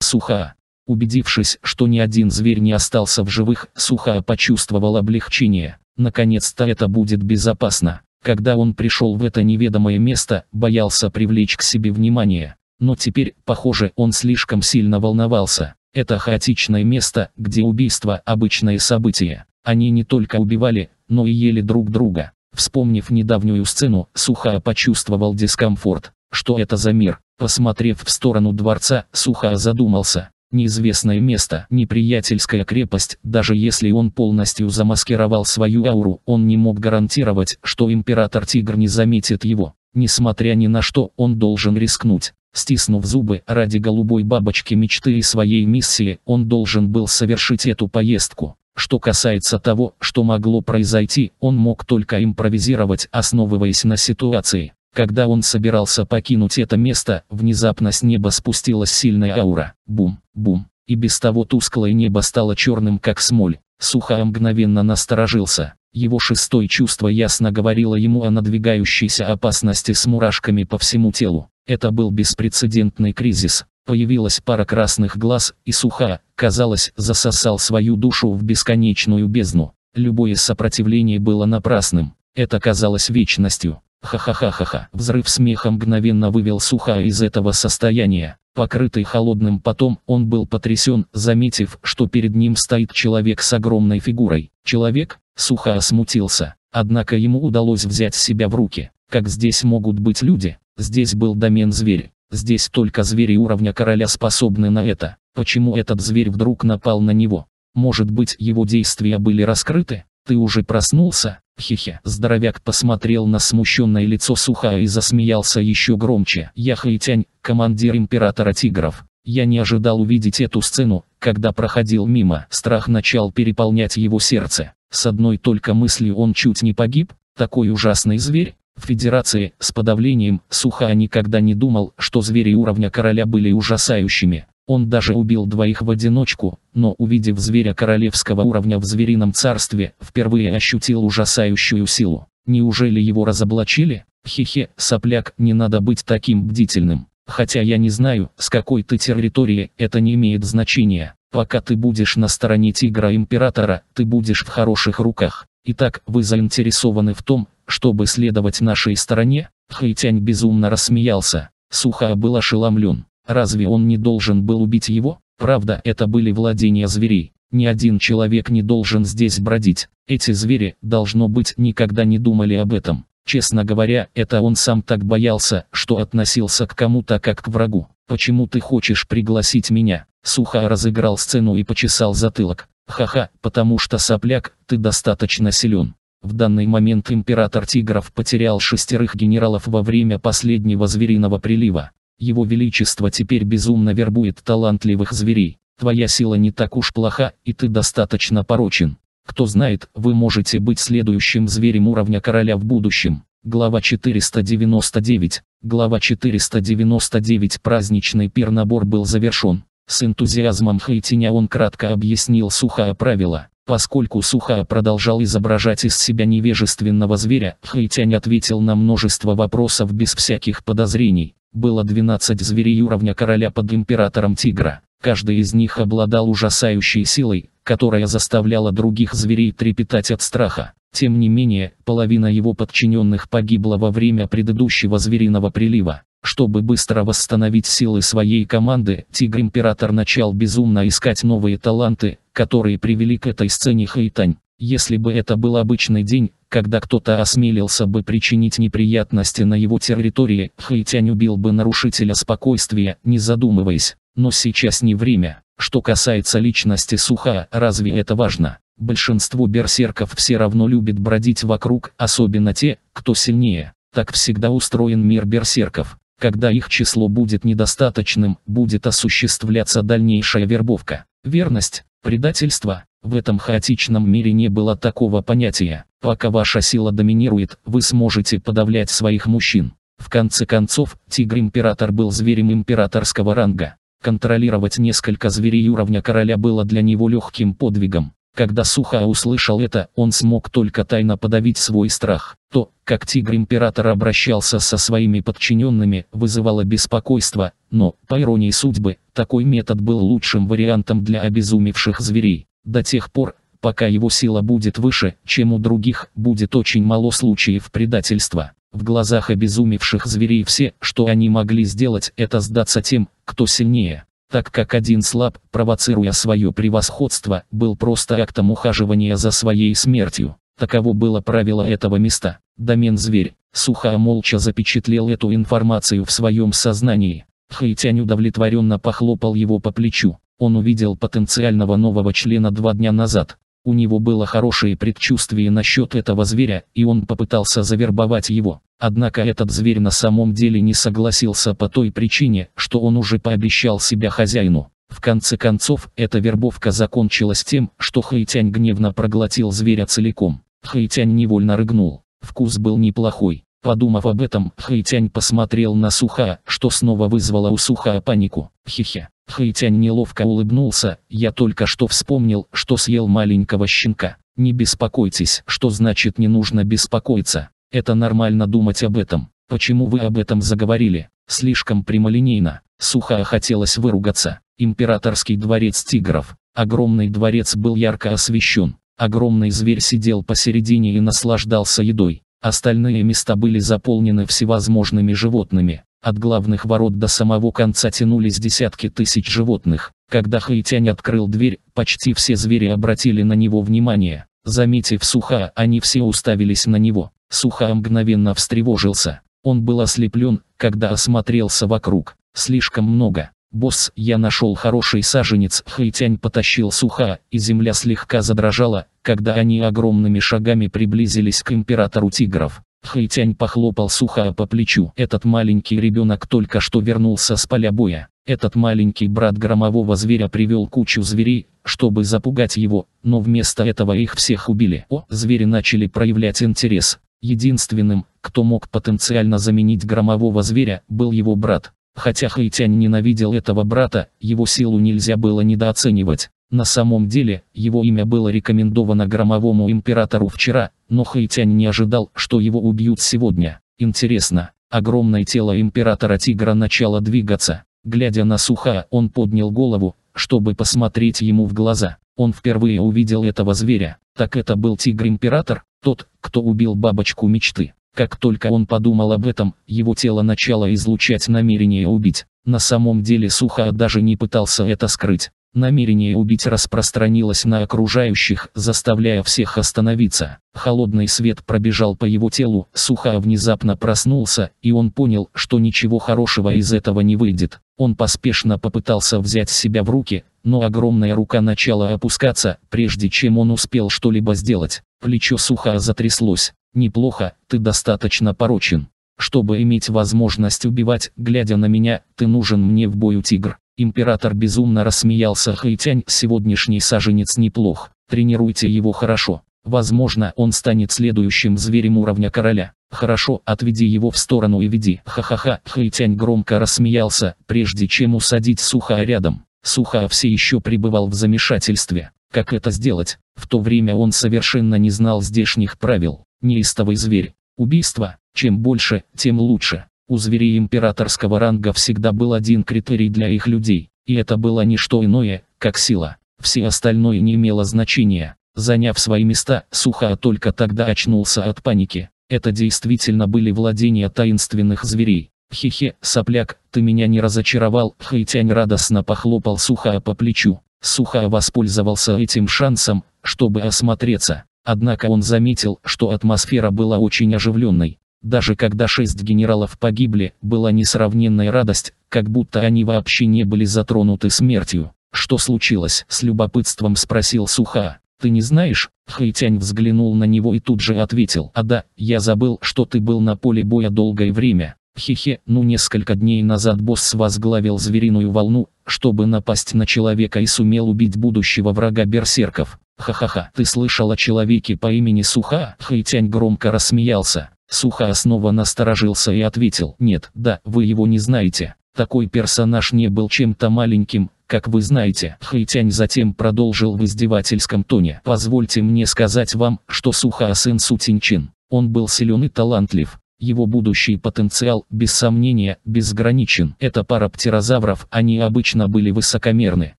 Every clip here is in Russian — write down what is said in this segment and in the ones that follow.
Суха. Убедившись, что ни один зверь не остался в живых, Суха почувствовал облегчение. Наконец-то это будет безопасно. Когда он пришел в это неведомое место, боялся привлечь к себе внимание. Но теперь, похоже, он слишком сильно волновался. Это хаотичное место, где убийство – обычное событие. Они не только убивали, но и ели друг друга. Вспомнив недавнюю сцену, Суха почувствовал дискомфорт. Что это за мир? Посмотрев в сторону дворца, Сухая задумался. Неизвестное место, неприятельская крепость, даже если он полностью замаскировал свою ауру, он не мог гарантировать, что император-тигр не заметит его. Несмотря ни на что, он должен рискнуть. Стиснув зубы ради голубой бабочки мечты и своей миссии, он должен был совершить эту поездку. Что касается того, что могло произойти, он мог только импровизировать, основываясь на ситуации. Когда он собирался покинуть это место, внезапно с неба спустилась сильная аура. Бум, бум. И без того тусклое небо стало черным, как смоль. Суха мгновенно насторожился. Его шестое чувство ясно говорило ему о надвигающейся опасности с мурашками по всему телу. Это был беспрецедентный кризис. Появилась пара красных глаз, и Суха, казалось, засосал свою душу в бесконечную бездну. Любое сопротивление было напрасным. Это казалось вечностью. Ха-ха-ха-ха-ха. Взрыв смеха мгновенно вывел Суха из этого состояния. Покрытый холодным потом, он был потрясен, заметив, что перед ним стоит человек с огромной фигурой. Человек, Суха смутился, однако ему удалось взять себя в руки. Как здесь могут быть люди? Здесь был домен зверь. Здесь только звери уровня короля способны на это. Почему этот зверь вдруг напал на него? Может быть его действия были раскрыты? Ты уже проснулся? хе Здоровяк посмотрел на смущенное лицо Суха и засмеялся еще громче. Я Хэйтянь, командир императора тигров. Я не ожидал увидеть эту сцену, когда проходил мимо. Страх начал переполнять его сердце. С одной только мыслью он чуть не погиб. Такой ужасный зверь. В Федерации, с подавлением, Суха никогда не думал, что звери уровня короля были ужасающими. Он даже убил двоих в одиночку, но увидев зверя королевского уровня в зверином царстве, впервые ощутил ужасающую силу. Неужели его разоблачили? Хе-хе, сопляк, не надо быть таким бдительным. Хотя я не знаю, с какой ты территории, это не имеет значения. Пока ты будешь на стороне тигра императора, ты будешь в хороших руках. Итак, вы заинтересованы в том, чтобы следовать нашей стороне? Хэйтянь безумно рассмеялся. Сухо был ошеломлен. Разве он не должен был убить его? Правда, это были владения зверей. Ни один человек не должен здесь бродить. Эти звери, должно быть, никогда не думали об этом. Честно говоря, это он сам так боялся, что относился к кому-то как к врагу. «Почему ты хочешь пригласить меня?» Сухо разыграл сцену и почесал затылок. «Ха-ха, потому что сопляк, ты достаточно силен». В данный момент император Тигров потерял шестерых генералов во время последнего звериного прилива. Его Величество теперь безумно вербует талантливых зверей. Твоя сила не так уж плоха, и ты достаточно порочен. Кто знает, вы можете быть следующим зверем уровня короля в будущем. Глава 499. Глава 499 Праздничный пир набор был завершен. С энтузиазмом Хейтиня он кратко объяснил сухое правило. Поскольку Сухая продолжал изображать из себя невежественного зверя, Хэйтянь ответил на множество вопросов без всяких подозрений. Было 12 зверей уровня короля под императором тигра. Каждый из них обладал ужасающей силой, которая заставляла других зверей трепетать от страха. Тем не менее, половина его подчиненных погибла во время предыдущего звериного прилива. Чтобы быстро восстановить силы своей команды, Тигр-Император начал безумно искать новые таланты, которые привели к этой сцене Хайтань. Если бы это был обычный день, когда кто-то осмелился бы причинить неприятности на его территории, Хайтянь убил бы нарушителя спокойствия, не задумываясь. Но сейчас не время. Что касается личности Суха, разве это важно? Большинство берсерков все равно любит бродить вокруг, особенно те, кто сильнее. Так всегда устроен мир берсерков. Когда их число будет недостаточным, будет осуществляться дальнейшая вербовка. Верность, предательство, в этом хаотичном мире не было такого понятия. Пока ваша сила доминирует, вы сможете подавлять своих мужчин. В конце концов, тигр-император был зверем императорского ранга. Контролировать несколько зверей уровня короля было для него легким подвигом. Когда Суха услышал это, он смог только тайно подавить свой страх. То, как тигр-император обращался со своими подчиненными, вызывало беспокойство, но, по иронии судьбы, такой метод был лучшим вариантом для обезумевших зверей. До тех пор, пока его сила будет выше, чем у других, будет очень мало случаев предательства. В глазах обезумевших зверей все, что они могли сделать, это сдаться тем, кто сильнее так как один слаб, провоцируя свое превосходство, был просто актом ухаживания за своей смертью. Таково было правило этого места. Домен «Зверь» сухо молча запечатлел эту информацию в своем сознании. Хайтянь удовлетворенно похлопал его по плечу. Он увидел потенциального нового члена два дня назад. У него было хорошее предчувствие насчет этого зверя, и он попытался завербовать его. Однако этот зверь на самом деле не согласился по той причине, что он уже пообещал себя хозяину. В конце концов, эта вербовка закончилась тем, что Хэйтянь гневно проглотил зверя целиком. Хэйтянь невольно рыгнул. Вкус был неплохой. Подумав об этом, Хэйтянь посмотрел на Суха, что снова вызвало у Суха панику. Хихе. Хэйтянь неловко улыбнулся, я только что вспомнил, что съел маленького щенка. Не беспокойтесь, что значит не нужно беспокоиться. Это нормально думать об этом. Почему вы об этом заговорили? Слишком прямолинейно. Сухо хотелось выругаться. Императорский дворец тигров. Огромный дворец был ярко освещен. Огромный зверь сидел посередине и наслаждался едой. Остальные места были заполнены всевозможными животными. От главных ворот до самого конца тянулись десятки тысяч животных. Когда Хайтянь открыл дверь, почти все звери обратили на него внимание. Заметив Суха, они все уставились на него. Суха мгновенно встревожился. Он был ослеплен, когда осмотрелся вокруг. Слишком много. «Босс, я нашел хороший саженец!» Хэйтянь потащил Суха, и земля слегка задрожала, когда они огромными шагами приблизились к императору тигров. Хэйтянь похлопал Сухая по плечу. Этот маленький ребенок только что вернулся с поля боя. Этот маленький брат громового зверя привел кучу зверей, чтобы запугать его, но вместо этого их всех убили. О, звери начали проявлять интерес. Единственным, кто мог потенциально заменить громового зверя, был его брат. Хотя Хайтянь ненавидел этого брата, его силу нельзя было недооценивать. На самом деле, его имя было рекомендовано громовому императору вчера, но Хайтянь не ожидал, что его убьют сегодня. Интересно, огромное тело императора тигра начало двигаться. Глядя на Суха, он поднял голову, чтобы посмотреть ему в глаза. Он впервые увидел этого зверя. Так это был тигр-император, тот, кто убил бабочку мечты. Как только он подумал об этом, его тело начало излучать намерение убить. На самом деле Суха даже не пытался это скрыть. Намерение убить распространилось на окружающих, заставляя всех остановиться. Холодный свет пробежал по его телу, Суха внезапно проснулся, и он понял, что ничего хорошего из этого не выйдет. Он поспешно попытался взять себя в руки, но огромная рука начала опускаться, прежде чем он успел что-либо сделать. Плечо Суха затряслось. «Неплохо, ты достаточно порочен. Чтобы иметь возможность убивать, глядя на меня, ты нужен мне в бою тигр». Император безумно рассмеялся Хэйтянь, сегодняшний саженец неплох, тренируйте его хорошо. Возможно, он станет следующим зверем уровня короля. Хорошо, отведи его в сторону и веди. Ха-ха-ха, Хэйтянь громко рассмеялся, прежде чем усадить Суха рядом. Суха все еще пребывал в замешательстве. Как это сделать? В то время он совершенно не знал здешних правил. Неистовый зверь. Убийство. Чем больше, тем лучше. У зверей императорского ранга всегда был один критерий для их людей, и это было не что иное, как сила. Все остальное не имело значения. Заняв свои места, Суха только тогда очнулся от паники. Это действительно были владения таинственных зверей. Хе-хе, сопляк, ты меня не разочаровал, Хэйтянь радостно похлопал Суха по плечу. Суха воспользовался этим шансом, чтобы осмотреться. Однако он заметил, что атмосфера была очень оживленной. Даже когда шесть генералов погибли, была несравненная радость, как будто они вообще не были затронуты смертью. «Что случилось?» – с любопытством спросил Суха. «Ты не знаешь?» Хэйтянь взглянул на него и тут же ответил. «А да, я забыл, что ты был на поле боя долгое время. Хе-хе, ну несколько дней назад босс возглавил звериную волну, чтобы напасть на человека и сумел убить будущего врага берсерков. Ха-ха-ха, ты слышал о человеке по имени Суха? Хэйтянь громко рассмеялся. Сухо снова насторожился и ответил, нет, да, вы его не знаете. Такой персонаж не был чем-то маленьким, как вы знаете. Хэйтянь затем продолжил в издевательском тоне. Позвольте мне сказать вам, что Сухо сын Сутинчин. Он был силен и талантлив. Его будущий потенциал, без сомнения, безграничен. Это пара птерозавров, они обычно были высокомерны.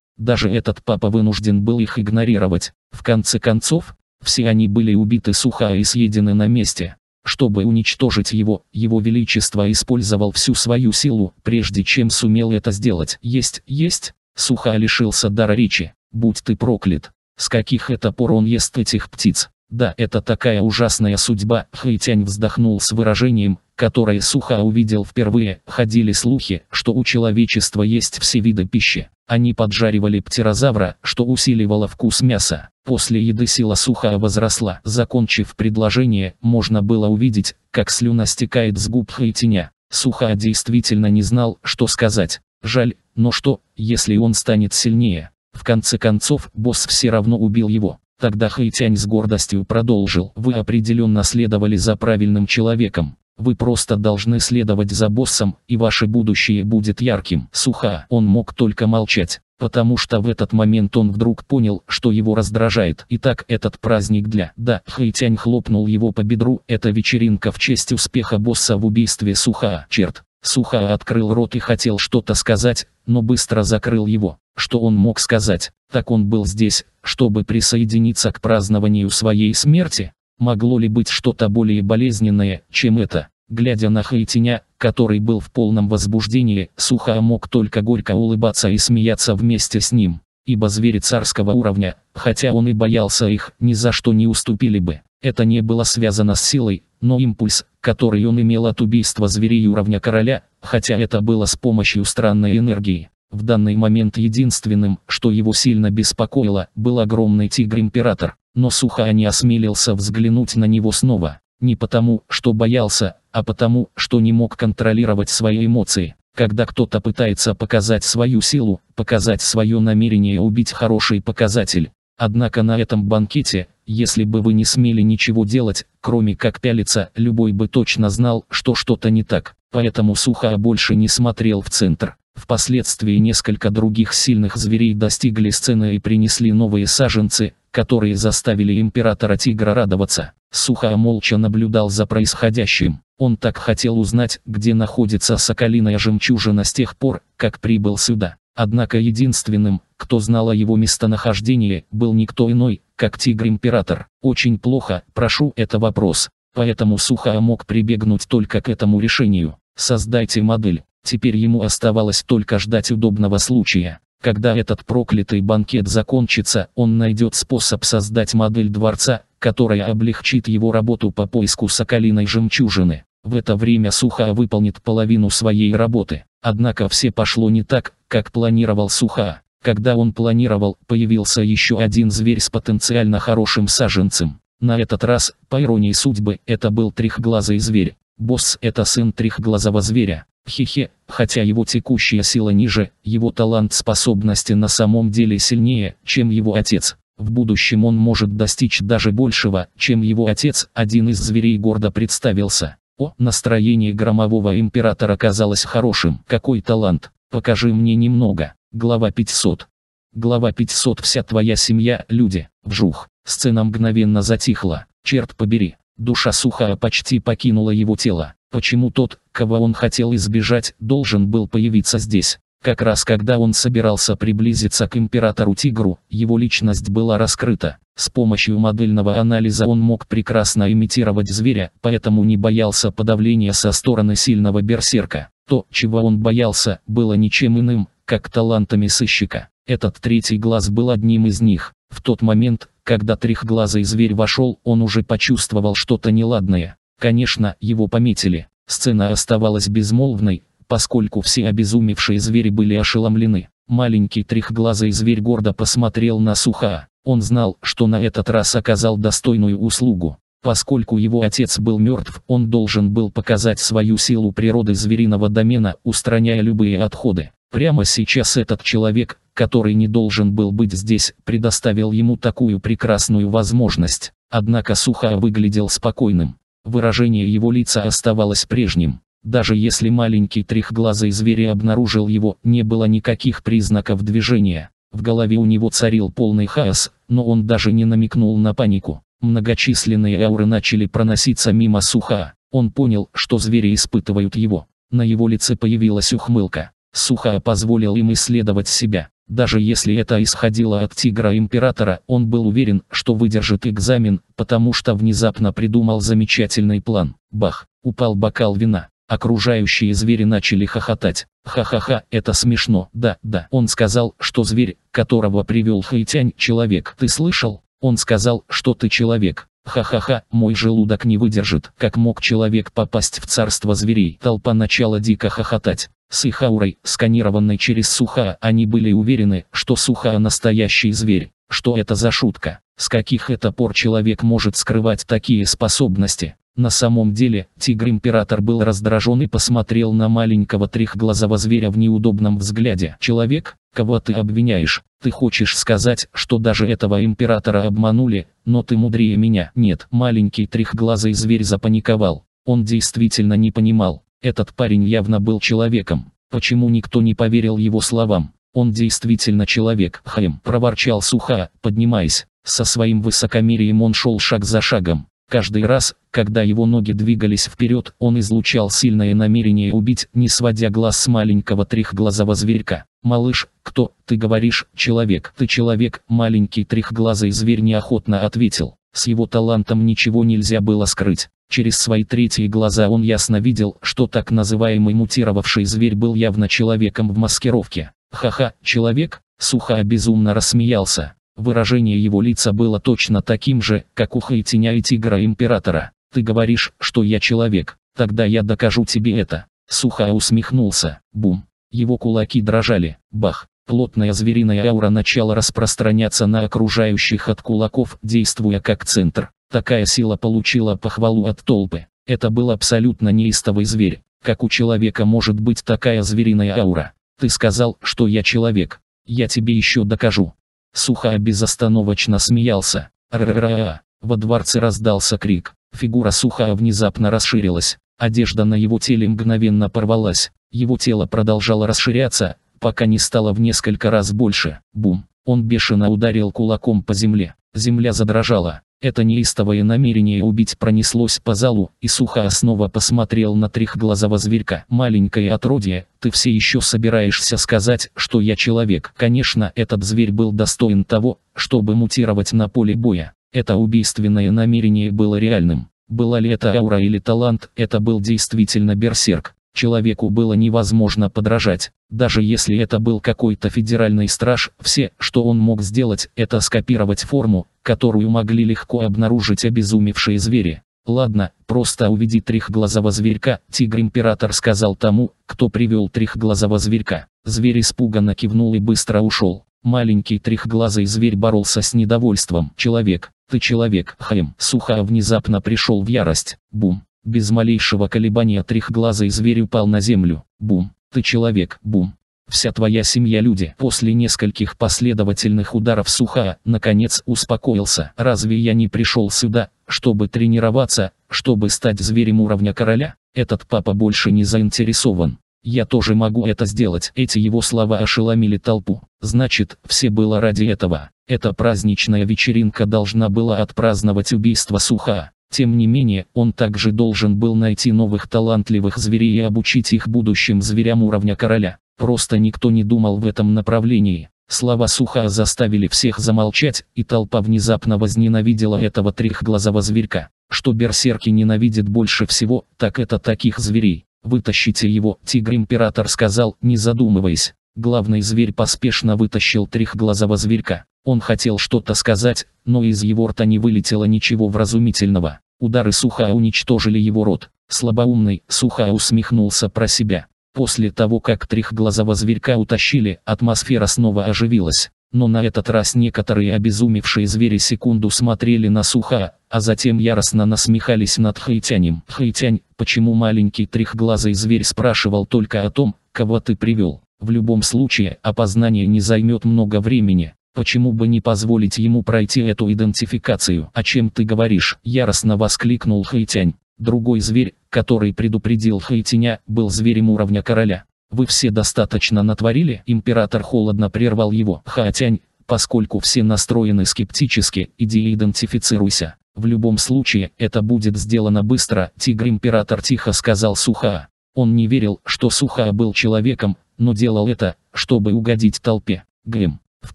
Даже этот папа вынужден был их игнорировать. В конце концов, все они были убиты сухо и съедены на месте. Чтобы уничтожить его, его величество использовал всю свою силу, прежде чем сумел это сделать. Есть, есть, Суха лишился дара речи. Будь ты проклят. С каких это пор он ест этих птиц? Да, это такая ужасная судьба, Хэйтянь вздохнул с выражением, которое Суха увидел впервые. Ходили слухи, что у человечества есть все виды пищи. Они поджаривали птерозавра, что усиливало вкус мяса. После еды сила сухая возросла. Закончив предложение, можно было увидеть, как слюна стекает с губ Хайтиня. Суха действительно не знал, что сказать. Жаль, но что, если он станет сильнее? В конце концов, босс все равно убил его. Тогда Хайтянь с гордостью продолжил. Вы определенно следовали за правильным человеком. Вы просто должны следовать за боссом, и ваше будущее будет ярким. Суха, он мог только молчать. Потому что в этот момент он вдруг понял, что его раздражает. Итак, этот праздник для... Да, Хэйтянь хлопнул его по бедру. Это вечеринка в честь успеха босса в убийстве Суха. Черт. Суха открыл рот и хотел что-то сказать, но быстро закрыл его. Что он мог сказать? Так он был здесь, чтобы присоединиться к празднованию своей смерти? Могло ли быть что-то более болезненное, чем это? Глядя на Хайтиня, который был в полном возбуждении, Сухо мог только горько улыбаться и смеяться вместе с ним. Ибо звери царского уровня, хотя он и боялся их, ни за что не уступили бы. Это не было связано с силой, но импульс, который он имел от убийства зверей уровня короля, хотя это было с помощью странной энергии. В данный момент единственным, что его сильно беспокоило, был огромный тигр-император, но Сухая не осмелился взглянуть на него снова. Не потому, что боялся, а потому, что не мог контролировать свои эмоции. Когда кто-то пытается показать свою силу, показать свое намерение убить хороший показатель. Однако на этом банкете, если бы вы не смели ничего делать, кроме как пялиться, любой бы точно знал, что что-то не так. Поэтому Суха больше не смотрел в центр. Впоследствии несколько других сильных зверей достигли сцены и принесли новые саженцы, которые заставили императора тигра радоваться. Сухо молча наблюдал за происходящим. Он так хотел узнать, где находится соколиная жемчужина с тех пор, как прибыл сюда. Однако единственным, кто знал о его местонахождении, был никто иной, как тигр-император. Очень плохо, прошу, это вопрос. Поэтому Сухо мог прибегнуть только к этому решению. Создайте модель. Теперь ему оставалось только ждать удобного случая. Когда этот проклятый банкет закончится, он найдет способ создать модель дворца, которая облегчит его работу по поиску соколиной жемчужины. В это время Суха выполнит половину своей работы. Однако все пошло не так, как планировал Суха. Когда он планировал, появился еще один зверь с потенциально хорошим саженцем. На этот раз, по иронии судьбы, это был трехглазый зверь. Босс – это сын трехглазого зверя. Хе-хе, хотя его текущая сила ниже, его талант способности на самом деле сильнее, чем его отец. В будущем он может достичь даже большего, чем его отец, один из зверей гордо представился. О, настроение громового императора казалось хорошим. Какой талант, покажи мне немного. Глава 500. Глава 500 «Вся твоя семья, люди, вжух». Сцена мгновенно затихла. Черт побери. Душа сухая почти покинула его тело. Почему тот, кого он хотел избежать, должен был появиться здесь? Как раз когда он собирался приблизиться к императору Тигру, его личность была раскрыта. С помощью модельного анализа он мог прекрасно имитировать зверя, поэтому не боялся подавления со стороны сильного берсерка. То, чего он боялся, было ничем иным, как талантами сыщика. Этот третий глаз был одним из них. В тот момент, когда трехглазый зверь вошел, он уже почувствовал что-то неладное. Конечно, его пометили. Сцена оставалась безмолвной, поскольку все обезумевшие звери были ошеломлены. Маленький трехглазый зверь гордо посмотрел на Суха. Он знал, что на этот раз оказал достойную услугу. Поскольку его отец был мертв, он должен был показать свою силу природы звериного домена, устраняя любые отходы. Прямо сейчас этот человек, который не должен был быть здесь, предоставил ему такую прекрасную возможность. Однако Суха выглядел спокойным. Выражение его лица оставалось прежним. Даже если маленький трехглазый зверь обнаружил его, не было никаких признаков движения. В голове у него царил полный хаос, но он даже не намекнул на панику. Многочисленные ауры начали проноситься мимо Суха. Он понял, что звери испытывают его. На его лице появилась ухмылка. Суха позволил им исследовать себя. Даже если это исходило от тигра-императора, он был уверен, что выдержит экзамен, потому что внезапно придумал замечательный план. Бах! Упал бокал вина. Окружающие звери начали хохотать. «Ха-ха-ха, это смешно, да, да». Он сказал, что зверь, которого привел Хайтянь, человек. «Ты слышал? Он сказал, что ты человек». Ха-ха-ха, мой желудок не выдержит. Как мог человек попасть в царство зверей? Толпа начала дико хохотать. С их аурой, сканированной через Суха, они были уверены, что Суха настоящий зверь. Что это за шутка? С каких это пор человек может скрывать такие способности? На самом деле, тигр-император был раздражен и посмотрел на маленького трехглазого зверя в неудобном взгляде. «Человек, кого ты обвиняешь, ты хочешь сказать, что даже этого императора обманули, но ты мудрее меня?» «Нет», маленький трехглазый зверь запаниковал. Он действительно не понимал. Этот парень явно был человеком. Почему никто не поверил его словам? Он действительно человек, Хаим, проворчал сухо, поднимаясь. Со своим высокомерием он шел шаг за шагом. Каждый раз, когда его ноги двигались вперед, он излучал сильное намерение убить, не сводя глаз с маленького трехглазого зверька. «Малыш, кто, ты говоришь, человек?» «Ты человек», маленький трехглазый зверь неохотно ответил. С его талантом ничего нельзя было скрыть. Через свои третьи глаза он ясно видел, что так называемый мутировавший зверь был явно человеком в маскировке. «Ха-ха, человек?» – Сухо безумно рассмеялся. Выражение его лица было точно таким же, как у Хайтиня и Тигра Императора. Ты говоришь, что я человек. Тогда я докажу тебе это. Сухая усмехнулся. Бум. Его кулаки дрожали. Бах. Плотная звериная аура начала распространяться на окружающих от кулаков, действуя как центр. Такая сила получила похвалу от толпы. Это был абсолютно неистовый зверь. Как у человека может быть такая звериная аура? Ты сказал, что я человек. Я тебе еще докажу. Суха безостановочно смеялся. ра Во дворце раздался крик. Фигура Сухая внезапно расширилась. Одежда на его теле мгновенно порвалась. Его тело продолжало расширяться, пока не стало в несколько раз больше. Бум! Он бешено ударил кулаком по земле. Земля задрожала. Это неистовое намерение убить пронеслось по залу, и сухо а снова посмотрел на трехглазого зверька. «Маленькое отродье, ты все еще собираешься сказать, что я человек?» Конечно, этот зверь был достоин того, чтобы мутировать на поле боя. Это убийственное намерение было реальным. Была ли это аура или талант, это был действительно берсерк. Человеку было невозможно подражать. Даже если это был какой-то федеральный страж, все, что он мог сделать, это скопировать форму, которую могли легко обнаружить обезумевшие звери. «Ладно, просто уведи трехглазого зверька», — тигр-император сказал тому, кто привел трехглазого зверька. Зверь испуганно кивнул и быстро ушел. Маленький трехглазый зверь боролся с недовольством. «Человек, ты человек, Хэм. Сухая внезапно пришел в ярость. Бум. Без малейшего колебания трехглазый зверь упал на землю. Бум. Ты человек. Бум. Вся твоя семья люди. После нескольких последовательных ударов Сухая, наконец, успокоился. Разве я не пришел сюда, чтобы тренироваться, чтобы стать зверем уровня короля? Этот папа больше не заинтересован. Я тоже могу это сделать. Эти его слова ошеломили толпу. Значит, все было ради этого. Эта праздничная вечеринка должна была отпраздновать убийство Суха. Тем не менее, он также должен был найти новых талантливых зверей и обучить их будущим зверям уровня короля. Просто никто не думал в этом направлении. Слова Суха заставили всех замолчать, и толпа внезапно возненавидела этого трехглазого зверька. Что берсерки ненавидят больше всего, так это таких зверей. «Вытащите его», — тигр-император сказал, не задумываясь. Главный зверь поспешно вытащил трехглазого зверька. Он хотел что-то сказать, но из его рта не вылетело ничего вразумительного. Удары Суха уничтожили его рот. Слабоумный Суха усмехнулся про себя. После того, как трехглазого зверька утащили, атмосфера снова оживилась. Но на этот раз некоторые обезумевшие звери секунду смотрели на Суха, а затем яростно насмехались над Хайтянем. «Хайтянь, почему маленький трехглазый зверь спрашивал только о том, кого ты привел? В любом случае, опознание не займет много времени. Почему бы не позволить ему пройти эту идентификацию? О чем ты говоришь?» Яростно воскликнул Хайтянь. Другой зверь, который предупредил Хайтиня, был зверем уровня короля. Вы все достаточно натворили, император холодно прервал его. Хаотянь, поскольку все настроены скептически, иди идентифицируйся. В любом случае, это будет сделано быстро, тигр-император тихо сказал Суха. Он не верил, что Суха был человеком, но делал это, чтобы угодить толпе. Грим, в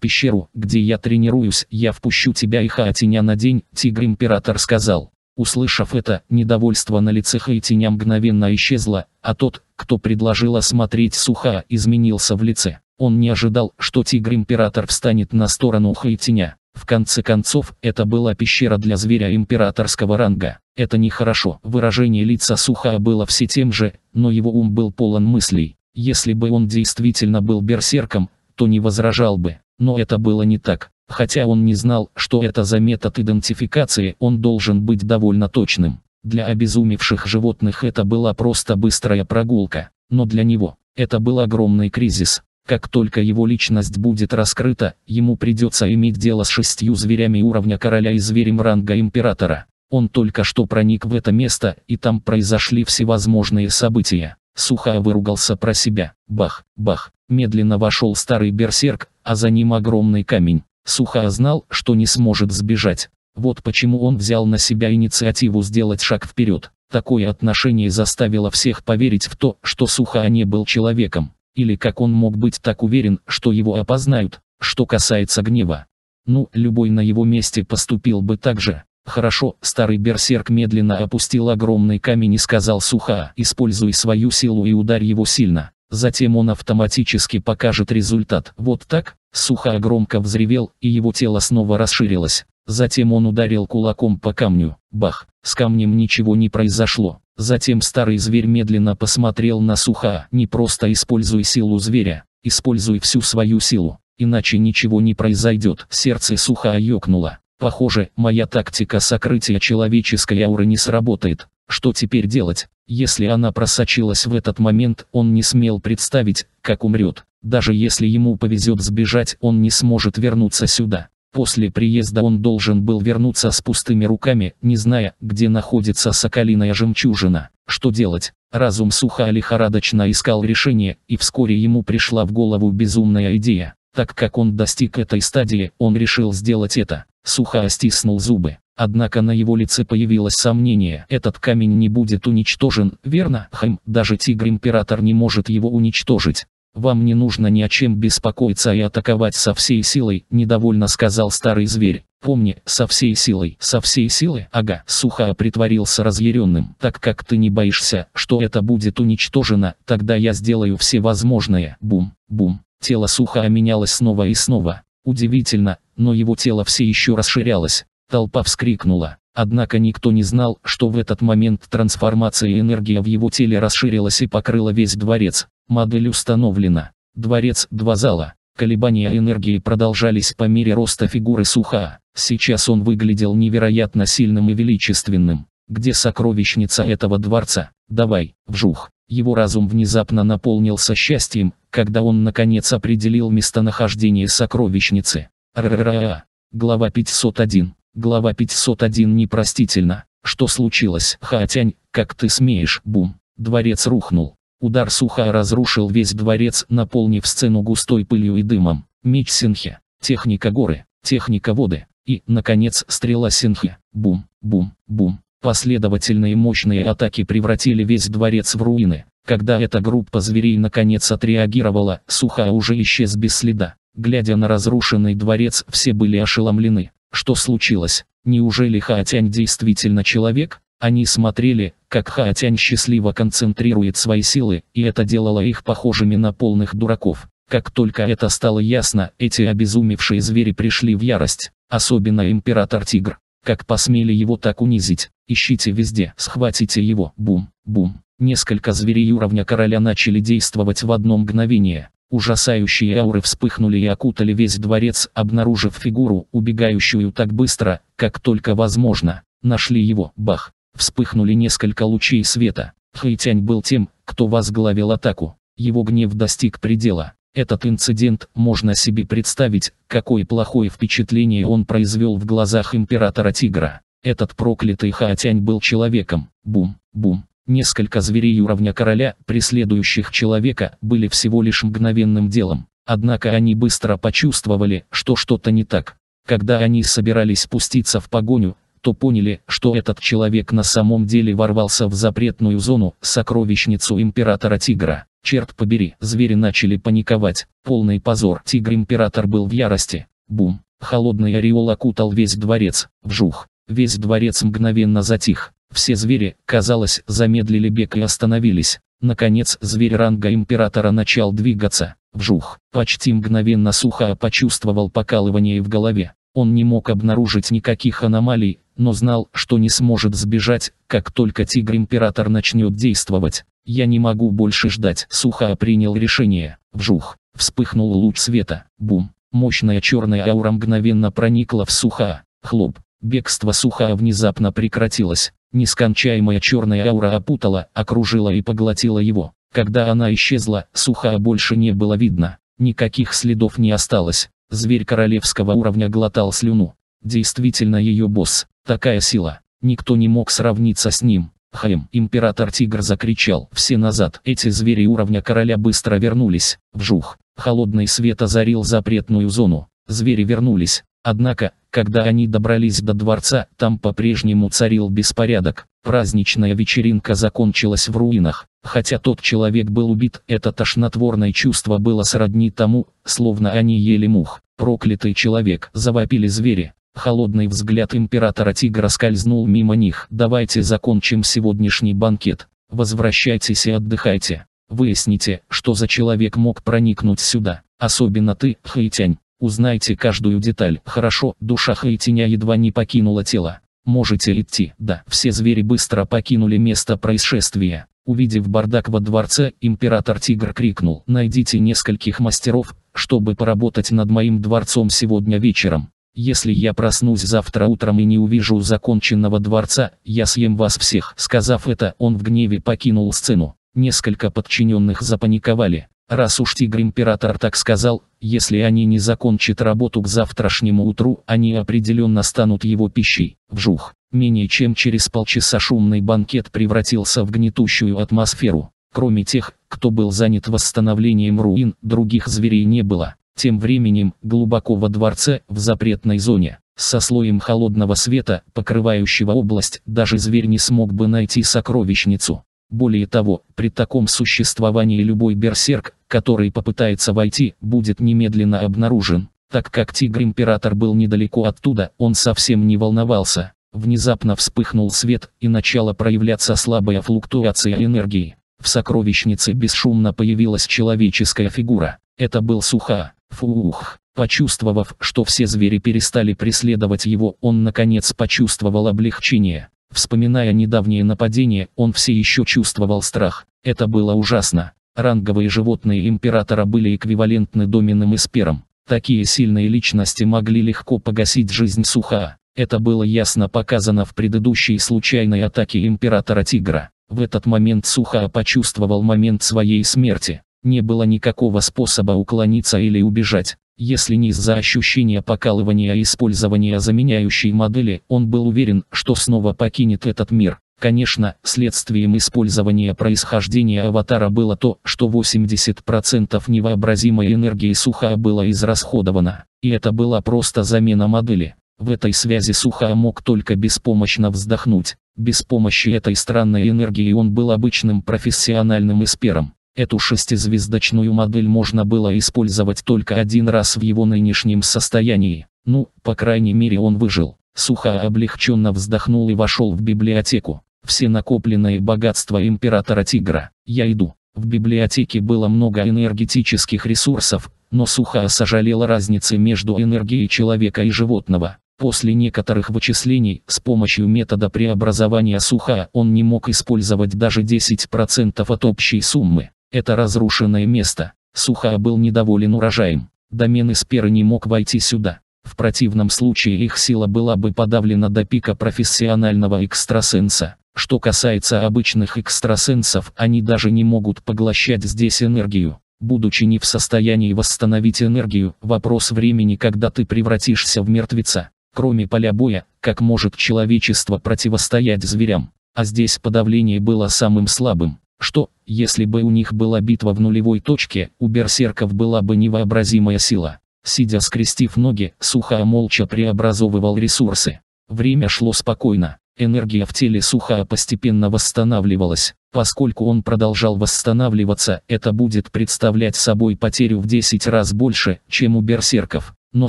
пещеру, где я тренируюсь, я впущу тебя и Хаотяня на день, тигр-император сказал. Услышав это, недовольство на лице Хаотяня мгновенно исчезло, а тот, кто предложил осмотреть Суха, изменился в лице. Он не ожидал, что тигр-император встанет на сторону Хайтиня. В конце концов, это была пещера для зверя императорского ранга. Это нехорошо. Выражение лица Суха было все тем же, но его ум был полон мыслей. Если бы он действительно был берсерком, то не возражал бы. Но это было не так. Хотя он не знал, что это за метод идентификации, он должен быть довольно точным. Для обезумевших животных это была просто быстрая прогулка, но для него это был огромный кризис. Как только его личность будет раскрыта, ему придется иметь дело с шестью зверями уровня короля и зверем ранга императора. Он только что проник в это место, и там произошли всевозможные события. Сухая выругался про себя. Бах, бах. Медленно вошел старый берсерк, а за ним огромный камень. Сухая знал, что не сможет сбежать. Вот почему он взял на себя инициативу сделать шаг вперед. Такое отношение заставило всех поверить в то, что Суха не был человеком. Или как он мог быть так уверен, что его опознают, что касается гнева. Ну, любой на его месте поступил бы так же. Хорошо, старый берсерк медленно опустил огромный камень и сказал Суха, используй свою силу и ударь его сильно. Затем он автоматически покажет результат. Вот так? Суха громко взревел, и его тело снова расширилось. Затем он ударил кулаком по камню. Бах! С камнем ничего не произошло. Затем старый зверь медленно посмотрел на Суха. Не просто используй силу зверя, используй всю свою силу, иначе ничего не произойдет. Сердце Суха ёкнуло. Похоже, моя тактика сокрытия человеческой ауры не сработает. Что теперь делать? Если она просочилась в этот момент, он не смел представить, как умрет. Даже если ему повезет сбежать, он не сможет вернуться сюда. После приезда он должен был вернуться с пустыми руками, не зная, где находится соколиная жемчужина. Что делать? Разум сухо лихорадочно искал решение, и вскоре ему пришла в голову безумная идея. Так как он достиг этой стадии, он решил сделать это. Сухо стиснул зубы. Однако на его лице появилось сомнение. Этот камень не будет уничтожен, верно? Хм, даже тигр-император не может его уничтожить. «Вам не нужно ни о чем беспокоиться и атаковать со всей силой», – недовольно сказал старый зверь. «Помни, со всей силой, со всей силы, ага». Сухая притворился разъяренным. «Так как ты не боишься, что это будет уничтожено, тогда я сделаю все возможное». Бум, бум. Тело Сухая менялось снова и снова. Удивительно, но его тело все еще расширялось. Толпа вскрикнула. Однако никто не знал, что в этот момент трансформация энергии в его теле расширилась и покрыла весь дворец. Модель установлена. Дворец, два зала. Колебания энергии продолжались по мере роста фигуры Суха. Сейчас он выглядел невероятно сильным и величественным. Где сокровищница этого дворца? Давай, вжух. Его разум внезапно наполнился счастьем, когда он наконец определил местонахождение сокровищницы. РРА. Глава 501. Глава 501 непростительно. Что случилось, Хаотянь, как ты смеешь, бум. Дворец рухнул. Удар Сухая разрушил весь дворец, наполнив сцену густой пылью и дымом. Меч Синхи, техника горы, техника воды и, наконец, стрела Синхи. Бум, бум, бум. Последовательные мощные атаки превратили весь дворец в руины. Когда эта группа зверей наконец отреагировала, Сухая уже исчез без следа. Глядя на разрушенный дворец, все были ошеломлены. Что случилось? Неужели Хаотянь действительно человек? Они смотрели, как Хаотянь счастливо концентрирует свои силы, и это делало их похожими на полных дураков. Как только это стало ясно, эти обезумевшие звери пришли в ярость, особенно император-тигр. Как посмели его так унизить? Ищите везде, схватите его, бум, бум. Несколько зверей уровня короля начали действовать в одно мгновение. Ужасающие ауры вспыхнули и окутали весь дворец, обнаружив фигуру, убегающую так быстро, как только возможно. Нашли его, бах, Вспыхнули несколько лучей света. Хэйтянь был тем, кто возглавил атаку. Его гнев достиг предела. Этот инцидент, можно себе представить, какое плохое впечатление он произвел в глазах императора Тигра. Этот проклятый Хаотянь был человеком. Бум, бум. Несколько зверей уровня короля, преследующих человека, были всего лишь мгновенным делом. Однако они быстро почувствовали, что что-то не так. Когда они собирались пуститься в погоню, то поняли, что этот человек на самом деле ворвался в запретную зону, сокровищницу императора Тигра. Черт побери, звери начали паниковать. Полный позор. Тигр-император был в ярости. Бум. Холодный ореол окутал весь дворец. Вжух. Весь дворец мгновенно затих. Все звери, казалось, замедлили бег и остановились. Наконец, зверь ранга императора начал двигаться. Вжух. Почти мгновенно Сухая почувствовал покалывание в голове. Он не мог обнаружить никаких аномалий, но знал, что не сможет сбежать, как только тигр-император начнет действовать. «Я не могу больше ждать», — Сухо принял решение. Вжух. Вспыхнул луч света. Бум. Мощная черная аура мгновенно проникла в Суха. Хлоп. Бегство Суха внезапно прекратилось. Нескончаемая черная аура опутала, окружила и поглотила его. Когда она исчезла, Суха больше не было видно. Никаких следов не осталось. Зверь королевского уровня глотал слюну. Действительно ее босс, такая сила. Никто не мог сравниться с ним. Хаим, император-тигр закричал. Все назад. Эти звери уровня короля быстро вернулись. Вжух. Холодный свет озарил запретную зону. Звери вернулись. Однако, когда они добрались до дворца, там по-прежнему царил беспорядок. Праздничная вечеринка закончилась в руинах. Хотя тот человек был убит, это тошнотворное чувство было сродни тому, словно они ели мух. «Проклятый человек!» – завопили звери. Холодный взгляд императора тигра скользнул мимо них. «Давайте закончим сегодняшний банкет. Возвращайтесь и отдыхайте. Выясните, что за человек мог проникнуть сюда. Особенно ты, Хэйтянь. Узнайте каждую деталь. Хорошо, душа Хэйтяня едва не покинула тело. Можете идти. Да, все звери быстро покинули место происшествия. Увидев бардак во дворце, император-тигр крикнул. Найдите нескольких мастеров, чтобы поработать над моим дворцом сегодня вечером. Если я проснусь завтра утром и не увижу законченного дворца, я съем вас всех. Сказав это, он в гневе покинул сцену. Несколько подчиненных запаниковали. Раз уж тигр-император так сказал, если они не закончат работу к завтрашнему утру, они определенно станут его пищей. Вжух. Менее чем через полчаса шумный банкет превратился в гнетущую атмосферу. Кроме тех, кто был занят восстановлением руин, других зверей не было. Тем временем, глубоко во дворце, в запретной зоне, со слоем холодного света, покрывающего область, даже зверь не смог бы найти сокровищницу. Более того, при таком существовании любой берсерк, который попытается войти, будет немедленно обнаружен. Так как тигр-император был недалеко оттуда, он совсем не волновался. Внезапно вспыхнул свет, и начала проявляться слабая флуктуация энергии. В сокровищнице бесшумно появилась человеческая фигура. Это был Суха. Фух. Почувствовав, что все звери перестали преследовать его, он наконец почувствовал облегчение. Вспоминая недавнее нападение, он все еще чувствовал страх. Это было ужасно. Ранговые животные императора были эквивалентны доминым эсперам. Такие сильные личности могли легко погасить жизнь Суха. Это было ясно показано в предыдущей случайной атаке императора Тигра. В этот момент Суха почувствовал момент своей смерти. Не было никакого способа уклониться или убежать. Если не из-за ощущения покалывания и использования заменяющей модели, он был уверен, что снова покинет этот мир. Конечно, следствием использования происхождения аватара было то, что 80% невообразимой энергии Суха было израсходовано, и это была просто замена модели. В этой связи Суха мог только беспомощно вздохнуть. Без помощи этой странной энергии он был обычным профессиональным эспером. Эту шестизвездочную модель можно было использовать только один раз в его нынешнем состоянии. Ну, по крайней мере он выжил. Сухо облегченно вздохнул и вошел в библиотеку. Все накопленные богатства императора Тигра. Я иду. В библиотеке было много энергетических ресурсов, но Сухо сожалел разницы между энергией человека и животного. После некоторых вычислений, с помощью метода преобразования суха, он не мог использовать даже 10% от общей суммы. Это разрушенное место. Суха был недоволен урожаем. Домен из не мог войти сюда. В противном случае их сила была бы подавлена до пика профессионального экстрасенса. Что касается обычных экстрасенсов, они даже не могут поглощать здесь энергию. Будучи не в состоянии восстановить энергию, вопрос времени, когда ты превратишься в мертвеца кроме поля боя, как может человечество противостоять зверям. А здесь подавление было самым слабым. Что, если бы у них была битва в нулевой точке, у берсерков была бы невообразимая сила. Сидя скрестив ноги, Сухая молча преобразовывал ресурсы. Время шло спокойно. Энергия в теле Сухая постепенно восстанавливалась. Поскольку он продолжал восстанавливаться, это будет представлять собой потерю в 10 раз больше, чем у берсерков. Но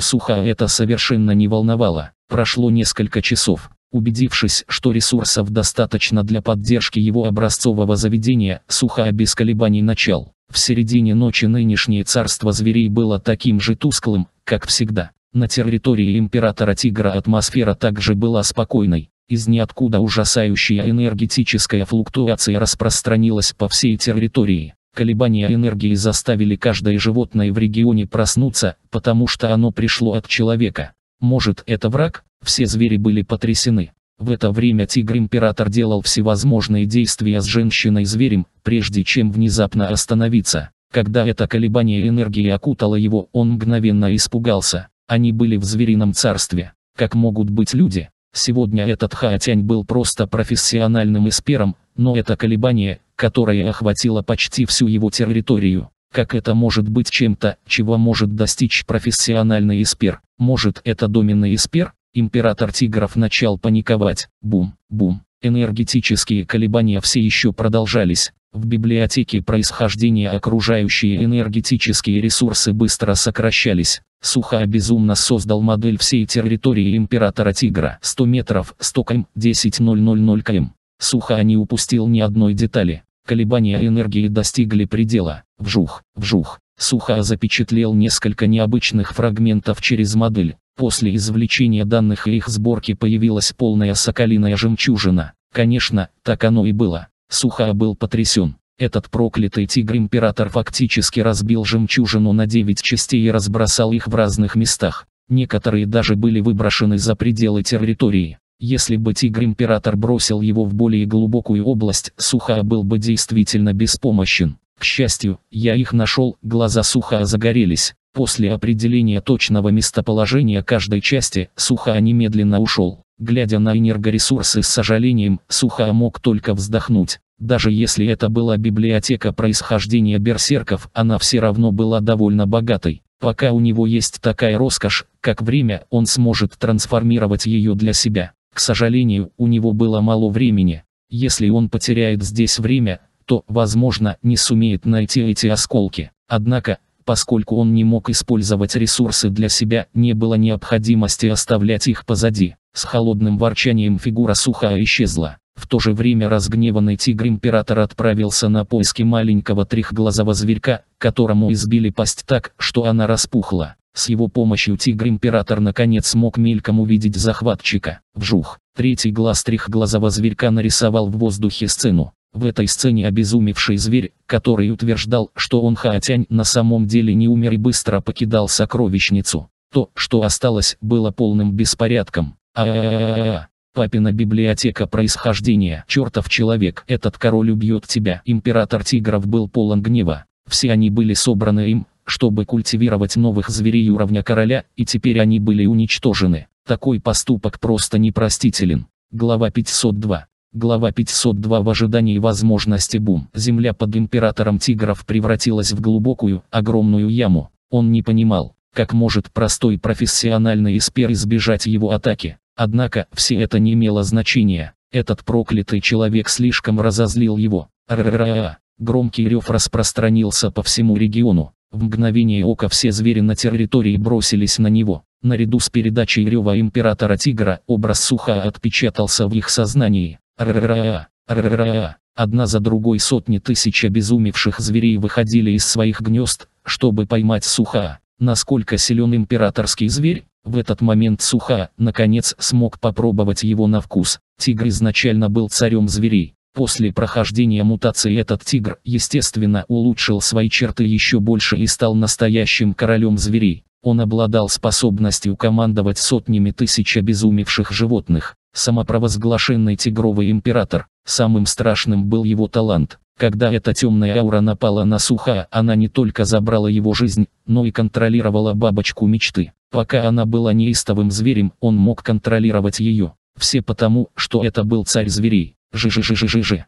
Суха это совершенно не волновало. Прошло несколько часов. Убедившись, что ресурсов достаточно для поддержки его образцового заведения, Суха без колебаний начал. В середине ночи нынешнее царство зверей было таким же тусклым, как всегда. На территории императора Тигра атмосфера также была спокойной. Из ниоткуда ужасающая энергетическая флуктуация распространилась по всей территории. Колебания энергии заставили каждое животное в регионе проснуться, потому что оно пришло от человека. Может это враг? Все звери были потрясены. В это время тигр-император делал всевозможные действия с женщиной-зверем, прежде чем внезапно остановиться. Когда это колебание энергии окутало его, он мгновенно испугался. Они были в зверином царстве. Как могут быть люди? Сегодня этот Хаотянь был просто профессиональным эспером, но это колебание, которая охватила почти всю его территорию. Как это может быть чем-то, чего может достичь профессиональный эспер? Может это доменный эспер? Император тигров начал паниковать. Бум, бум. Энергетические колебания все еще продолжались. В библиотеке происхождения окружающие энергетические ресурсы быстро сокращались. Суха безумно создал модель всей территории Императора Тигра. 100 метров, 100 км, 10 000 км. Суха не упустил ни одной детали. Колебания энергии достигли предела. Вжух, вжух. Сухо запечатлел несколько необычных фрагментов через модель. После извлечения данных и их сборки появилась полная соколиная жемчужина. Конечно, так оно и было. Сухо был потрясен. Этот проклятый тигр-император фактически разбил жемчужину на 9 частей и разбросал их в разных местах. Некоторые даже были выброшены за пределы территории. Если бы тигр-император бросил его в более глубокую область, Суха был бы действительно беспомощен. К счастью, я их нашел, глаза Суха загорелись. После определения точного местоположения каждой части, Суха немедленно ушел. Глядя на энергоресурсы с сожалением, Суха мог только вздохнуть. Даже если это была библиотека происхождения берсерков, она все равно была довольно богатой. Пока у него есть такая роскошь, как время, он сможет трансформировать ее для себя. К сожалению, у него было мало времени. Если он потеряет здесь время, то, возможно, не сумеет найти эти осколки. Однако, поскольку он не мог использовать ресурсы для себя, не было необходимости оставлять их позади. С холодным ворчанием фигура сухо исчезла. В то же время разгневанный тигр-император отправился на поиски маленького трехглазого зверька, которому избили пасть так, что она распухла. С его помощью тигр-император наконец смог мельком увидеть захватчика. Вжух. Третий глаз трехглазого зверька нарисовал в воздухе сцену. В этой сцене обезумевший зверь, который утверждал, что он Хаотянь на самом деле не умер и быстро покидал сокровищницу. То, что осталось, было полным беспорядком. А, Папина библиотека происхождения. Чертов человек, этот король убьет тебя. Император тигров был полон гнева. Все они были собраны им, чтобы культивировать новых зверей уровня короля, и теперь они были уничтожены. Такой поступок просто непростителен. Глава 502. Глава 502 в ожидании возможности бум. Земля под императором тигров превратилась в глубокую, огромную яму. Он не понимал, как может простой профессиональный эспер избежать его атаки. Однако, все это не имело значения. Этот проклятый человек слишком разозлил его. Р Громкий рев распространился по всему региону. В мгновение ока все звери на территории бросились на него. Наряду с передачей рева императора тигра, образ суха отпечатался в их сознании. Ра-ра-ра, ра-ра-ра. Одна за другой сотни тысяч обезумевших зверей выходили из своих гнезд, чтобы поймать суха. Насколько силен императорский зверь? В этот момент Суха, наконец, смог попробовать его на вкус. Тигр изначально был царем зверей. После прохождения мутации этот тигр, естественно, улучшил свои черты еще больше и стал настоящим королем зверей. Он обладал способностью командовать сотнями тысяч обезумевших животных. Самопровозглашенный тигровый император, самым страшным был его талант. Когда эта темная аура напала на Суха, она не только забрала его жизнь, но и контролировала бабочку мечты. Пока она была неистовым зверем, он мог контролировать ее. Все потому, что это был царь зверей. Жи-жи-жи-жи-жи.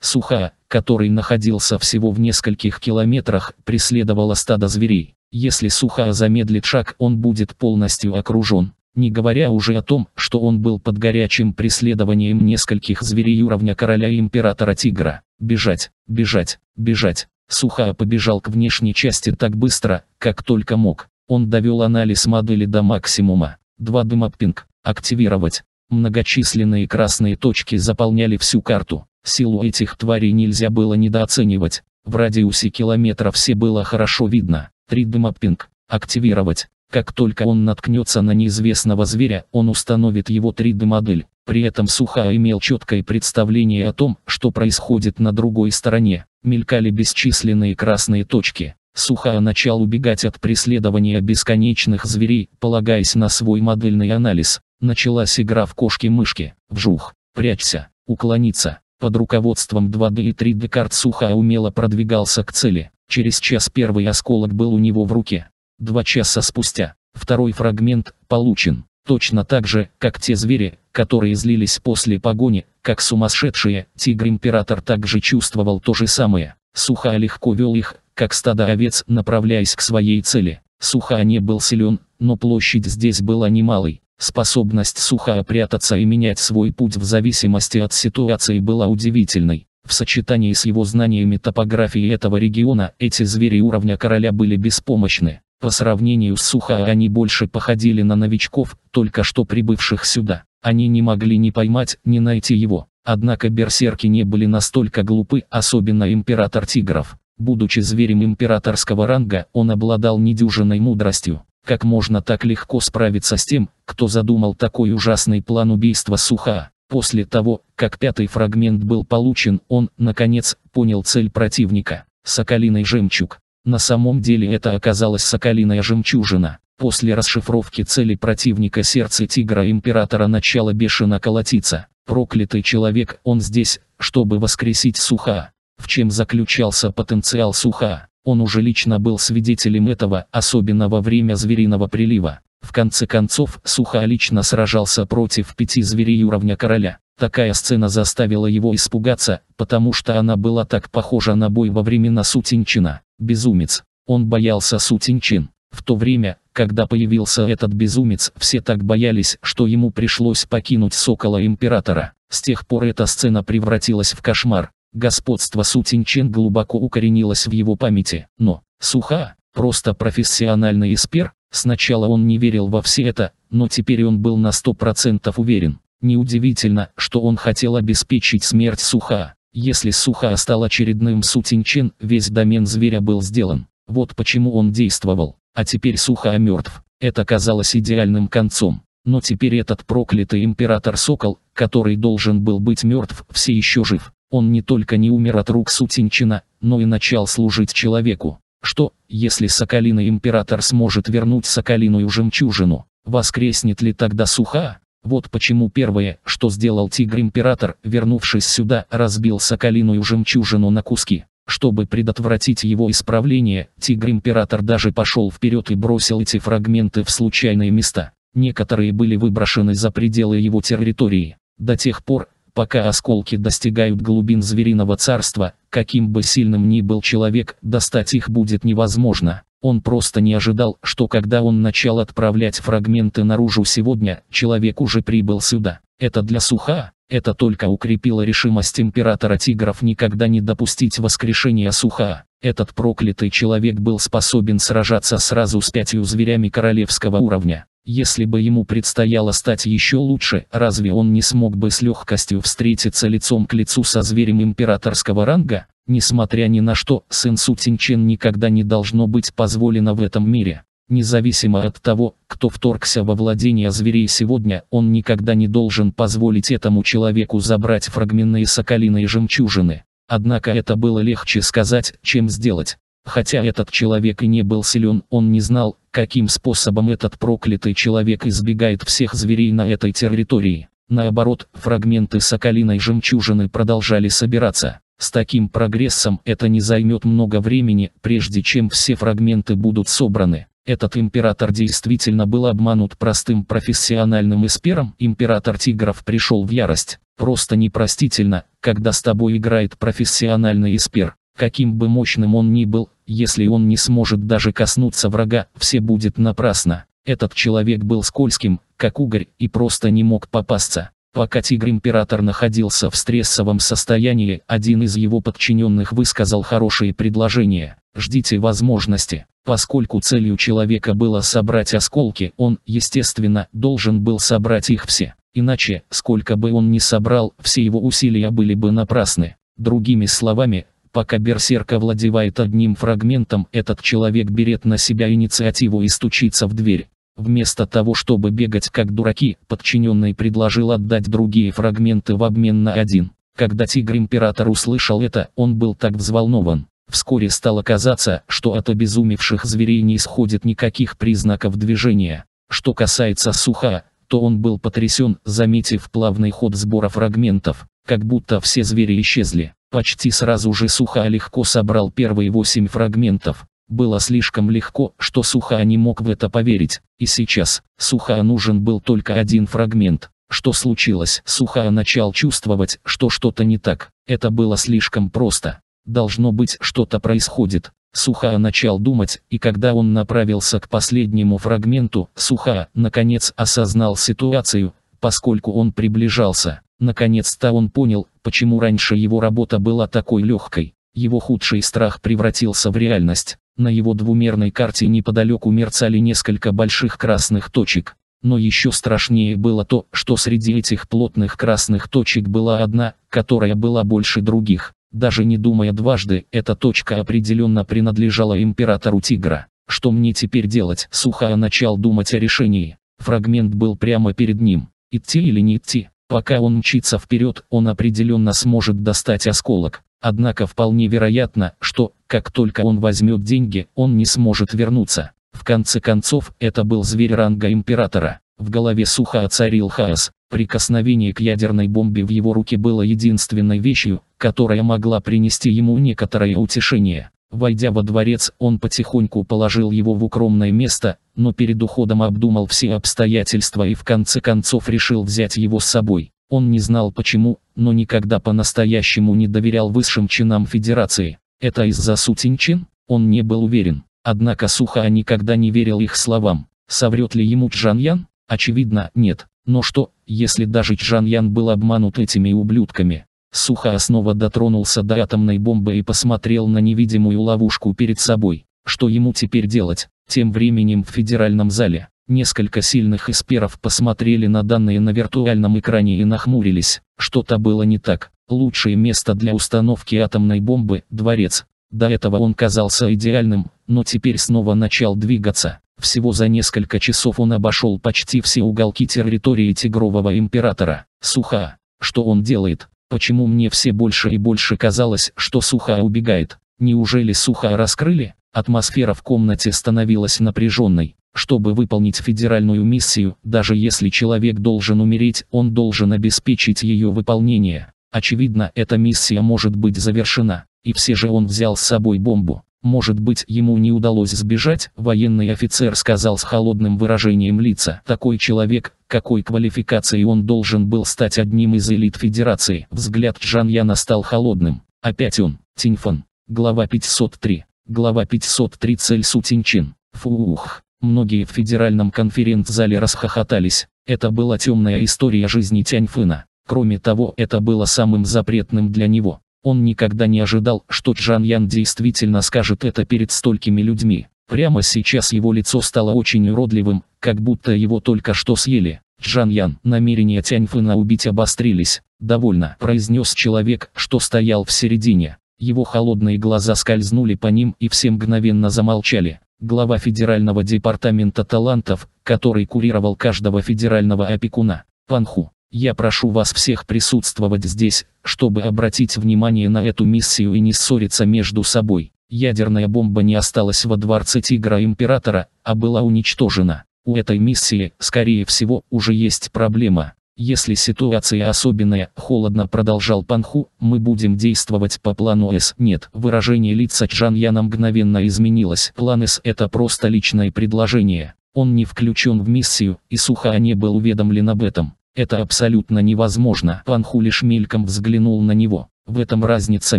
Суха, который находился всего в нескольких километрах, преследовало стадо зверей. Если Суха замедлит шаг, он будет полностью окружен. Не говоря уже о том, что он был под горячим преследованием нескольких зверей уровня короля императора тигра. Бежать, бежать, бежать. Суха побежал к внешней части так быстро, как только мог. Он довел анализ модели до максимума. 2 дымопинг. Активировать. Многочисленные красные точки заполняли всю карту. Силу этих тварей нельзя было недооценивать. В радиусе километра все было хорошо видно. 3D-маппинг. Активировать. Как только он наткнется на неизвестного зверя, он установит его 3D-модель. При этом Суха имел четкое представление о том, что происходит на другой стороне. Мелькали бесчисленные красные точки. Суха начал убегать от преследования бесконечных зверей, полагаясь на свой модельный анализ. Началась игра в кошки-мышки, вжух, прячься, уклониться. Под руководством 2D и 3D карт Суха умело продвигался к цели. Через час первый осколок был у него в руке. Два часа спустя, второй фрагмент, получен. Точно так же, как те звери, которые злились после погони, как сумасшедшие, тигр-император также чувствовал то же самое. Суха легко вел их, как стадо овец, направляясь к своей цели. Суха не был силен, но площадь здесь была немалой. Способность сухая прятаться и менять свой путь в зависимости от ситуации была удивительной. В сочетании с его знаниями топографии этого региона эти звери уровня короля были беспомощны. По сравнению с Сухо они больше походили на новичков, только что прибывших сюда. Они не могли ни поймать, ни найти его. Однако берсерки не были настолько глупы, особенно император тигров. Будучи зверем императорского ранга, он обладал недюжиной мудростью. Как можно так легко справиться с тем, кто задумал такой ужасный план убийства Суха? После того, как пятый фрагмент был получен, он, наконец, понял цель противника. Соколиный жемчуг. На самом деле это оказалась соколиная жемчужина. После расшифровки цели противника сердце тигра императора начало бешено колотиться. Проклятый человек, он здесь, чтобы воскресить Суха. В чем заключался потенциал Суха? Он уже лично был свидетелем этого, особенно во время звериного прилива. В конце концов, Суха лично сражался против пяти зверей уровня короля. Такая сцена заставила его испугаться, потому что она была так похожа на бой во времена Сутинчина. Безумец. Он боялся Сутинчин. В то время, когда появился этот безумец, все так боялись, что ему пришлось покинуть Сокола Императора. С тех пор эта сцена превратилась в кошмар. Господство Сутинчен глубоко укоренилось в его памяти, но Суха, просто профессиональный эспер, сначала он не верил во все это, но теперь он был на 100% уверен. Неудивительно, что он хотел обеспечить смерть Суха. Если Суха стал очередным Сутинчен, весь домен зверя был сделан. Вот почему он действовал. А теперь Суха мертв. Это казалось идеальным концом. Но теперь этот проклятый император-сокол, который должен был быть мертв, все еще жив. Он не только не умер от рук Сутинчина, но и начал служить человеку. Что, если Соколиный император сможет вернуть Соколиную жемчужину? Воскреснет ли тогда Суха? Вот почему первое, что сделал тигр-император, вернувшись сюда, разбил Соколиную жемчужину на куски. Чтобы предотвратить его исправление, тигр-император даже пошел вперед и бросил эти фрагменты в случайные места. Некоторые были выброшены за пределы его территории. До тех пор, Пока осколки достигают глубин звериного царства, каким бы сильным ни был человек, достать их будет невозможно. Он просто не ожидал, что когда он начал отправлять фрагменты наружу сегодня, человек уже прибыл сюда. Это для Суха, это только укрепило решимость императора тигров никогда не допустить воскрешения Суха. Этот проклятый человек был способен сражаться сразу с пятью зверями королевского уровня. Если бы ему предстояло стать еще лучше, разве он не смог бы с легкостью встретиться лицом к лицу со зверем императорского ранга? Несмотря ни на что, Сенсу Тинчен никогда не должно быть позволено в этом мире. Независимо от того, кто вторгся во владение зверей сегодня, он никогда не должен позволить этому человеку забрать фрагментные соколиные жемчужины. Однако это было легче сказать, чем сделать. Хотя этот человек и не был силен, он не знал, каким способом этот проклятый человек избегает всех зверей на этой территории. Наоборот, фрагменты соколиной жемчужины продолжали собираться. С таким прогрессом это не займет много времени, прежде чем все фрагменты будут собраны. Этот император действительно был обманут простым профессиональным эспером, император тигров пришел в ярость. Просто непростительно, когда с тобой играет профессиональный эспер. Каким бы мощным он ни был, если он не сможет даже коснуться врага, все будет напрасно. Этот человек был скользким, как угорь, и просто не мог попасться. Пока тигр-император находился в стрессовом состоянии, один из его подчиненных высказал хорошие предложения. Ждите возможности. Поскольку целью человека было собрать осколки, он, естественно, должен был собрать их все. Иначе, сколько бы он ни собрал, все его усилия были бы напрасны. Другими словами, Пока берсерк овладевает одним фрагментом, этот человек берет на себя инициативу и стучится в дверь. Вместо того, чтобы бегать как дураки, подчиненный предложил отдать другие фрагменты в обмен на один. Когда тигр-император услышал это, он был так взволнован. Вскоре стало казаться, что от обезумевших зверей не исходит никаких признаков движения. Что касается суха, что он был потрясен, заметив плавный ход сбора фрагментов, как будто все звери исчезли. Почти сразу же Суха легко собрал первые восемь фрагментов. Было слишком легко, что Суха не мог в это поверить. И сейчас, Суха нужен был только один фрагмент. Что случилось? Суха начал чувствовать, что что-то не так. Это было слишком просто. Должно быть, что-то происходит. Суха начал думать, и когда он направился к последнему фрагменту, Суха, наконец, осознал ситуацию, поскольку он приближался. Наконец-то он понял, почему раньше его работа была такой легкой. Его худший страх превратился в реальность. На его двумерной карте неподалеку мерцали несколько больших красных точек. Но еще страшнее было то, что среди этих плотных красных точек была одна, которая была больше других. Даже не думая дважды, эта точка определенно принадлежала императору Тигра. Что мне теперь делать? Сухая начал думать о решении. Фрагмент был прямо перед ним. Идти или не идти? Пока он мчится вперед, он определенно сможет достать осколок. Однако вполне вероятно, что, как только он возьмет деньги, он не сможет вернуться. В конце концов, это был зверь ранга императора. В голове Суха оцарил хаос. Прикосновение к ядерной бомбе в его руке было единственной вещью, которая могла принести ему некоторое утешение. Войдя во дворец, он потихоньку положил его в укромное место, но перед уходом обдумал все обстоятельства и в конце концов решил взять его с собой. Он не знал почему, но никогда по-настоящему не доверял высшим чинам Федерации. Это из-за сутенчин? Он не был уверен. Однако Суха никогда не верил их словам. Соврет ли ему Джан Ян? Очевидно, нет. Но что, если даже Чжан Ян был обманут этими ублюдками? Сухо снова дотронулся до атомной бомбы и посмотрел на невидимую ловушку перед собой. Что ему теперь делать? Тем временем в федеральном зале несколько сильных эсперов посмотрели на данные на виртуальном экране и нахмурились. Что-то было не так. Лучшее место для установки атомной бомбы – дворец. До этого он казался идеальным, но теперь снова начал двигаться. Всего за несколько часов он обошел почти все уголки территории Тигрового императора. Суха. Что он делает? Почему мне все больше и больше казалось, что Суха убегает? Неужели Суха раскрыли? Атмосфера в комнате становилась напряженной. Чтобы выполнить федеральную миссию, даже если человек должен умереть, он должен обеспечить ее выполнение. Очевидно, эта миссия может быть завершена. И все же он взял с собой бомбу. Может быть, ему не удалось сбежать, военный офицер сказал с холодным выражением лица. Такой человек, какой квалификации он должен был стать одним из элит Федерации. Взгляд Джан Яна стал холодным. Опять он, Тиньфан. Глава 503. Глава 503 Цель Су Тинчин. Фух. Многие в федеральном конференц-зале расхохотались. Это была темная история жизни Тяньфына. Кроме того, это было самым запретным для него. Он никогда не ожидал, что Чжан Ян действительно скажет это перед столькими людьми. Прямо сейчас его лицо стало очень уродливым, как будто его только что съели. Чжан Ян, намерения Тяньфэна убить обострились. «Довольно», – произнес человек, что стоял в середине. Его холодные глаза скользнули по ним и все мгновенно замолчали. Глава Федерального департамента талантов, который курировал каждого федерального опекуна, Панху, я прошу вас всех присутствовать здесь, чтобы обратить внимание на эту миссию и не ссориться между собой. Ядерная бомба не осталась во дворце Тигра Императора, а была уничтожена. У этой миссии, скорее всего, уже есть проблема. Если ситуация особенная, холодно продолжал Панху, мы будем действовать по плану С. Нет, выражение лица Чжан Яна мгновенно изменилось. План С это просто личное предложение. Он не включен в миссию, и Суха не был уведомлен об этом. Это абсолютно невозможно. Панху лишь мельком взглянул на него. В этом разница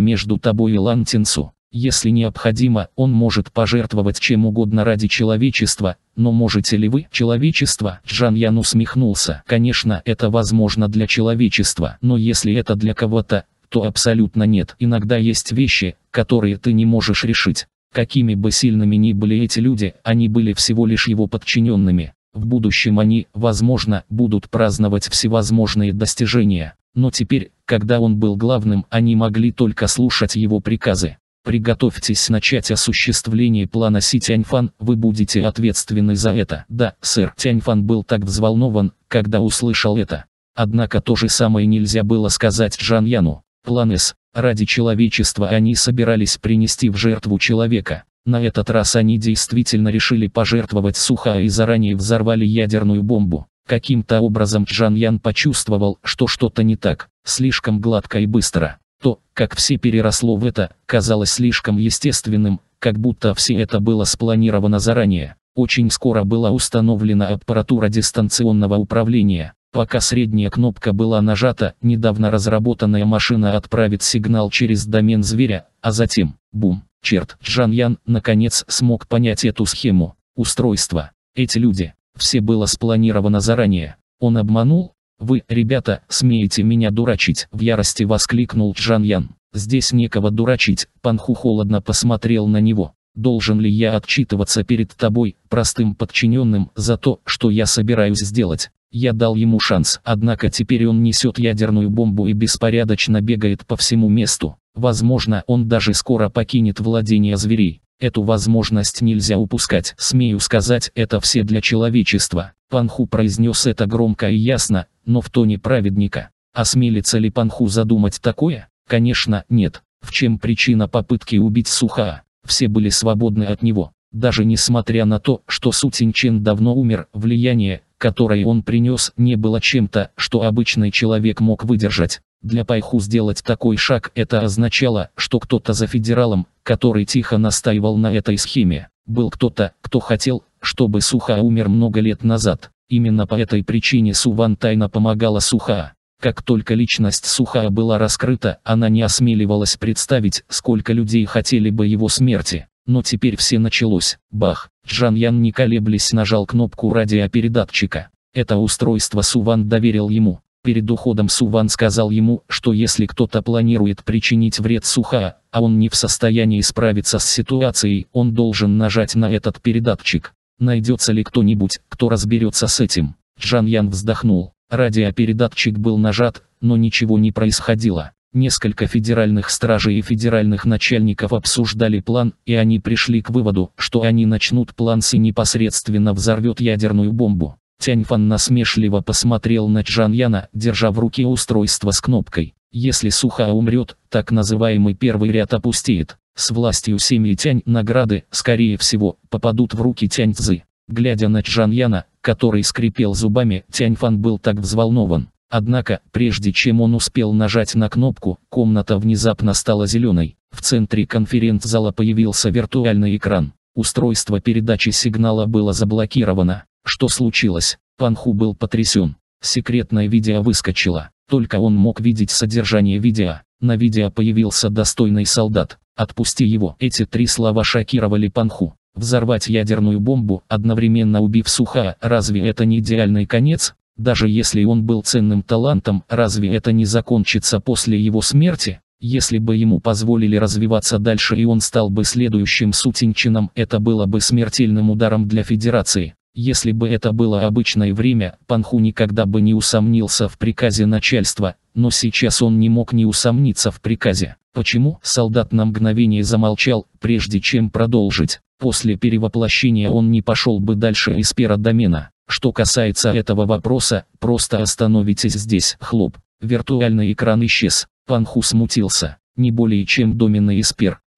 между тобой и Лантинсу. Если необходимо, он может пожертвовать чем угодно ради человечества, но можете ли вы, человечество? Джан Ян усмехнулся. Конечно, это возможно для человечества, но если это для кого-то, то абсолютно нет. Иногда есть вещи, которые ты не можешь решить. Какими бы сильными ни были эти люди, они были всего лишь его подчиненными. В будущем они, возможно, будут праздновать всевозможные достижения, но теперь, когда он был главным, они могли только слушать его приказы. Приготовьтесь начать осуществление плана Си Тяньфан, вы будете ответственны за это. Да, сэр, Тяньфан был так взволнован, когда услышал это. Однако то же самое нельзя было сказать Джан Яну. План С, ради человечества они собирались принести в жертву человека. На этот раз они действительно решили пожертвовать сухо и заранее взорвали ядерную бомбу. Каким-то образом Чжан Ян почувствовал, что что-то не так, слишком гладко и быстро. То, как все переросло в это, казалось слишком естественным, как будто все это было спланировано заранее. Очень скоро была установлена аппаратура дистанционного управления, Пока средняя кнопка была нажата, недавно разработанная машина отправит сигнал через домен зверя, а затем, бум, черт, Джан Ян, наконец смог понять эту схему, устройство. Эти люди, все было спланировано заранее. Он обманул? «Вы, ребята, смеете меня дурачить!» В ярости воскликнул Джан Ян. «Здесь некого дурачить!» Панху холодно посмотрел на него. «Должен ли я отчитываться перед тобой, простым подчиненным, за то, что я собираюсь сделать?» Я дал ему шанс, однако теперь он несет ядерную бомбу и беспорядочно бегает по всему месту. Возможно, он даже скоро покинет владение зверей. Эту возможность нельзя упускать. Смею сказать, это все для человечества. Панху произнес это громко и ясно, но в тоне праведника. Осмелится ли Панху задумать такое? Конечно, нет. В чем причина попытки убить Суха? Все были свободны от него. Даже несмотря на то, что Су Сутинчен давно умер, влияние, которое он принес, не было чем-то, что обычный человек мог выдержать. Для Пайху сделать такой шаг это означало, что кто-то за федералом, который тихо настаивал на этой схеме, был кто-то, кто хотел, чтобы Суха умер много лет назад. Именно по этой причине Суван тайно помогала Суха. Как только личность Суха была раскрыта, она не осмеливалась представить, сколько людей хотели бы его смерти. Но теперь все началось. Бах. Чжан Ян не колеблясь нажал кнопку радиопередатчика. Это устройство Суван доверил ему. Перед уходом Суван сказал ему, что если кто-то планирует причинить вред Суха, а он не в состоянии справиться с ситуацией, он должен нажать на этот передатчик. Найдется ли кто-нибудь, кто разберется с этим? Джан Ян вздохнул. Радиопередатчик был нажат, но ничего не происходило. Несколько федеральных стражей и федеральных начальников обсуждали план, и они пришли к выводу, что они начнут план и непосредственно взорвет ядерную бомбу. Тяньфан насмешливо посмотрел на Чжан Яна, держа в руке устройство с кнопкой. Если Суха умрет, так называемый первый ряд опустеет. С властью семьи Тянь награды, скорее всего, попадут в руки Тяньцзы. Глядя на Чжан Яна, который скрипел зубами, Тяньфан был так взволнован Однако, прежде чем он успел нажать на кнопку, комната внезапно стала зеленой. В центре конференц-зала появился виртуальный экран. Устройство передачи сигнала было заблокировано. Что случилось? Панху был потрясен. Секретное видео выскочило. Только он мог видеть содержание видео. На видео появился достойный солдат. «Отпусти его». Эти три слова шокировали Панху. Взорвать ядерную бомбу, одновременно убив Суха, разве это не идеальный конец? Даже если он был ценным талантом, разве это не закончится после его смерти? Если бы ему позволили развиваться дальше и он стал бы следующим сутенчином, это было бы смертельным ударом для Федерации. Если бы это было обычное время, Панху никогда бы не усомнился в приказе начальства, но сейчас он не мог не усомниться в приказе. Почему? Солдат на мгновение замолчал, прежде чем продолжить. После перевоплощения он не пошел бы дальше из пера домена. Что касается этого вопроса, просто остановитесь здесь. Хлоп. Виртуальный экран исчез. Панху смутился. Не более чем доменный и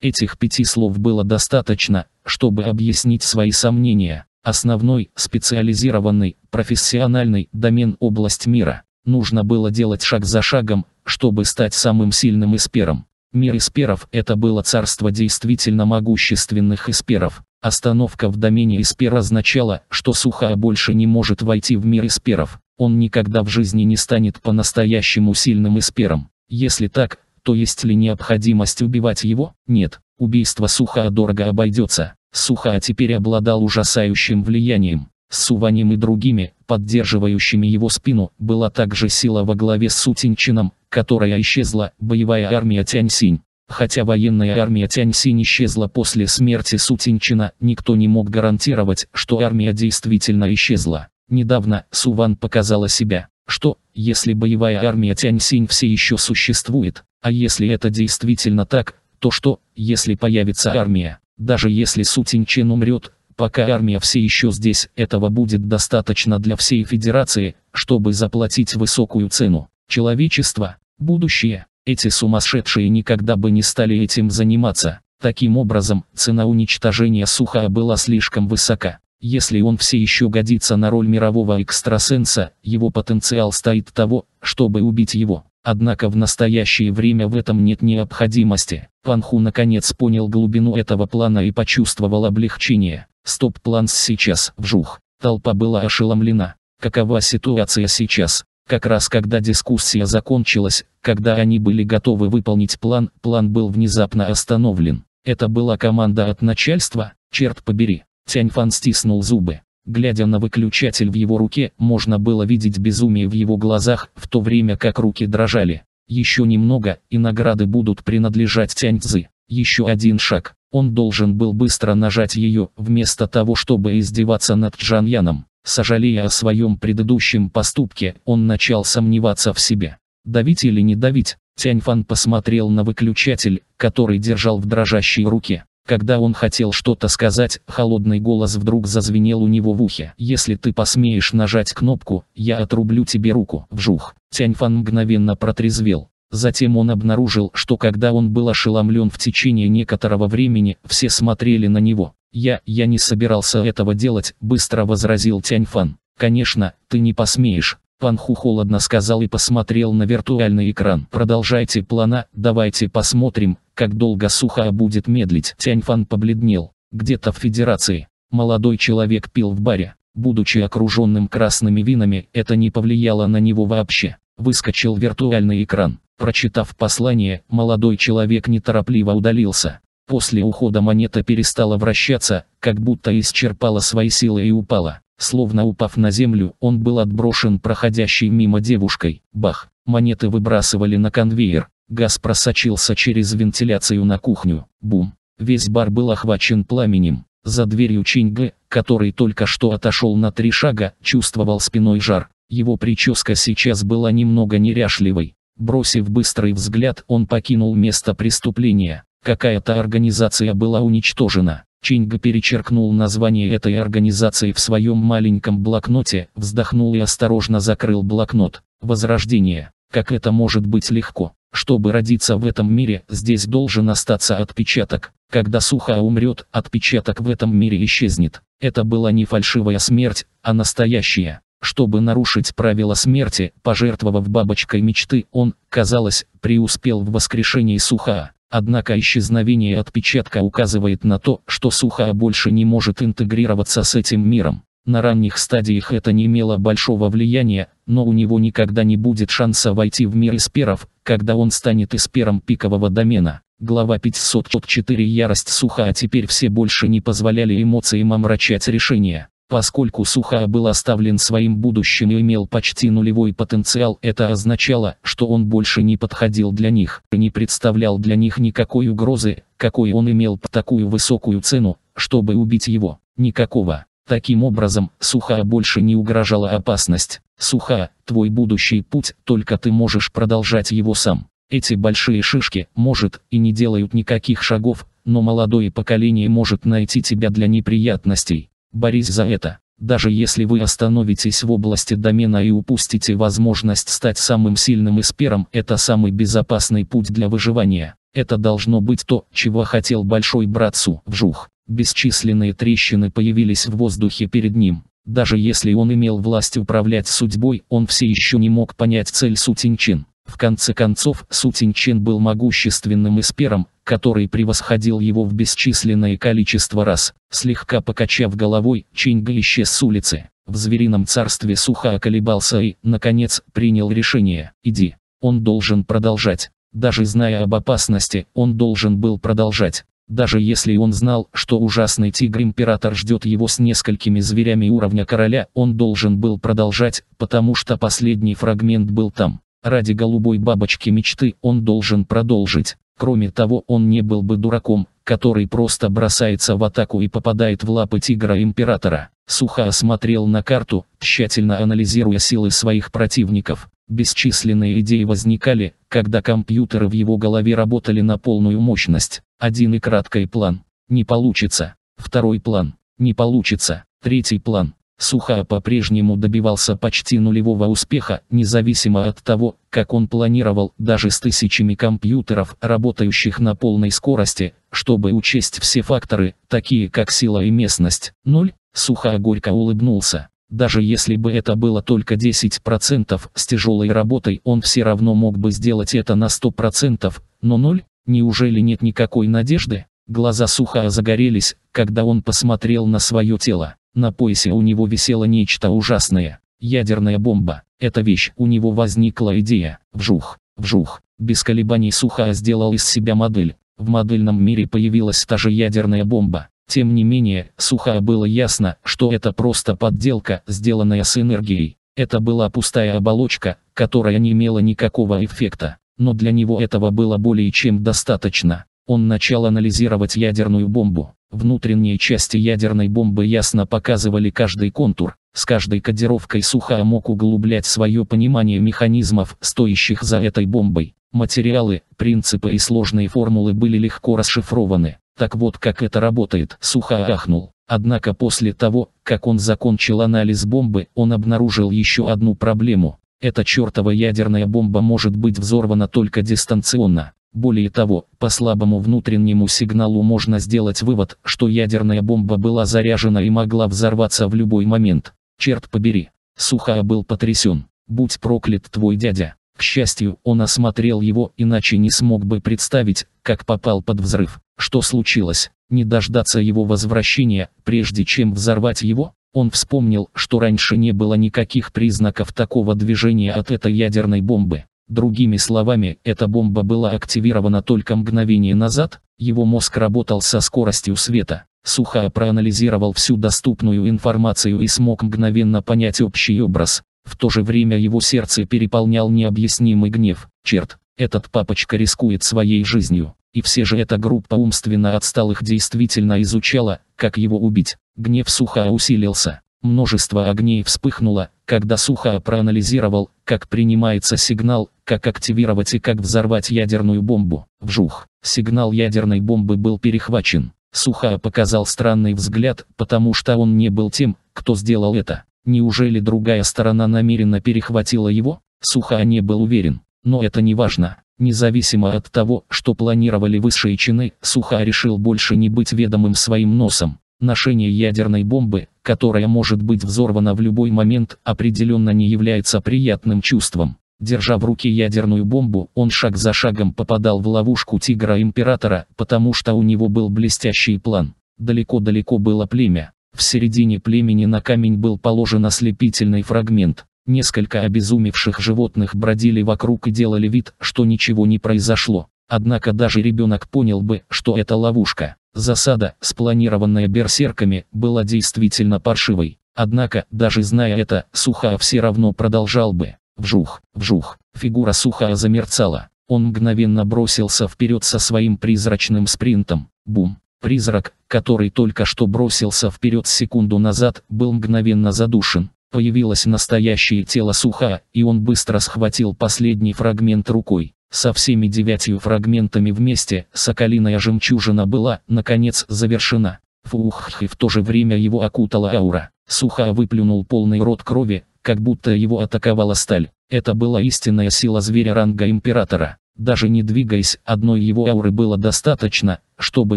Этих пяти слов было достаточно, чтобы объяснить свои сомнения. Основной, специализированный, профессиональный домен область мира. Нужно было делать шаг за шагом, чтобы стать самым сильным эспером. Мир эсперов – это было царство действительно могущественных эсперов. Остановка в домене Эспер означала, что Сухая больше не может войти в мир Эсперов. Он никогда в жизни не станет по-настоящему сильным Эспером. Если так, то есть ли необходимость убивать его? Нет. Убийство Сухая дорого обойдется. Сухая теперь обладал ужасающим влиянием. С Суваним и другими, поддерживающими его спину, была также сила во главе с Сутинчином, которая исчезла, боевая армия Тяньсинь. Хотя военная армия не исчезла после смерти Сутинчина, никто не мог гарантировать, что армия действительно исчезла. Недавно Суван показала себя, что, если боевая армия Тяньсинь все еще существует, а если это действительно так, то что, если появится армия, даже если Сутинчен умрет, пока армия все еще здесь, этого будет достаточно для всей федерации, чтобы заплатить высокую цену. Человечество, будущее. Эти сумасшедшие никогда бы не стали этим заниматься. Таким образом, цена уничтожения Сухая была слишком высока. Если он все еще годится на роль мирового экстрасенса, его потенциал стоит того, чтобы убить его. Однако в настоящее время в этом нет необходимости. Панху наконец понял глубину этого плана и почувствовал облегчение. Стоп-план сейчас, вжух. Толпа была ошеломлена. Какова ситуация сейчас? Как раз когда дискуссия закончилась, когда они были готовы выполнить план, план был внезапно остановлен. Это была команда от начальства, черт побери. Тяньфан стиснул зубы. Глядя на выключатель в его руке, можно было видеть безумие в его глазах, в то время как руки дрожали. Еще немного, и награды будут принадлежать Тяньцзы. Еще один шаг. Он должен был быстро нажать ее, вместо того, чтобы издеваться над Джаньяном. Сожалея о своем предыдущем поступке, он начал сомневаться в себе. Давить или не давить, Тяньфан посмотрел на выключатель, который держал в дрожащей руке. Когда он хотел что-то сказать, холодный голос вдруг зазвенел у него в ухе. «Если ты посмеешь нажать кнопку, я отрублю тебе руку, вжух». Тяньфан мгновенно протрезвел. Затем он обнаружил, что когда он был ошеломлен в течение некоторого времени, все смотрели на него. «Я, я не собирался этого делать», — быстро возразил Тяньфан. «Конечно, ты не посмеешь», — Панху холодно сказал и посмотрел на виртуальный экран. «Продолжайте плана, давайте посмотрим, как долго Сухая будет медлить». Тяньфан побледнел. Где-то в Федерации. Молодой человек пил в баре. Будучи окруженным красными винами, это не повлияло на него вообще. Выскочил виртуальный экран. Прочитав послание, молодой человек неторопливо удалился. После ухода монета перестала вращаться, как будто исчерпала свои силы и упала. Словно упав на землю, он был отброшен проходящей мимо девушкой. Бах! Монеты выбрасывали на конвейер. Газ просочился через вентиляцию на кухню. Бум! Весь бар был охвачен пламенем. За дверью Чиньга, который только что отошел на три шага, чувствовал спиной жар. Его прическа сейчас была немного неряшливой. Бросив быстрый взгляд, он покинул место преступления. Какая-то организация была уничтожена. Чинга перечеркнул название этой организации в своем маленьком блокноте, вздохнул и осторожно закрыл блокнот. Возрождение. Как это может быть легко? Чтобы родиться в этом мире, здесь должен остаться отпечаток. Когда Суха умрет, отпечаток в этом мире исчезнет. Это была не фальшивая смерть, а настоящая. Чтобы нарушить правила смерти, пожертвовав бабочкой мечты, он, казалось, преуспел в воскрешении Суха. Однако исчезновение отпечатка указывает на то, что Сухая больше не может интегрироваться с этим миром. На ранних стадиях это не имело большого влияния, но у него никогда не будет шанса войти в мир эсперов, когда он станет эспером пикового домена. Глава 504 Ярость Сухая теперь все больше не позволяли эмоциям омрачать решение. Поскольку Сухая был оставлен своим будущим и имел почти нулевой потенциал, это означало, что он больше не подходил для них, не представлял для них никакой угрозы, какой он имел по такую высокую цену, чтобы убить его. Никакого. Таким образом, Сухая больше не угрожала опасность. Сухая, твой будущий путь, только ты можешь продолжать его сам. Эти большие шишки, может, и не делают никаких шагов, но молодое поколение может найти тебя для неприятностей. Борись за это. Даже если вы остановитесь в области домена и упустите возможность стать самым сильным эспером, это самый безопасный путь для выживания. Это должно быть то, чего хотел большой братцу. Вжух. Бесчисленные трещины появились в воздухе перед ним. Даже если он имел власть управлять судьбой, он все еще не мог понять цель Сутинчин. В конце концов, Сутинчен был могущественным эспером, который превосходил его в бесчисленное количество раз. Слегка покачав головой, Чинга исчез с улицы. В зверином царстве сухо околебался и, наконец, принял решение. Иди. Он должен продолжать. Даже зная об опасности, он должен был продолжать. Даже если он знал, что ужасный тигр-император ждет его с несколькими зверями уровня короля, он должен был продолжать, потому что последний фрагмент был там. Ради голубой бабочки мечты он должен продолжить. Кроме того, он не был бы дураком, который просто бросается в атаку и попадает в лапы тигра-императора. Сухо осмотрел на карту, тщательно анализируя силы своих противников. Бесчисленные идеи возникали, когда компьютеры в его голове работали на полную мощность. Один и краткий план. Не получится. Второй план. Не получится. Третий план. Суха по-прежнему добивался почти нулевого успеха, независимо от того, как он планировал, даже с тысячами компьютеров, работающих на полной скорости, чтобы учесть все факторы, такие как сила и местность. Ноль. Суха горько улыбнулся. Даже если бы это было только 10% с тяжелой работой, он все равно мог бы сделать это на 100%, но ноль? Неужели нет никакой надежды? Глаза Суха загорелись, когда он посмотрел на свое тело. На поясе у него висело нечто ужасное. Ядерная бомба. Эта вещь. У него возникла идея. Вжух, вжух. Без колебаний Сухая сделал из себя модель. В модельном мире появилась та же ядерная бомба. Тем не менее, Сухая было ясно, что это просто подделка, сделанная с энергией. Это была пустая оболочка, которая не имела никакого эффекта. Но для него этого было более чем достаточно. Он начал анализировать ядерную бомбу. Внутренние части ядерной бомбы ясно показывали каждый контур, с каждой кодировкой Суха мог углублять свое понимание механизмов, стоящих за этой бомбой. Материалы, принципы и сложные формулы были легко расшифрованы. Так вот как это работает, Суха ахнул. Однако после того, как он закончил анализ бомбы, он обнаружил еще одну проблему. Эта чертова ядерная бомба может быть взорвана только дистанционно. Более того, по слабому внутреннему сигналу можно сделать вывод, что ядерная бомба была заряжена и могла взорваться в любой момент. Черт побери. Сухая был потрясен. Будь проклят твой дядя. К счастью, он осмотрел его, иначе не смог бы представить, как попал под взрыв. Что случилось? Не дождаться его возвращения, прежде чем взорвать его? Он вспомнил, что раньше не было никаких признаков такого движения от этой ядерной бомбы. Другими словами, эта бомба была активирована только мгновение назад, его мозг работал со скоростью света. Сухая проанализировал всю доступную информацию и смог мгновенно понять общий образ. В то же время его сердце переполнял необъяснимый гнев. Черт, этот папочка рискует своей жизнью. И все же эта группа умственно отсталых действительно изучала, как его убить. Гнев Сухая усилился. Множество огней вспыхнуло, когда Сухо проанализировал, как принимается сигнал, как активировать и как взорвать ядерную бомбу. Вжух. Сигнал ядерной бомбы был перехвачен. Сухо показал странный взгляд, потому что он не был тем, кто сделал это. Неужели другая сторона намеренно перехватила его? Сухо не был уверен. Но это не важно. Независимо от того, что планировали высшие чины, Суха решил больше не быть ведомым своим носом. Ношение ядерной бомбы, которая может быть взорвана в любой момент, определенно не является приятным чувством. Держа в руке ядерную бомбу, он шаг за шагом попадал в ловушку тигра-императора, потому что у него был блестящий план. Далеко-далеко было племя. В середине племени на камень был положен ослепительный фрагмент. Несколько обезумевших животных бродили вокруг и делали вид, что ничего не произошло. Однако даже ребенок понял бы, что это ловушка. Засада, спланированная берсерками, была действительно паршивой. Однако, даже зная это, Сухая все равно продолжал бы. Вжух, вжух, фигура Сухая замерцала. Он мгновенно бросился вперед со своим призрачным спринтом. Бум. Призрак, который только что бросился вперед секунду назад, был мгновенно задушен. Появилось настоящее тело Суха, и он быстро схватил последний фрагмент рукой. Со всеми девятью фрагментами вместе «Соколиная жемчужина» была, наконец, завершена. Фух, и в то же время его окутала аура. Суха выплюнул полный рот крови, как будто его атаковала сталь. Это была истинная сила зверя ранга императора. Даже не двигаясь, одной его ауры было достаточно, чтобы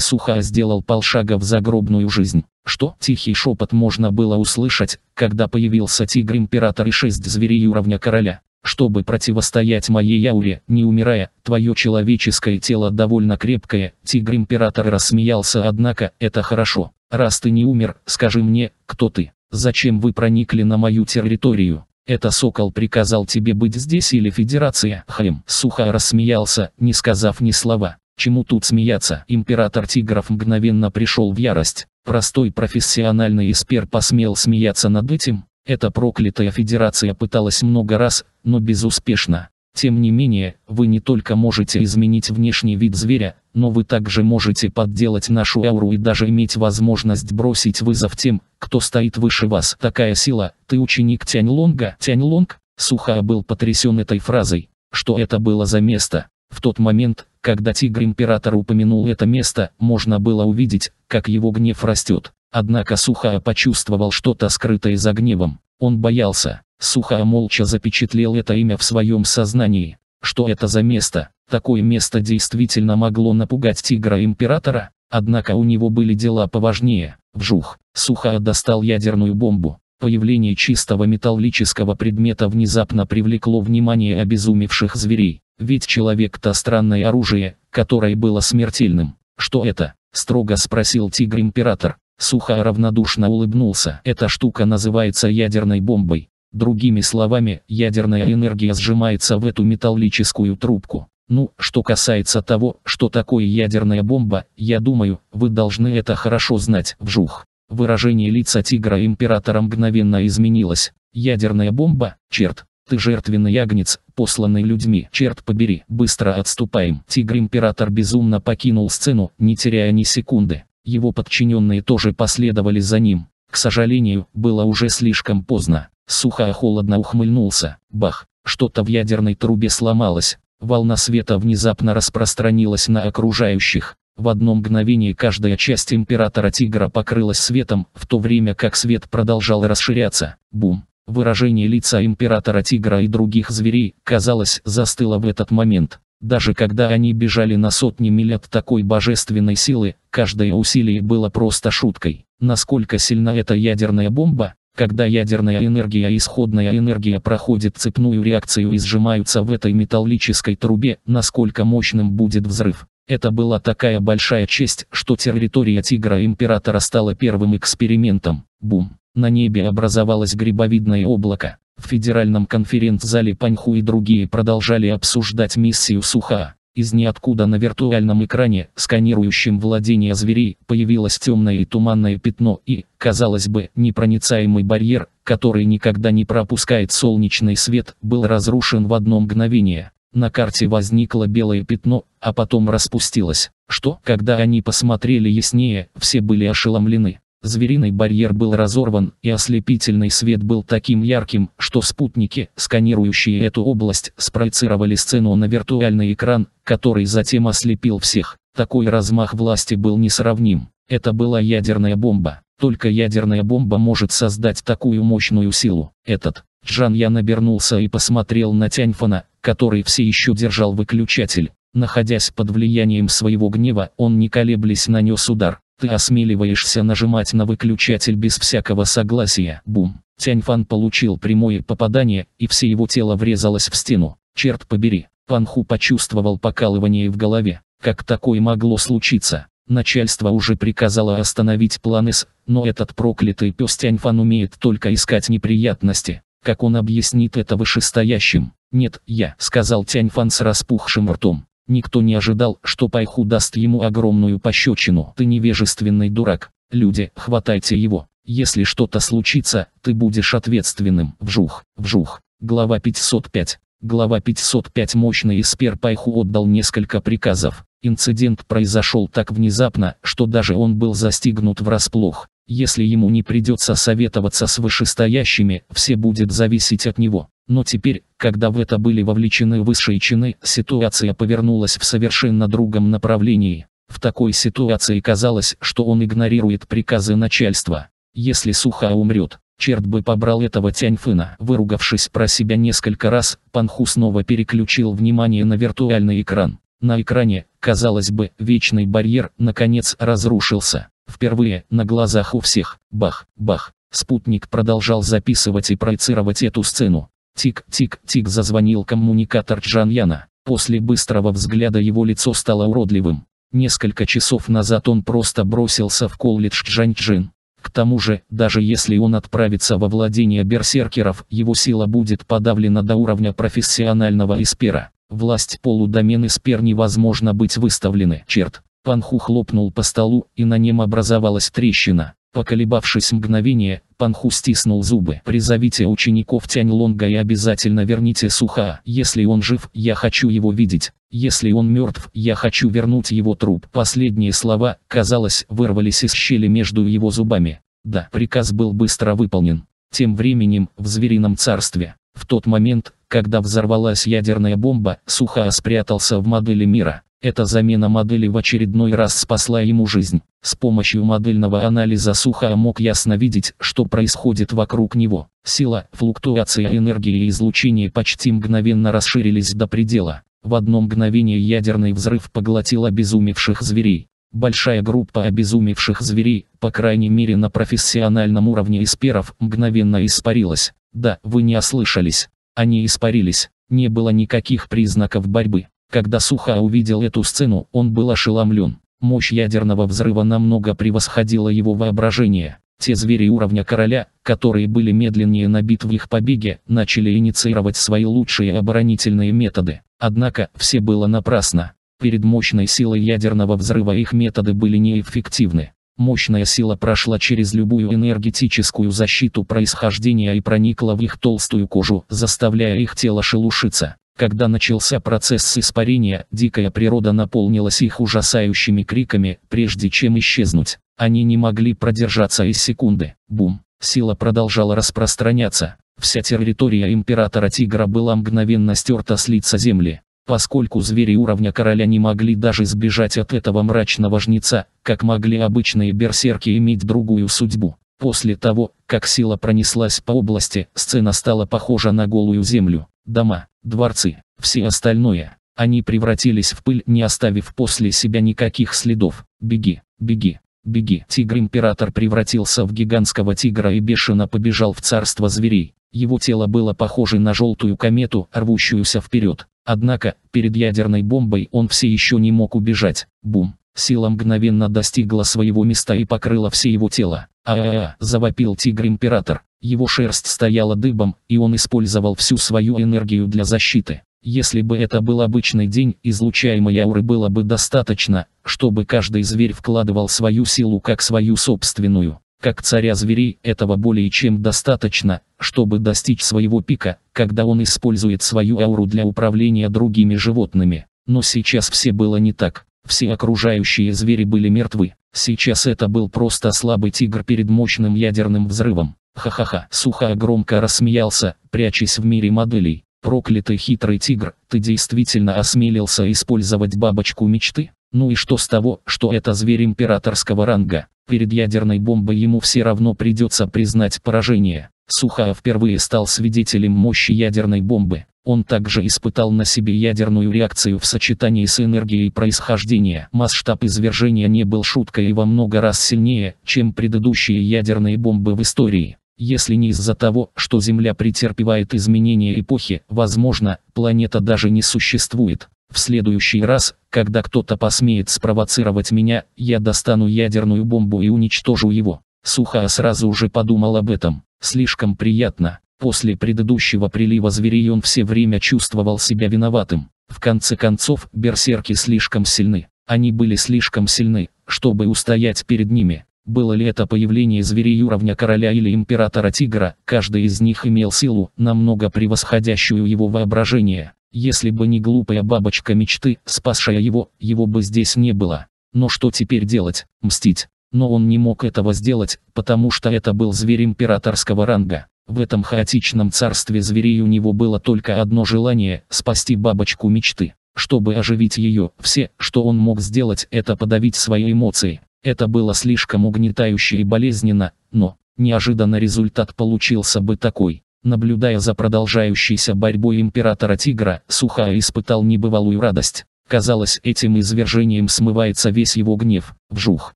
Суха сделал полшага в загробную жизнь. Что? Тихий шепот можно было услышать, когда появился тигр-император и шесть зверей уровня короля. Чтобы противостоять моей ауре, не умирая, твое человеческое тело довольно крепкое, тигр-император рассмеялся, однако, это хорошо. Раз ты не умер, скажи мне, кто ты? Зачем вы проникли на мою территорию? Это Сокол приказал тебе быть здесь или Федерация? Хм, сухо рассмеялся, не сказав ни слова. Чему тут смеяться? Император Тигров мгновенно пришел в ярость. Простой профессиональный эспер посмел смеяться над этим? Эта проклятая федерация пыталась много раз, но безуспешно. Тем не менее, вы не только можете изменить внешний вид зверя, но вы также можете подделать нашу ауру и даже иметь возможность бросить вызов тем, кто стоит выше вас. Такая сила, ты ученик Тяньлонга. Тяньлонг, Суха был потрясен этой фразой. Что это было за место? В тот момент, когда тигр-император упомянул это место, можно было увидеть, как его гнев растет. Однако Сухая почувствовал что-то скрытое за гневом. Он боялся. Сухая молча запечатлел это имя в своем сознании. Что это за место? Такое место действительно могло напугать тигра-императора, однако у него были дела поважнее. Вжух. Сухая достал ядерную бомбу. Появление чистого металлического предмета внезапно привлекло внимание обезумевших зверей. Ведь человек-то странное оружие, которое было смертельным. «Что это?» – строго спросил тигр-император. Сухо равнодушно улыбнулся. Эта штука называется ядерной бомбой. Другими словами, ядерная энергия сжимается в эту металлическую трубку. Ну, что касается того, что такое ядерная бомба, я думаю, вы должны это хорошо знать, вжух. Выражение лица тигра императора мгновенно изменилось. Ядерная бомба? Черт. Ты жертвенный агнец, посланный людьми. Черт побери, быстро отступаем. Тигр-император безумно покинул сцену, не теряя ни секунды. Его подчиненные тоже последовали за ним. К сожалению, было уже слишком поздно. Сухо и холодно ухмыльнулся. Бах! Что-то в ядерной трубе сломалось. Волна света внезапно распространилась на окружающих. В одно мгновение каждая часть императора тигра покрылась светом, в то время как свет продолжал расширяться. Бум! Выражение лица императора тигра и других зверей, казалось, застыло в этот момент. Даже когда они бежали на сотни миль от такой божественной силы, каждое усилие было просто шуткой. Насколько сильна эта ядерная бомба, когда ядерная энергия и исходная энергия проходит цепную реакцию и сжимаются в этой металлической трубе, насколько мощным будет взрыв. Это была такая большая честь, что территория Тигра Императора стала первым экспериментом. Бум. На небе образовалось грибовидное облако, в федеральном конференц-зале Паньху и другие продолжали обсуждать миссию Суха. Из ниоткуда на виртуальном экране, сканирующем владение зверей, появилось темное и туманное пятно и, казалось бы, непроницаемый барьер, который никогда не пропускает солнечный свет, был разрушен в одно мгновение. На карте возникло белое пятно, а потом распустилось, что, когда они посмотрели яснее, все были ошеломлены. Звериный барьер был разорван, и ослепительный свет был таким ярким, что спутники, сканирующие эту область, спроецировали сцену на виртуальный экран, который затем ослепил всех. Такой размах власти был несравним. Это была ядерная бомба. Только ядерная бомба может создать такую мощную силу. Этот. Джан Ян обернулся и посмотрел на Тяньфана, который все еще держал выключатель. Находясь под влиянием своего гнева, он не колеблясь нанес удар. Ты осмеливаешься нажимать на выключатель без всякого согласия. Бум. Тяньфан получил прямое попадание, и все его тело врезалось в стену. Черт побери. Панху почувствовал покалывание в голове. Как такое могло случиться? Начальство уже приказало остановить с но этот проклятый пес Тяньфан умеет только искать неприятности. Как он объяснит это вышестоящим? «Нет, я», — сказал Тяньфан с распухшим ртом. Никто не ожидал, что Пайху даст ему огромную пощечину. Ты невежественный дурак. Люди, хватайте его. Если что-то случится, ты будешь ответственным. Вжух, вжух. Глава 505. Глава 505 мощный Испер Пайху отдал несколько приказов. Инцидент произошел так внезапно, что даже он был застигнут врасплох. Если ему не придется советоваться с вышестоящими, все будет зависеть от него. Но теперь, когда в это были вовлечены высшие чины, ситуация повернулась в совершенно другом направлении. В такой ситуации казалось, что он игнорирует приказы начальства. Если Суха умрет, черт бы побрал этого Тяньфына. Выругавшись про себя несколько раз, Панху снова переключил внимание на виртуальный экран. На экране, казалось бы, вечный барьер, наконец, разрушился. Впервые, на глазах у всех, бах, бах. Спутник продолжал записывать и проецировать эту сцену. Тик-тик-тик зазвонил коммуникатор Джаньяна. После быстрого взгляда его лицо стало уродливым. Несколько часов назад он просто бросился в колледж Джаньчжин. К тому же, даже если он отправится во владение берсеркеров, его сила будет подавлена до уровня профессионального эспера. Власть полудомен эспер невозможно быть выставлены. Черт. Панху хлопнул по столу, и на нем образовалась трещина. Поколебавшись мгновение, Панху стиснул зубы. «Призовите учеников Тянь Лонга и обязательно верните Суха. Если он жив, я хочу его видеть. Если он мертв, я хочу вернуть его труп». Последние слова, казалось, вырвались из щели между его зубами. Да, приказ был быстро выполнен. Тем временем, в зверином царстве, в тот момент, когда взорвалась ядерная бомба, Суха спрятался в модели мира. Эта замена модели в очередной раз спасла ему жизнь. С помощью модельного анализа Суха мог ясно видеть, что происходит вокруг него. Сила, флуктуация энергии и излучение почти мгновенно расширились до предела. В одно мгновение ядерный взрыв поглотил обезумевших зверей. Большая группа обезумевших зверей, по крайней мере на профессиональном уровне эсперов, мгновенно испарилась. Да, вы не ослышались. Они испарились. Не было никаких признаков борьбы. Когда Суха увидел эту сцену, он был ошеломлен. Мощь ядерного взрыва намного превосходила его воображение. Те звери уровня короля, которые были медленнее на битве в их побеге, начали инициировать свои лучшие оборонительные методы. Однако, все было напрасно. Перед мощной силой ядерного взрыва их методы были неэффективны. Мощная сила прошла через любую энергетическую защиту происхождения и проникла в их толстую кожу, заставляя их тело шелушиться. Когда начался процесс испарения, дикая природа наполнилась их ужасающими криками, прежде чем исчезнуть. Они не могли продержаться и секунды. Бум. Сила продолжала распространяться. Вся территория императора Тигра была мгновенно стерта с лица земли. Поскольку звери уровня короля не могли даже сбежать от этого мрачного жнеца, как могли обычные берсерки иметь другую судьбу. После того, как сила пронеслась по области, сцена стала похожа на голую землю. Дома, дворцы, все остальное. Они превратились в пыль, не оставив после себя никаких следов. Беги, беги, беги. Тигр-император превратился в гигантского тигра и бешено побежал в царство зверей. Его тело было похоже на желтую комету, рвущуюся вперед. Однако, перед ядерной бомбой он все еще не мог убежать. Бум! Сила мгновенно достигла своего места и покрыла все его тело а завопил тигр-император. Его шерсть стояла дыбом, и он использовал всю свою энергию для защиты. Если бы это был обычный день, излучаемой ауры было бы достаточно, чтобы каждый зверь вкладывал свою силу как свою собственную. Как царя зверей, этого более чем достаточно, чтобы достичь своего пика, когда он использует свою ауру для управления другими животными. Но сейчас все было не так. Все окружающие звери были мертвы. Сейчас это был просто слабый тигр перед мощным ядерным взрывом. Ха-ха-ха. Сухо громко рассмеялся, прячась в мире моделей. Проклятый хитрый тигр, ты действительно осмелился использовать бабочку мечты? Ну и что с того, что это зверь императорского ранга? Перед ядерной бомбой ему все равно придется признать поражение. Сухая впервые стал свидетелем мощи ядерной бомбы. Он также испытал на себе ядерную реакцию в сочетании с энергией происхождения. Масштаб извержения не был шуткой и во много раз сильнее, чем предыдущие ядерные бомбы в истории. Если не из-за того, что Земля претерпевает изменения эпохи, возможно, планета даже не существует. В следующий раз, когда кто-то посмеет спровоцировать меня, я достану ядерную бомбу и уничтожу его. Сухая сразу же подумал об этом. Слишком приятно, После предыдущего прилива зверей он все время чувствовал себя виноватым. В конце концов, берсерки слишком сильны. Они были слишком сильны, чтобы устоять перед ними. Было ли это появление зверей уровня короля или императора тигра, каждый из них имел силу, намного превосходящую его воображение. Если бы не глупая бабочка мечты, спасшая его, его бы здесь не было. Но что теперь делать? Мстить. Но он не мог этого сделать, потому что это был зверь императорского ранга. В этом хаотичном царстве зверей у него было только одно желание – спасти бабочку мечты. Чтобы оживить ее, все, что он мог сделать, это подавить свои эмоции. Это было слишком угнетающе и болезненно, но неожиданно результат получился бы такой. Наблюдая за продолжающейся борьбой императора Тигра, Сухая испытал небывалую радость. Казалось, этим извержением смывается весь его гнев. Вжух.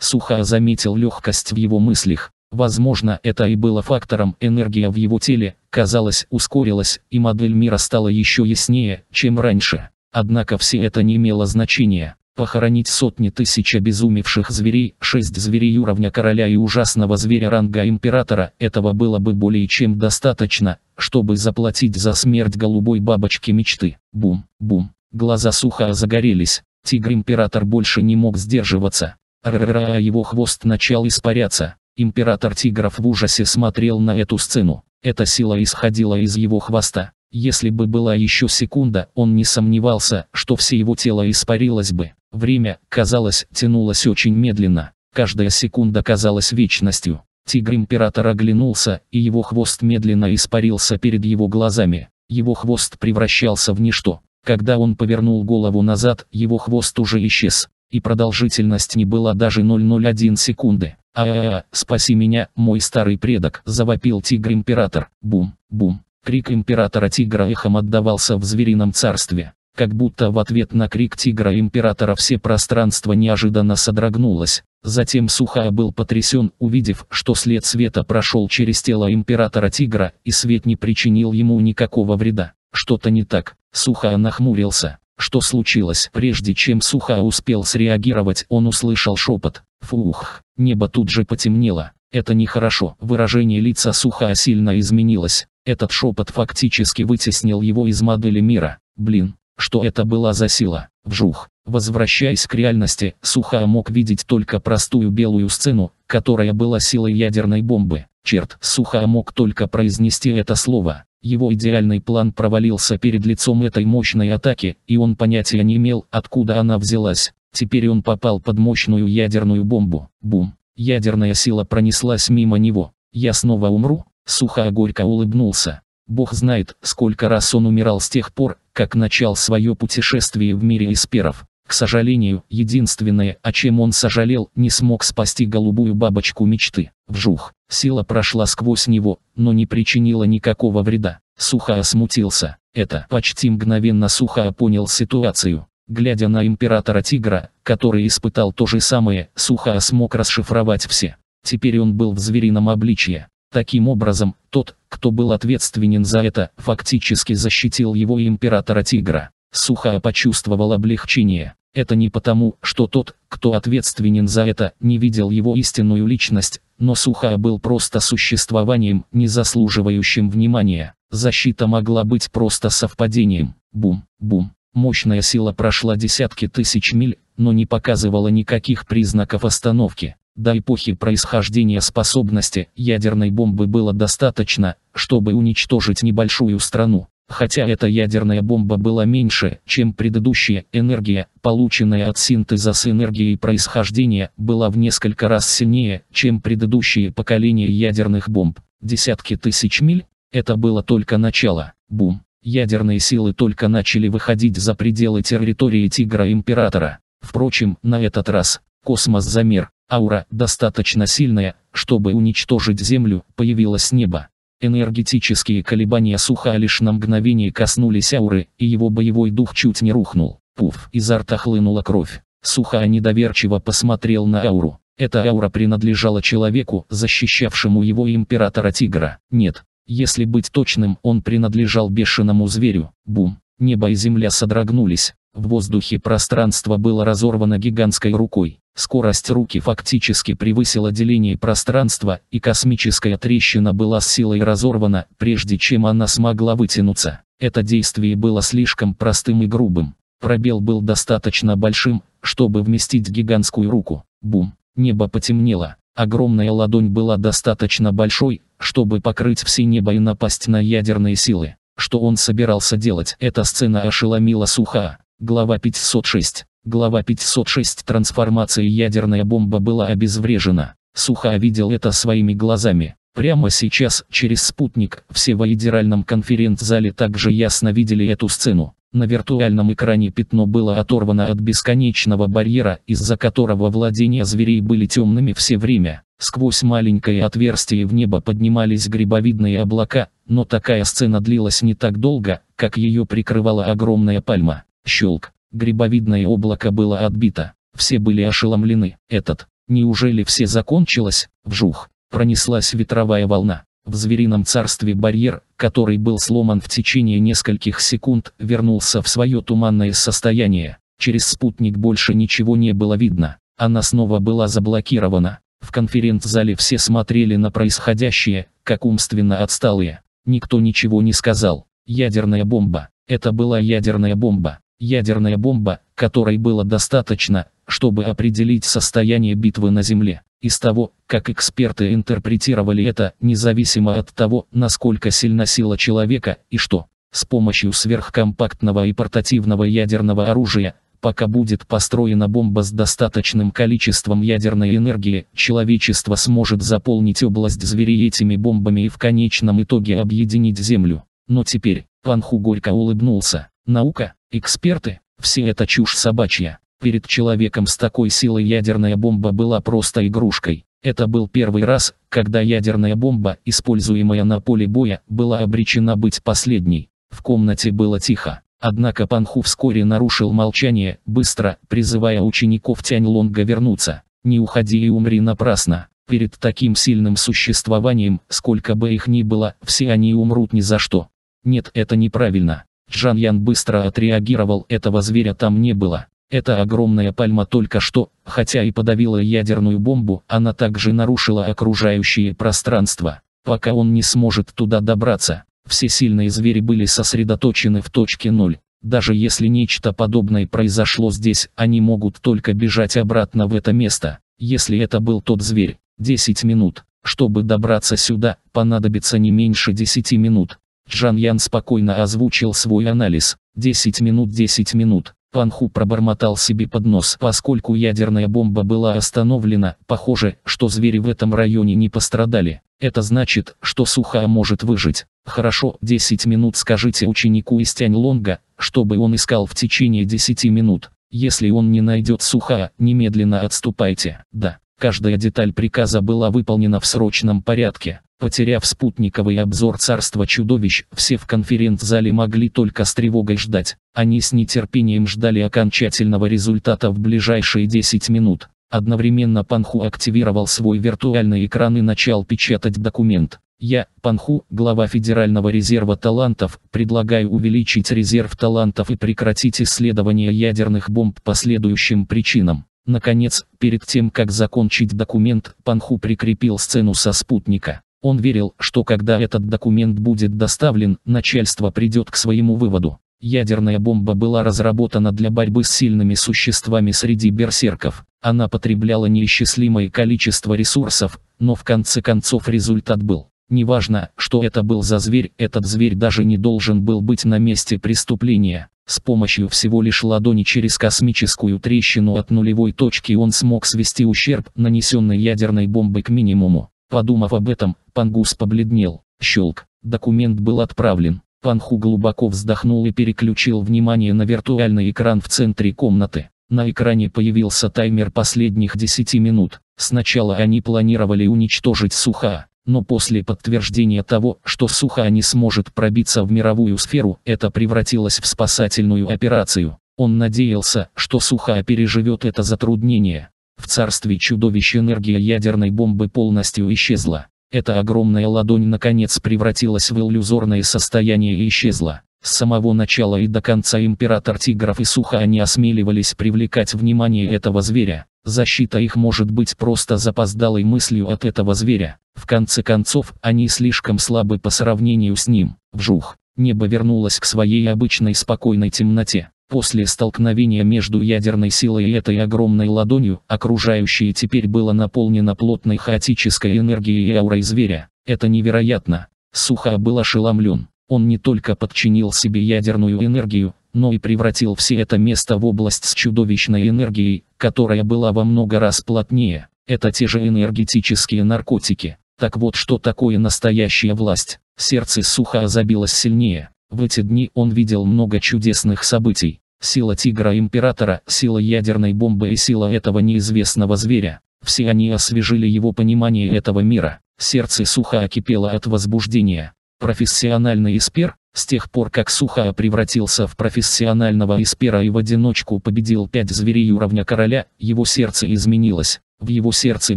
Сухая заметил легкость в его мыслях. Возможно, это и было фактором, энергия в его теле, казалось, ускорилась, и модель мира стала еще яснее, чем раньше. Однако все это не имело значения. Похоронить сотни тысяч обезумевших зверей, шесть зверей уровня короля и ужасного зверя ранга императора, этого было бы более чем достаточно, чтобы заплатить за смерть голубой бабочки мечты. Бум, бум. Глаза сухо загорелись. Тигр-император больше не мог сдерживаться. Ррррррррррр, а его хвост начал испаряться. Император тигров в ужасе смотрел на эту сцену. Эта сила исходила из его хвоста. Если бы была еще секунда, он не сомневался, что все его тело испарилось бы. Время, казалось, тянулось очень медленно. Каждая секунда казалась вечностью. Тигр-император оглянулся, и его хвост медленно испарился перед его глазами. Его хвост превращался в ничто. Когда он повернул голову назад, его хвост уже исчез. И продолжительность не была даже 0,01 секунды. А, а, а спаси меня, мой старый предок!» – завопил тигр-император. Бум, бум. Крик императора-тигра эхом отдавался в зверином царстве. Как будто в ответ на крик тигра-императора все пространство неожиданно содрогнулось. Затем Сухая был потрясен, увидев, что след света прошел через тело императора-тигра, и свет не причинил ему никакого вреда. Что-то не так. Сухая нахмурился. Что случилось? Прежде чем Сухая успел среагировать, он услышал шепот. Фух, небо тут же потемнело. Это нехорошо. Выражение лица Сухая сильно изменилось. Этот шепот фактически вытеснил его из модели мира. Блин, что это была за сила? Вжух. Возвращаясь к реальности, Суха мог видеть только простую белую сцену, которая была силой ядерной бомбы. Черт, Суха мог только произнести это слово. Его идеальный план провалился перед лицом этой мощной атаки, и он понятия не имел, откуда она взялась. Теперь он попал под мощную ядерную бомбу. Бум. Ядерная сила пронеслась мимо него. Я снова умру? Сухо горько улыбнулся. Бог знает, сколько раз он умирал с тех пор, как начал свое путешествие в мире эсперов. К сожалению, единственное, о чем он сожалел, не смог спасти голубую бабочку мечты. Вжух. Сила прошла сквозь него, но не причинила никакого вреда. Сухая смутился. Это почти мгновенно Сухая понял ситуацию. Глядя на императора тигра, который испытал то же самое, Сухая смог расшифровать все. Теперь он был в зверином обличье. Таким образом, тот, кто был ответственен за это, фактически защитил его императора тигра. Сухая почувствовал облегчение. Это не потому, что тот, кто ответственен за это, не видел его истинную личность, но Сухая был просто существованием, не заслуживающим внимания. Защита могла быть просто совпадением. Бум, бум. Мощная сила прошла десятки тысяч миль, но не показывала никаких признаков остановки. До эпохи происхождения способности ядерной бомбы было достаточно, чтобы уничтожить небольшую страну. Хотя эта ядерная бомба была меньше, чем предыдущая, энергия, полученная от синтеза с энергией происхождения, была в несколько раз сильнее, чем предыдущие поколения ядерных бомб. Десятки тысяч миль – это было только начало. Бум. Ядерные силы только начали выходить за пределы территории Тигра-Императора. Впрочем, на этот раз, космос замер, аура, достаточно сильная, чтобы уничтожить Землю, появилось небо. Энергетические колебания Суха лишь на мгновение коснулись ауры, и его боевой дух чуть не рухнул. Пуф, изо рта хлынула кровь. Суха недоверчиво посмотрел на ауру. Эта аура принадлежала человеку, защищавшему его императора-тигра. Нет, если быть точным, он принадлежал бешеному зверю. Бум. Небо и земля содрогнулись. В воздухе пространство было разорвано гигантской рукой. Скорость руки фактически превысила деление пространства, и космическая трещина была с силой разорвана, прежде чем она смогла вытянуться. Это действие было слишком простым и грубым. Пробел был достаточно большим, чтобы вместить гигантскую руку. Бум. Небо потемнело. Огромная ладонь была достаточно большой, чтобы покрыть все небо и напасть на ядерные силы. Что он собирался делать? Эта сцена ошеломила Суха. Глава 506. Глава 506 Трансформация ядерная бомба была обезврежена. Сухо видел это своими глазами. Прямо сейчас, через спутник, все в федеральном конференц-зале также ясно видели эту сцену. На виртуальном экране пятно было оторвано от бесконечного барьера, из-за которого владения зверей были темными все время. Сквозь маленькое отверстие в небо поднимались грибовидные облака, но такая сцена длилась не так долго, как ее прикрывала огромная пальма. Щелк грибовидное облако было отбито. Все были ошеломлены. Этот, неужели все закончилось? Вжух, пронеслась ветровая волна. В зверином царстве барьер, который был сломан в течение нескольких секунд, вернулся в свое туманное состояние. Через спутник больше ничего не было видно. Она снова была заблокирована. В конференц-зале все смотрели на происходящее, как умственно отсталые. Никто ничего не сказал. Ядерная бомба. Это была ядерная бомба. Ядерная бомба, которой было достаточно, чтобы определить состояние битвы на Земле. Из того, как эксперты интерпретировали это, независимо от того, насколько сильна сила человека и что. С помощью сверхкомпактного и портативного ядерного оружия, пока будет построена бомба с достаточным количеством ядерной энергии, человечество сможет заполнить область зверей этими бомбами и в конечном итоге объединить Землю. Но теперь, Панху горько улыбнулся. Наука, Эксперты, все это чушь собачья. Перед человеком с такой силой ядерная бомба была просто игрушкой. Это был первый раз, когда ядерная бомба, используемая на поле боя, была обречена быть последней. В комнате было тихо. Однако Панху вскоре нарушил молчание, быстро, призывая учеников Тянь Лонга вернуться. «Не уходи и умри напрасно. Перед таким сильным существованием, сколько бы их ни было, все они умрут ни за что. Нет, это неправильно. Джан Ян быстро отреагировал, этого зверя там не было. Эта огромная пальма только что, хотя и подавила ядерную бомбу, она также нарушила окружающее пространство. Пока он не сможет туда добраться, все сильные звери были сосредоточены в точке ноль. Даже если нечто подобное произошло здесь, они могут только бежать обратно в это место. Если это был тот зверь, 10 минут. Чтобы добраться сюда, понадобится не меньше 10 минут. Джан Ян спокойно озвучил свой анализ. 10 минут 10 минут. Панху пробормотал себе под нос. Поскольку ядерная бомба была остановлена, похоже, что звери в этом районе не пострадали. Это значит, что Суха может выжить. Хорошо, 10 минут скажите ученику из Тянь-Лонга, чтобы он искал в течение 10 минут. Если он не найдет Суха, немедленно отступайте. Да. Каждая деталь приказа была выполнена в срочном порядке. Потеряв спутниковый обзор царства чудовищ, все в конференц-зале могли только с тревогой ждать. Они с нетерпением ждали окончательного результата в ближайшие 10 минут. Одновременно Панху активировал свой виртуальный экран и начал печатать документ. Я, Панху, глава Федерального резерва талантов, предлагаю увеличить резерв талантов и прекратить исследование ядерных бомб по следующим причинам. Наконец, перед тем как закончить документ, Панху прикрепил сцену со спутника. Он верил, что когда этот документ будет доставлен, начальство придет к своему выводу. Ядерная бомба была разработана для борьбы с сильными существами среди берсерков. Она потребляла неисчислимое количество ресурсов, но в конце концов результат был. Неважно, что это был за зверь, этот зверь даже не должен был быть на месте преступления. С помощью всего лишь ладони через космическую трещину от нулевой точки он смог свести ущерб, нанесенный ядерной бомбой к минимуму. Подумав об этом, Пангус побледнел. Щелк. Документ был отправлен. Панху глубоко вздохнул и переключил внимание на виртуальный экран в центре комнаты. На экране появился таймер последних 10 минут. Сначала они планировали уничтожить Суха, но после подтверждения того, что Суха не сможет пробиться в мировую сферу, это превратилось в спасательную операцию. Он надеялся, что Суха переживет это затруднение. В царстве чудовищ энергия ядерной бомбы полностью исчезла. Эта огромная ладонь наконец превратилась в иллюзорное состояние и исчезла. С самого начала и до конца император тигров и суха не осмеливались привлекать внимание этого зверя. Защита их может быть просто запоздалой мыслью от этого зверя. В конце концов, они слишком слабы по сравнению с ним. Вжух. Небо вернулось к своей обычной спокойной темноте. После столкновения между ядерной силой и этой огромной ладонью, окружающее теперь было наполнено плотной хаотической энергией и аурой зверя. Это невероятно. Суха был ошеломлен. Он не только подчинил себе ядерную энергию, но и превратил все это место в область с чудовищной энергией, которая была во много раз плотнее. Это те же энергетические наркотики. Так вот что такое настоящая власть. Сердце Суха забилось сильнее. В эти дни он видел много чудесных событий. Сила тигра императора, сила ядерной бомбы и сила этого неизвестного зверя. Все они освежили его понимание этого мира. Сердце Суха окипело от возбуждения. Профессиональный эспер, с тех пор, как Сухая превратился в профессионального эспера и в одиночку победил пять зверей уровня короля, его сердце изменилось. В его сердце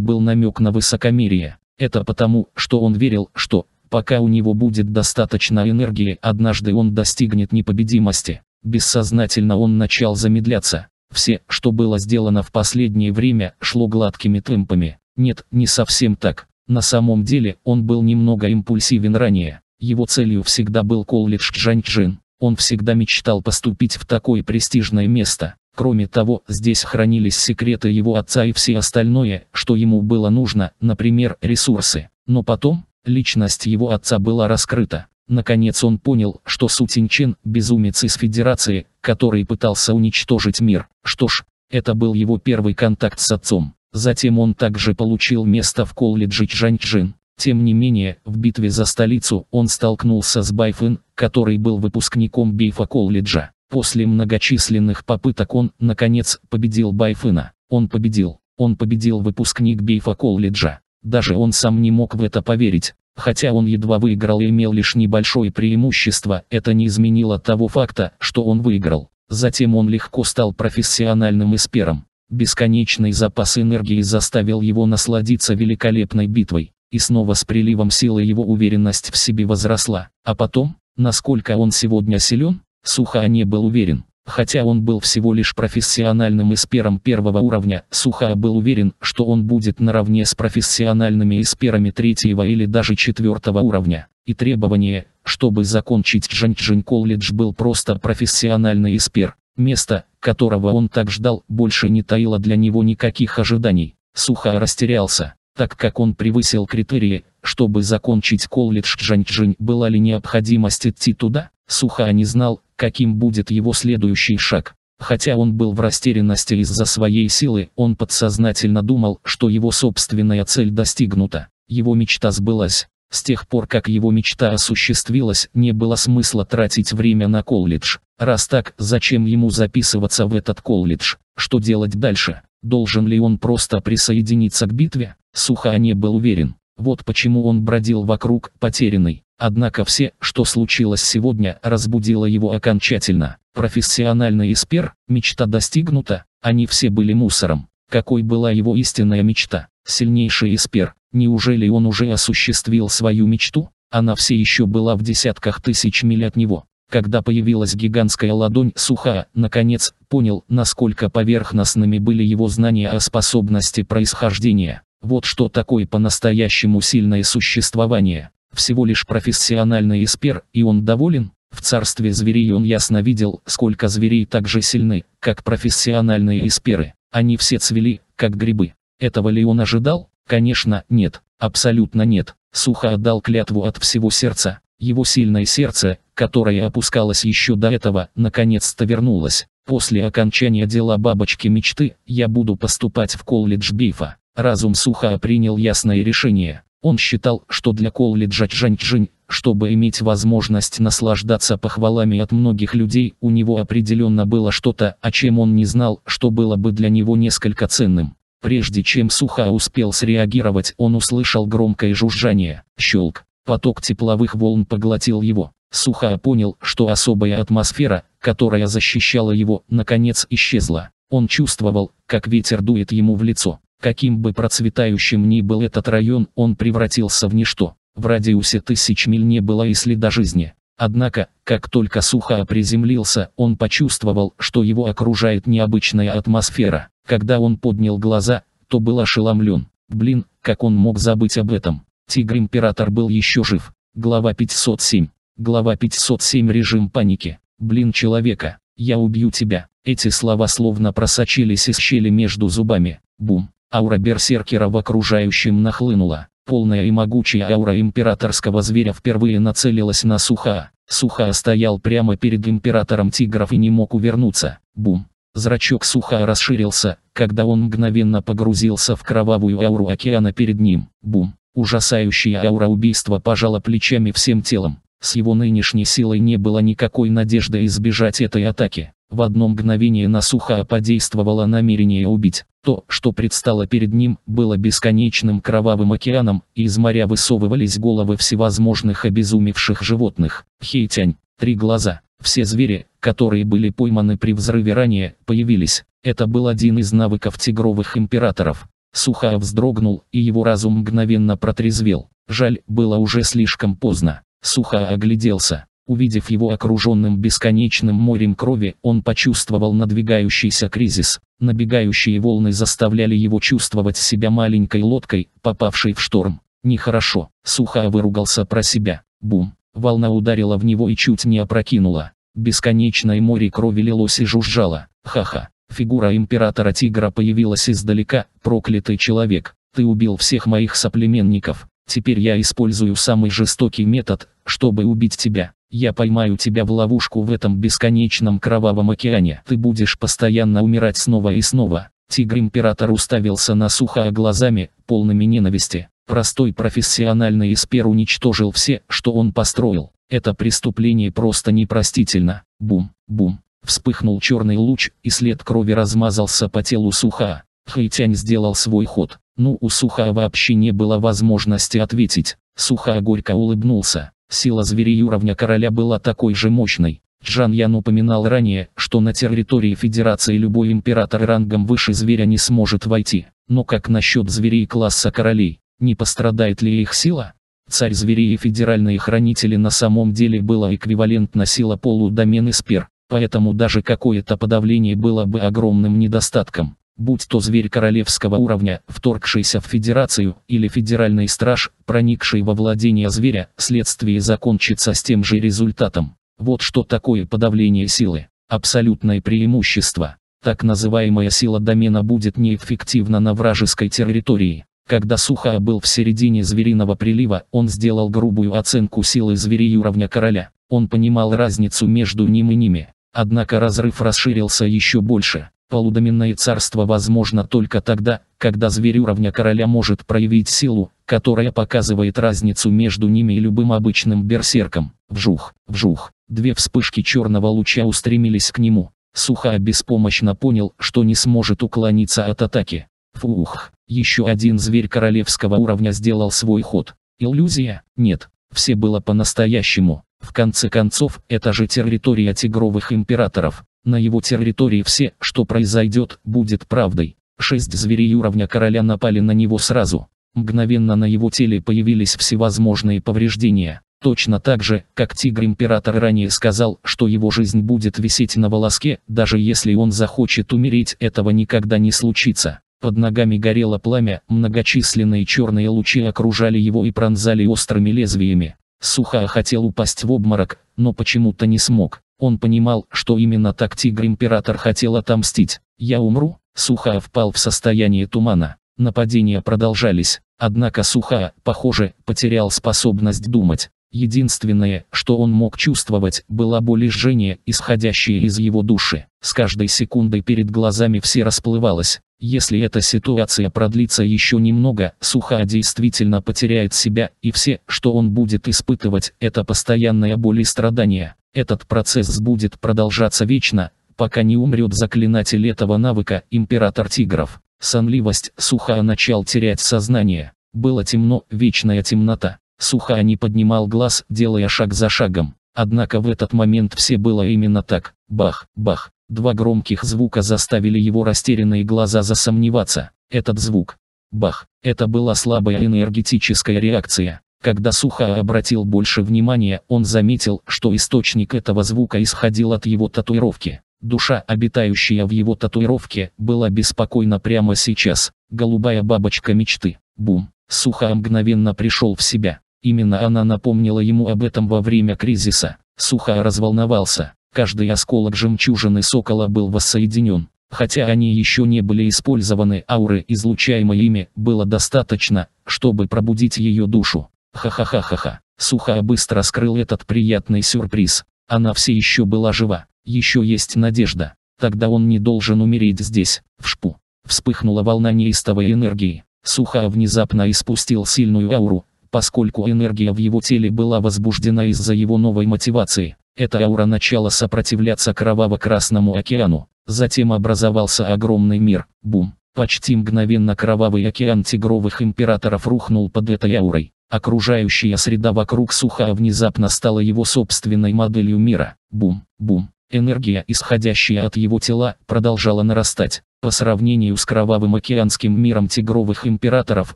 был намек на высокомерие. Это потому, что он верил, что, пока у него будет достаточно энергии, однажды он достигнет непобедимости. Бессознательно он начал замедляться. Все, что было сделано в последнее время, шло гладкими темпами. Нет, не совсем так. На самом деле, он был немного импульсивен ранее. Его целью всегда был колледж Чжаньчжин. Он всегда мечтал поступить в такое престижное место. Кроме того, здесь хранились секреты его отца и все остальное, что ему было нужно, например, ресурсы. Но потом, личность его отца была раскрыта. Наконец он понял, что Сутинчин – безумец из Федерации, который пытался уничтожить мир. Что ж, это был его первый контакт с отцом. Затем он также получил место в колледже Чжаньчжин. Тем не менее, в битве за столицу он столкнулся с Байфын, который был выпускником Бейфа колледжа. После многочисленных попыток он, наконец, победил Байфына. Он победил. Он победил выпускник Бейфа колледжа. Даже он сам не мог в это поверить. Хотя он едва выиграл и имел лишь небольшое преимущество, это не изменило того факта, что он выиграл. Затем он легко стал профессиональным эспером. Бесконечный запас энергии заставил его насладиться великолепной битвой и снова с приливом силы его уверенность в себе возросла. А потом, насколько он сегодня силен, Суха не был уверен. Хотя он был всего лишь профессиональным эспером первого уровня, Суха был уверен, что он будет наравне с профессиональными эсперами третьего или даже четвертого уровня. И требование, чтобы закончить Джанчжин колледж был просто профессиональный эспер. Место, которого он так ждал, больше не таило для него никаких ожиданий. Суха растерялся так как он превысил критерии, чтобы закончить колледж Джанчжинь была ли необходимость идти туда, Суха не знал, каким будет его следующий шаг. Хотя он был в растерянности из-за своей силы, он подсознательно думал, что его собственная цель достигнута. Его мечта сбылась. С тех пор, как его мечта осуществилась, не было смысла тратить время на колледж. Раз так, зачем ему записываться в этот колледж? Что делать дальше? Должен ли он просто присоединиться к битве? Сухо не был уверен. Вот почему он бродил вокруг, потерянный. Однако все, что случилось сегодня, разбудило его окончательно. Профессиональный эспер, мечта достигнута, они все были мусором. Какой была его истинная мечта? Сильнейший эспер. Неужели он уже осуществил свою мечту? Она все еще была в десятках тысяч миль от него. Когда появилась гигантская ладонь Суха, наконец, понял, насколько поверхностными были его знания о способности происхождения. Вот что такое по-настоящему сильное существование. Всего лишь профессиональный эспер, и он доволен? В царстве зверей он ясно видел, сколько зверей так же сильны, как профессиональные эсперы. Они все цвели, как грибы. Этого ли он ожидал? Конечно, нет. Абсолютно нет. Сухо отдал клятву от всего сердца. Его сильное сердце, которое опускалось еще до этого, наконец-то вернулось. После окончания дела бабочки мечты, я буду поступать в колледж Бифа. Разум Суха принял ясное решение. Он считал, что для Колли Джачжанчжинь, чтобы иметь возможность наслаждаться похвалами от многих людей, у него определенно было что-то, о чем он не знал, что было бы для него несколько ценным. Прежде чем Суха успел среагировать, он услышал громкое жужжание, щелк. Поток тепловых волн поглотил его. Суха понял, что особая атмосфера, которая защищала его, наконец исчезла. Он чувствовал, как ветер дует ему в лицо. Каким бы процветающим ни был этот район, он превратился в ничто. В радиусе тысяч миль не было и следа жизни. Однако, как только Сухо приземлился, он почувствовал, что его окружает необычная атмосфера. Когда он поднял глаза, то был ошеломлен. Блин, как он мог забыть об этом? Тигр-император был еще жив. Глава 507. Глава 507 Режим паники. Блин человека, я убью тебя. Эти слова словно просочились из щели между зубами. Бум. Аура берсеркера в окружающем нахлынула. Полная и могучая аура императорского зверя впервые нацелилась на Суха. Суха стоял прямо перед императором тигров и не мог увернуться. Бум! Зрачок Суха расширился, когда он мгновенно погрузился в кровавую ауру океана перед ним. Бум! Ужасающая аура убийства пожала плечами всем телом. С его нынешней силой не было никакой надежды избежать этой атаки. В одно мгновение на Сухая подействовало намерение убить. То, что предстало перед ним, было бесконечным кровавым океаном, и из моря высовывались головы всевозможных обезумевших животных. Хейтянь, три глаза. Все звери, которые были пойманы при взрыве ранее, появились. Это был один из навыков тигровых императоров. Сухая вздрогнул, и его разум мгновенно протрезвел. Жаль, было уже слишком поздно сухо огляделся. Увидев его окруженным бесконечным морем крови, он почувствовал надвигающийся кризис. Набегающие волны заставляли его чувствовать себя маленькой лодкой, попавшей в шторм. Нехорошо. Суха выругался про себя. Бум. Волна ударила в него и чуть не опрокинула. Бесконечное море крови лилось и жужжало. Ха-ха. Фигура императора тигра появилась издалека. Проклятый человек. Ты убил всех моих соплеменников. Теперь я использую самый жестокий метод, чтобы убить тебя. Я поймаю тебя в ловушку в этом бесконечном кровавом океане. Ты будешь постоянно умирать снова и снова. Тигр-император уставился на Сухая глазами, полными ненависти. Простой профессиональный эспер уничтожил все, что он построил. Это преступление просто непростительно. Бум, бум. Вспыхнул черный луч, и след крови размазался по телу Суха. Хэйтянь сделал свой ход. Ну у Сухая вообще не было возможности ответить. Сухая горько улыбнулся. Сила зверей уровня короля была такой же мощной. Джан Ян упоминал ранее, что на территории Федерации любой император рангом выше зверя не сможет войти. Но как насчет зверей класса королей? Не пострадает ли их сила? Царь зверей и федеральные хранители на самом деле было эквивалентно сила полудомены спир, поэтому даже какое-то подавление было бы огромным недостатком будь то зверь королевского уровня, вторгшийся в федерацию, или федеральный страж, проникший во владение зверя, следствие закончится с тем же результатом. Вот что такое подавление силы. Абсолютное преимущество. Так называемая сила домена будет неэффективна на вражеской территории. Когда Сухая был в середине звериного прилива, он сделал грубую оценку силы зверей уровня короля. Он понимал разницу между ним и ними. Однако разрыв расширился еще больше. Полудоменное царство возможно только тогда, когда зверь уровня короля может проявить силу, которая показывает разницу между ними и любым обычным берсерком. Вжух, вжух. Две вспышки черного луча устремились к нему. Суха беспомощно понял, что не сможет уклониться от атаки. Фух, еще один зверь королевского уровня сделал свой ход. Иллюзия? Нет, все было по-настоящему. В конце концов, это же территория тигровых императоров. На его территории все, что произойдет, будет правдой. Шесть зверей уровня короля напали на него сразу. Мгновенно на его теле появились всевозможные повреждения. Точно так же, как тигр-император ранее сказал, что его жизнь будет висеть на волоске, даже если он захочет умереть, этого никогда не случится. Под ногами горело пламя, многочисленные черные лучи окружали его и пронзали острыми лезвиями. Суха хотел упасть в обморок, но почему-то не смог. Он понимал, что именно так тигр-император хотел отомстить. «Я умру?» Сухая впал в состояние тумана. Нападения продолжались. Однако Сухая, похоже, потерял способность думать. Единственное, что он мог чувствовать, было боль и жжение, исходящее из его души. С каждой секундой перед глазами все расплывалось. Если эта ситуация продлится еще немного, Суха действительно потеряет себя, и все, что он будет испытывать, это постоянная боль и страдания. Этот процесс будет продолжаться вечно, пока не умрет заклинатель этого навыка, император тигров. Сонливость Суха начал терять сознание. Было темно, вечная темнота. Суха не поднимал глаз, делая шаг за шагом. Однако в этот момент все было именно так. Бах, бах, Два громких звука заставили его растерянные глаза засомневаться. Этот звук. Бах. Это была слабая энергетическая реакция. Когда Суха обратил больше внимания, он заметил, что источник этого звука исходил от его татуировки. Душа, обитающая в его татуировке, была беспокойна прямо сейчас. Голубая бабочка мечты. Бум. Суха мгновенно пришел в себя. Именно она напомнила ему об этом во время кризиса. Суха разволновался. Каждый осколок жемчужины сокола был воссоединен. Хотя они еще не были использованы, ауры, излучаемой ими, было достаточно, чтобы пробудить ее душу. Ха-ха-ха-ха-ха. Сухая быстро скрыл этот приятный сюрприз. Она все еще была жива. Еще есть надежда. Тогда он не должен умереть здесь, в шпу. Вспыхнула волна неистовой энергии. Суха внезапно испустил сильную ауру, поскольку энергия в его теле была возбуждена из-за его новой мотивации. Эта аура начала сопротивляться кроваво-красному океану. Затем образовался огромный мир, бум. Почти мгновенно кровавый океан тигровых императоров рухнул под этой аурой. Окружающая среда вокруг Суха внезапно стала его собственной моделью мира. Бум, бум. Энергия, исходящая от его тела, продолжала нарастать. По сравнению с кровавым океанским миром тигровых императоров,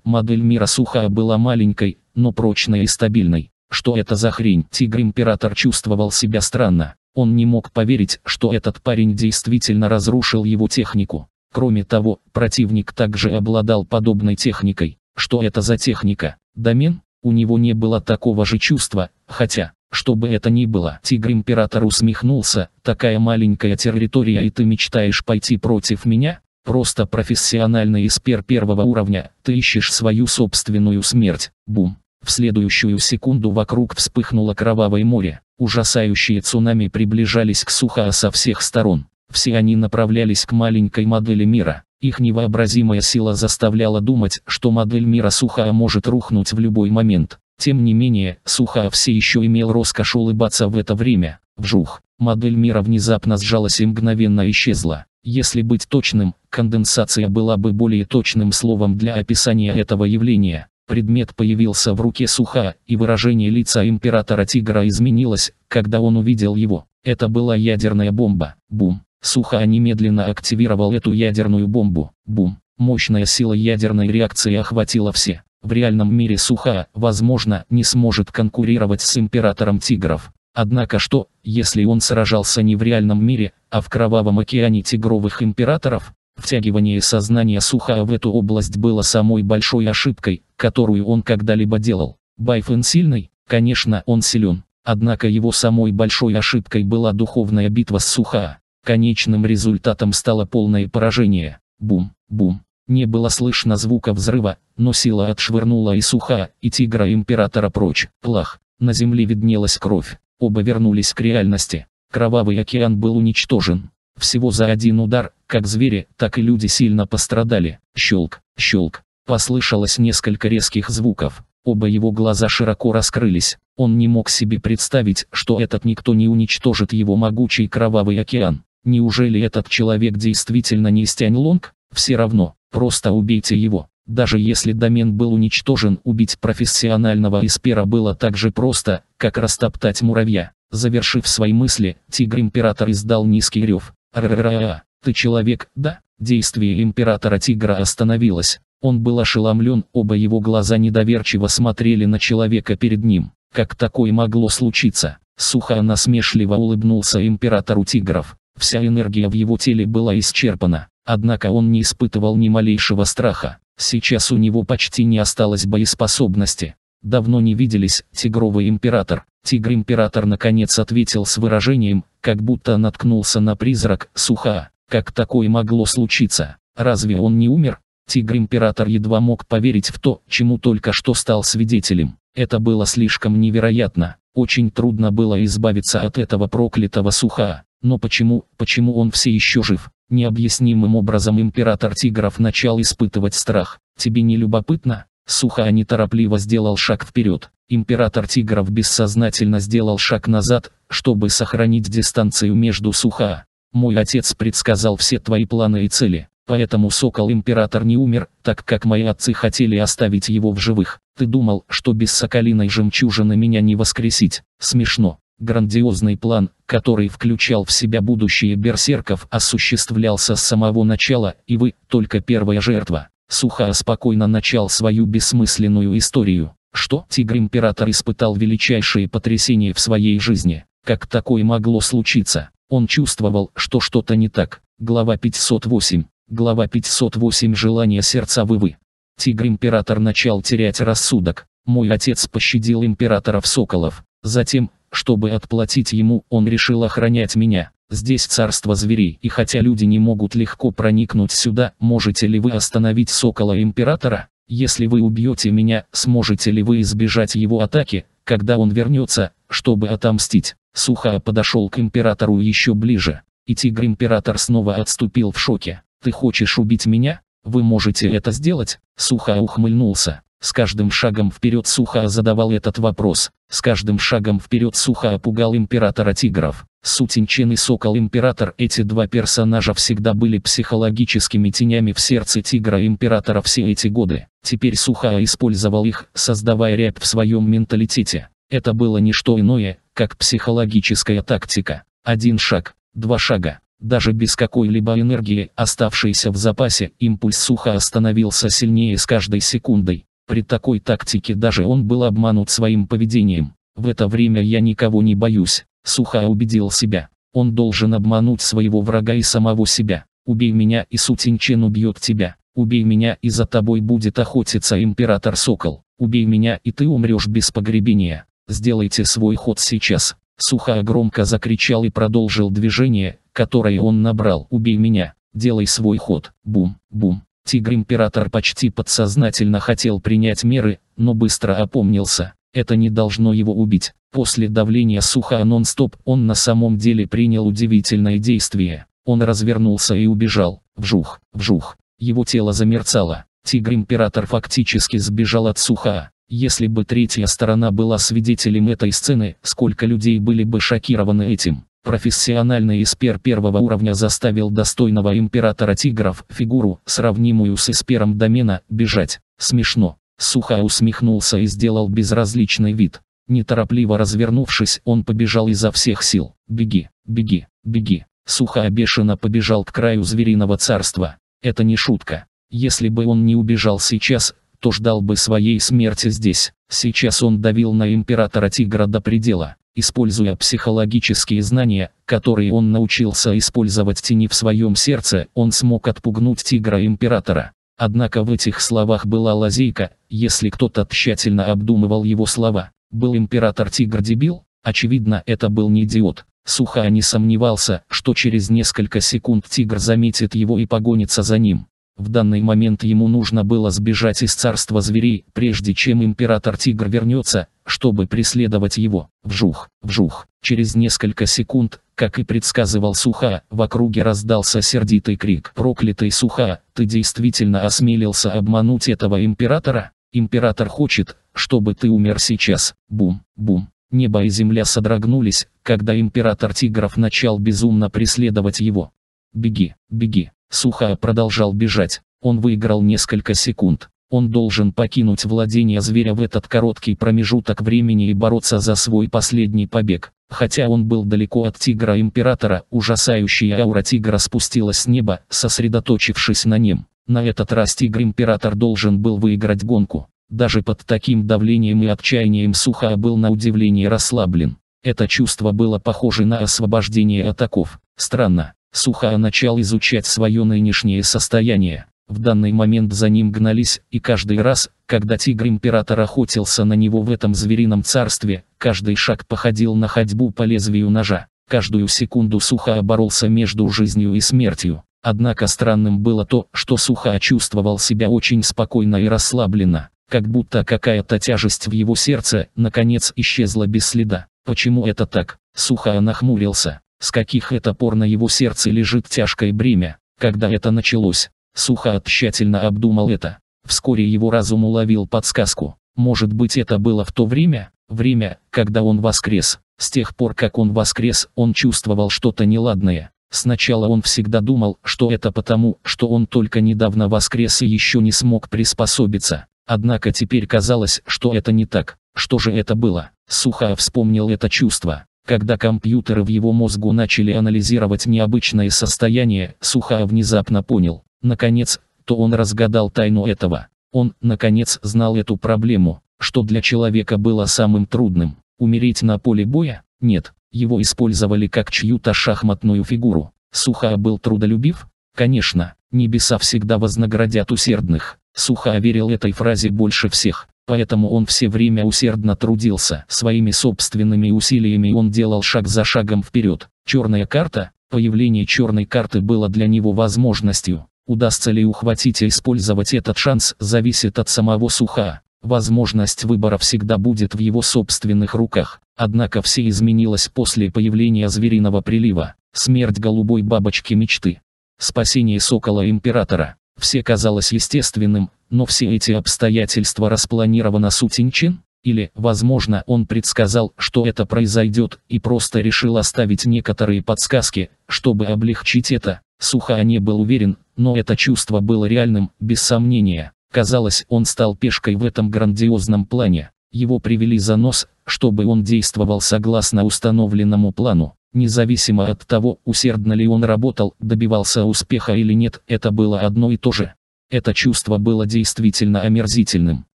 модель мира Суха была маленькой, но прочной и стабильной. Что это за хрень? Тигр-император чувствовал себя странно. Он не мог поверить, что этот парень действительно разрушил его технику. Кроме того, противник также обладал подобной техникой. Что это за техника? Домен? У него не было такого же чувства, хотя, чтобы это ни было, тигр-император усмехнулся, такая маленькая территория и ты мечтаешь пойти против меня? Просто профессиональный эспер первого уровня, ты ищешь свою собственную смерть, бум. В следующую секунду вокруг вспыхнуло кровавое море. Ужасающие цунами приближались к Сухаа со всех сторон. Все они направлялись к маленькой модели мира. Их невообразимая сила заставляла думать, что модель мира Сухаа может рухнуть в любой момент. Тем не менее, Сухаа все еще имел роскошь улыбаться в это время. Вжух. Модель мира внезапно сжалась и мгновенно исчезла. Если быть точным, конденсация была бы более точным словом для описания этого явления. Предмет появился в руке Суха, и выражение лица императора Тигра изменилось, когда он увидел его. Это была ядерная бомба. Бум. Суха немедленно активировал эту ядерную бомбу. Бум. Мощная сила ядерной реакции охватила все. В реальном мире Суха, возможно, не сможет конкурировать с императором тигров. Однако что, если он сражался не в реальном мире, а в кровавом океане тигровых императоров? Втягивание сознания Сухая в эту область было самой большой ошибкой, которую он когда-либо делал. Байфен сильный, конечно, он силен. Однако его самой большой ошибкой была духовная битва с Сухая. Конечным результатом стало полное поражение. Бум, бум. Не было слышно звука взрыва, но сила отшвырнула и Суха, и Тигра Императора прочь. Плах. На земле виднелась кровь. Оба вернулись к реальности. Кровавый океан был уничтожен. Всего за один удар, как звери, так и люди сильно пострадали. Щелк, щелк. Послышалось несколько резких звуков. Оба его глаза широко раскрылись. Он не мог себе представить, что этот никто не уничтожит его могучий кровавый океан. Неужели этот человек действительно не Стянь Лонг? Все равно, просто убейте его. Даже если домен был уничтожен, убить профессионального эспера было так же просто, как растоптать муравья. Завершив свои мысли, тигр-император издал низкий рев ра ты человек, да? Действие императора тигра остановилось. Он был ошеломлен, оба его глаза недоверчиво смотрели на человека перед ним. Как такое могло случиться? Сухо насмешливо улыбнулся императору тигров. Вся энергия в его теле была исчерпана. Однако он не испытывал ни малейшего страха. Сейчас у него почти не осталось боеспособности давно не виделись, тигровый император». Тигр-император наконец ответил с выражением, как будто наткнулся на призрак, суха. Как такое могло случиться? Разве он не умер? Тигр-император едва мог поверить в то, чему только что стал свидетелем. Это было слишком невероятно. Очень трудно было избавиться от этого проклятого суха. Но почему, почему он все еще жив? Необъяснимым образом император тигров начал испытывать страх. Тебе не любопытно? Сухо они торопливо сделал шаг вперед. Император Тигров бессознательно сделал шаг назад, чтобы сохранить дистанцию между Суха. Мой отец предсказал все твои планы и цели. Поэтому сокол-император не умер, так как мои отцы хотели оставить его в живых. Ты думал, что без соколиной жемчужины меня не воскресить? Смешно. Грандиозный план, который включал в себя будущее берсерков, осуществлялся с самого начала, и вы – только первая жертва. Сухар спокойно начал свою бессмысленную историю, что тигр-император испытал величайшие потрясения в своей жизни. Как такое могло случиться? Он чувствовал, что что-то не так. Глава 508. Глава 508 «Желание сердца вывы». Тигр-император начал терять рассудок. Мой отец пощадил императоров соколов. Затем, чтобы отплатить ему, он решил охранять меня. Здесь царство зверей, и хотя люди не могут легко проникнуть сюда, можете ли вы остановить сокола императора? Если вы убьете меня, сможете ли вы избежать его атаки, когда он вернется, чтобы отомстить? Сухая подошел к императору еще ближе, и тигр-император снова отступил в шоке. «Ты хочешь убить меня? Вы можете это сделать?» Сухая ухмыльнулся. С каждым шагом вперед Сухая задавал этот вопрос. С каждым шагом вперед Сухая пугал императора тигров. Сутенчен и Сокол Император. Эти два персонажа всегда были психологическими тенями в сердце Тигра Императора все эти годы. Теперь Сухая использовал их, создавая рябь в своем менталитете. Это было не что иное, как психологическая тактика. Один шаг, два шага. Даже без какой-либо энергии, оставшейся в запасе, импульс Суха остановился сильнее с каждой секундой. При такой тактике даже он был обманут своим поведением. В это время я никого не боюсь. Суха убедил себя. Он должен обмануть своего врага и самого себя. «Убей меня, и Сутинчен убьет тебя. Убей меня, и за тобой будет охотиться император Сокол. Убей меня, и ты умрешь без погребения. Сделайте свой ход сейчас». Суха громко закричал и продолжил движение, которое он набрал. «Убей меня, делай свой ход». Бум, бум. Тигр-император почти подсознательно хотел принять меры, но быстро опомнился это не должно его убить. После давления Суха нон-стоп он на самом деле принял удивительное действие. Он развернулся и убежал. Вжух, вжух. Его тело замерцало. Тигр-император фактически сбежал от Суха. Если бы третья сторона была свидетелем этой сцены, сколько людей были бы шокированы этим. Профессиональный эспер первого уровня заставил достойного императора тигров, фигуру, сравнимую с эспером домена, бежать. Смешно. Сухо усмехнулся и сделал безразличный вид. Неторопливо развернувшись, он побежал изо всех сил. «Беги, беги, беги!» Сухо бешено побежал к краю звериного царства. Это не шутка. Если бы он не убежал сейчас, то ждал бы своей смерти здесь. Сейчас он давил на императора Тигра до предела, используя психологические знания, которые он научился использовать тени в своем сердце, он смог отпугнуть Тигра Императора. Однако в этих словах была лазейка, если кто-то тщательно обдумывал его слова. Был император Тигр дебил? Очевидно, это был не идиот. Суха не сомневался, что через несколько секунд Тигр заметит его и погонится за ним. В данный момент ему нужно было сбежать из царства зверей, прежде чем император Тигр вернется, чтобы преследовать его. Вжух, вжух. Через несколько секунд, как и предсказывал Суха, в округе раздался сердитый крик. «Проклятый Суха, ты действительно осмелился обмануть этого императора? Император хочет, чтобы ты умер сейчас». Бум, бум. Небо и земля содрогнулись, когда император тигров начал безумно преследовать его. «Беги, беги». Суха продолжал бежать. Он выиграл несколько секунд. Он должен покинуть владение зверя в этот короткий промежуток времени и бороться за свой последний побег. Хотя он был далеко от тигра-императора, ужасающая аура тигра спустилась с неба, сосредоточившись на нем. На этот раз тигр-император должен был выиграть гонку. Даже под таким давлением и отчаянием Суха был на удивление расслаблен. Это чувство было похоже на освобождение от оков. Странно. Суха начал изучать свое нынешнее состояние. В данный момент за ним гнались, и каждый раз, когда тигр-император охотился на него в этом зверином царстве, каждый шаг походил на ходьбу по лезвию ножа. Каждую секунду Суха боролся между жизнью и смертью. Однако странным было то, что Суха чувствовал себя очень спокойно и расслабленно, как будто какая-то тяжесть в его сердце, наконец, исчезла без следа. Почему это так? Суха нахмурился. С каких это пор на его сердце лежит тяжкое бремя? Когда это началось? Суха тщательно обдумал это. Вскоре его разум уловил подсказку. Может быть это было в то время, время, когда он воскрес. С тех пор, как он воскрес, он чувствовал что-то неладное. Сначала он всегда думал, что это потому, что он только недавно воскрес и еще не смог приспособиться. Однако теперь казалось, что это не так. Что же это было? Суха вспомнил это чувство. Когда компьютеры в его мозгу начали анализировать необычное состояние, Суха внезапно понял, наконец, то он разгадал тайну этого. Он, наконец, знал эту проблему, что для человека было самым трудным. Умереть на поле боя? Нет, его использовали как чью-то шахматную фигуру. Суха был трудолюбив? Конечно, небеса всегда вознаградят усердных. Суха верил этой фразе больше всех. Поэтому он все время усердно трудился. Своими собственными усилиями он делал шаг за шагом вперед. Черная карта, появление черной карты было для него возможностью. Удастся ли ухватить и использовать этот шанс, зависит от самого Суха. Возможность выбора всегда будет в его собственных руках. Однако все изменилось после появления звериного прилива. Смерть голубой бабочки мечты. Спасение сокола императора. Все казалось естественным, но все эти обстоятельства распланировано Сутинчин? Или, возможно, он предсказал, что это произойдет, и просто решил оставить некоторые подсказки, чтобы облегчить это? Сухо не был уверен, но это чувство было реальным, без сомнения. Казалось, он стал пешкой в этом грандиозном плане. Его привели за нос, чтобы он действовал согласно установленному плану. Независимо от того, усердно ли он работал, добивался успеха или нет, это было одно и то же. Это чувство было действительно омерзительным.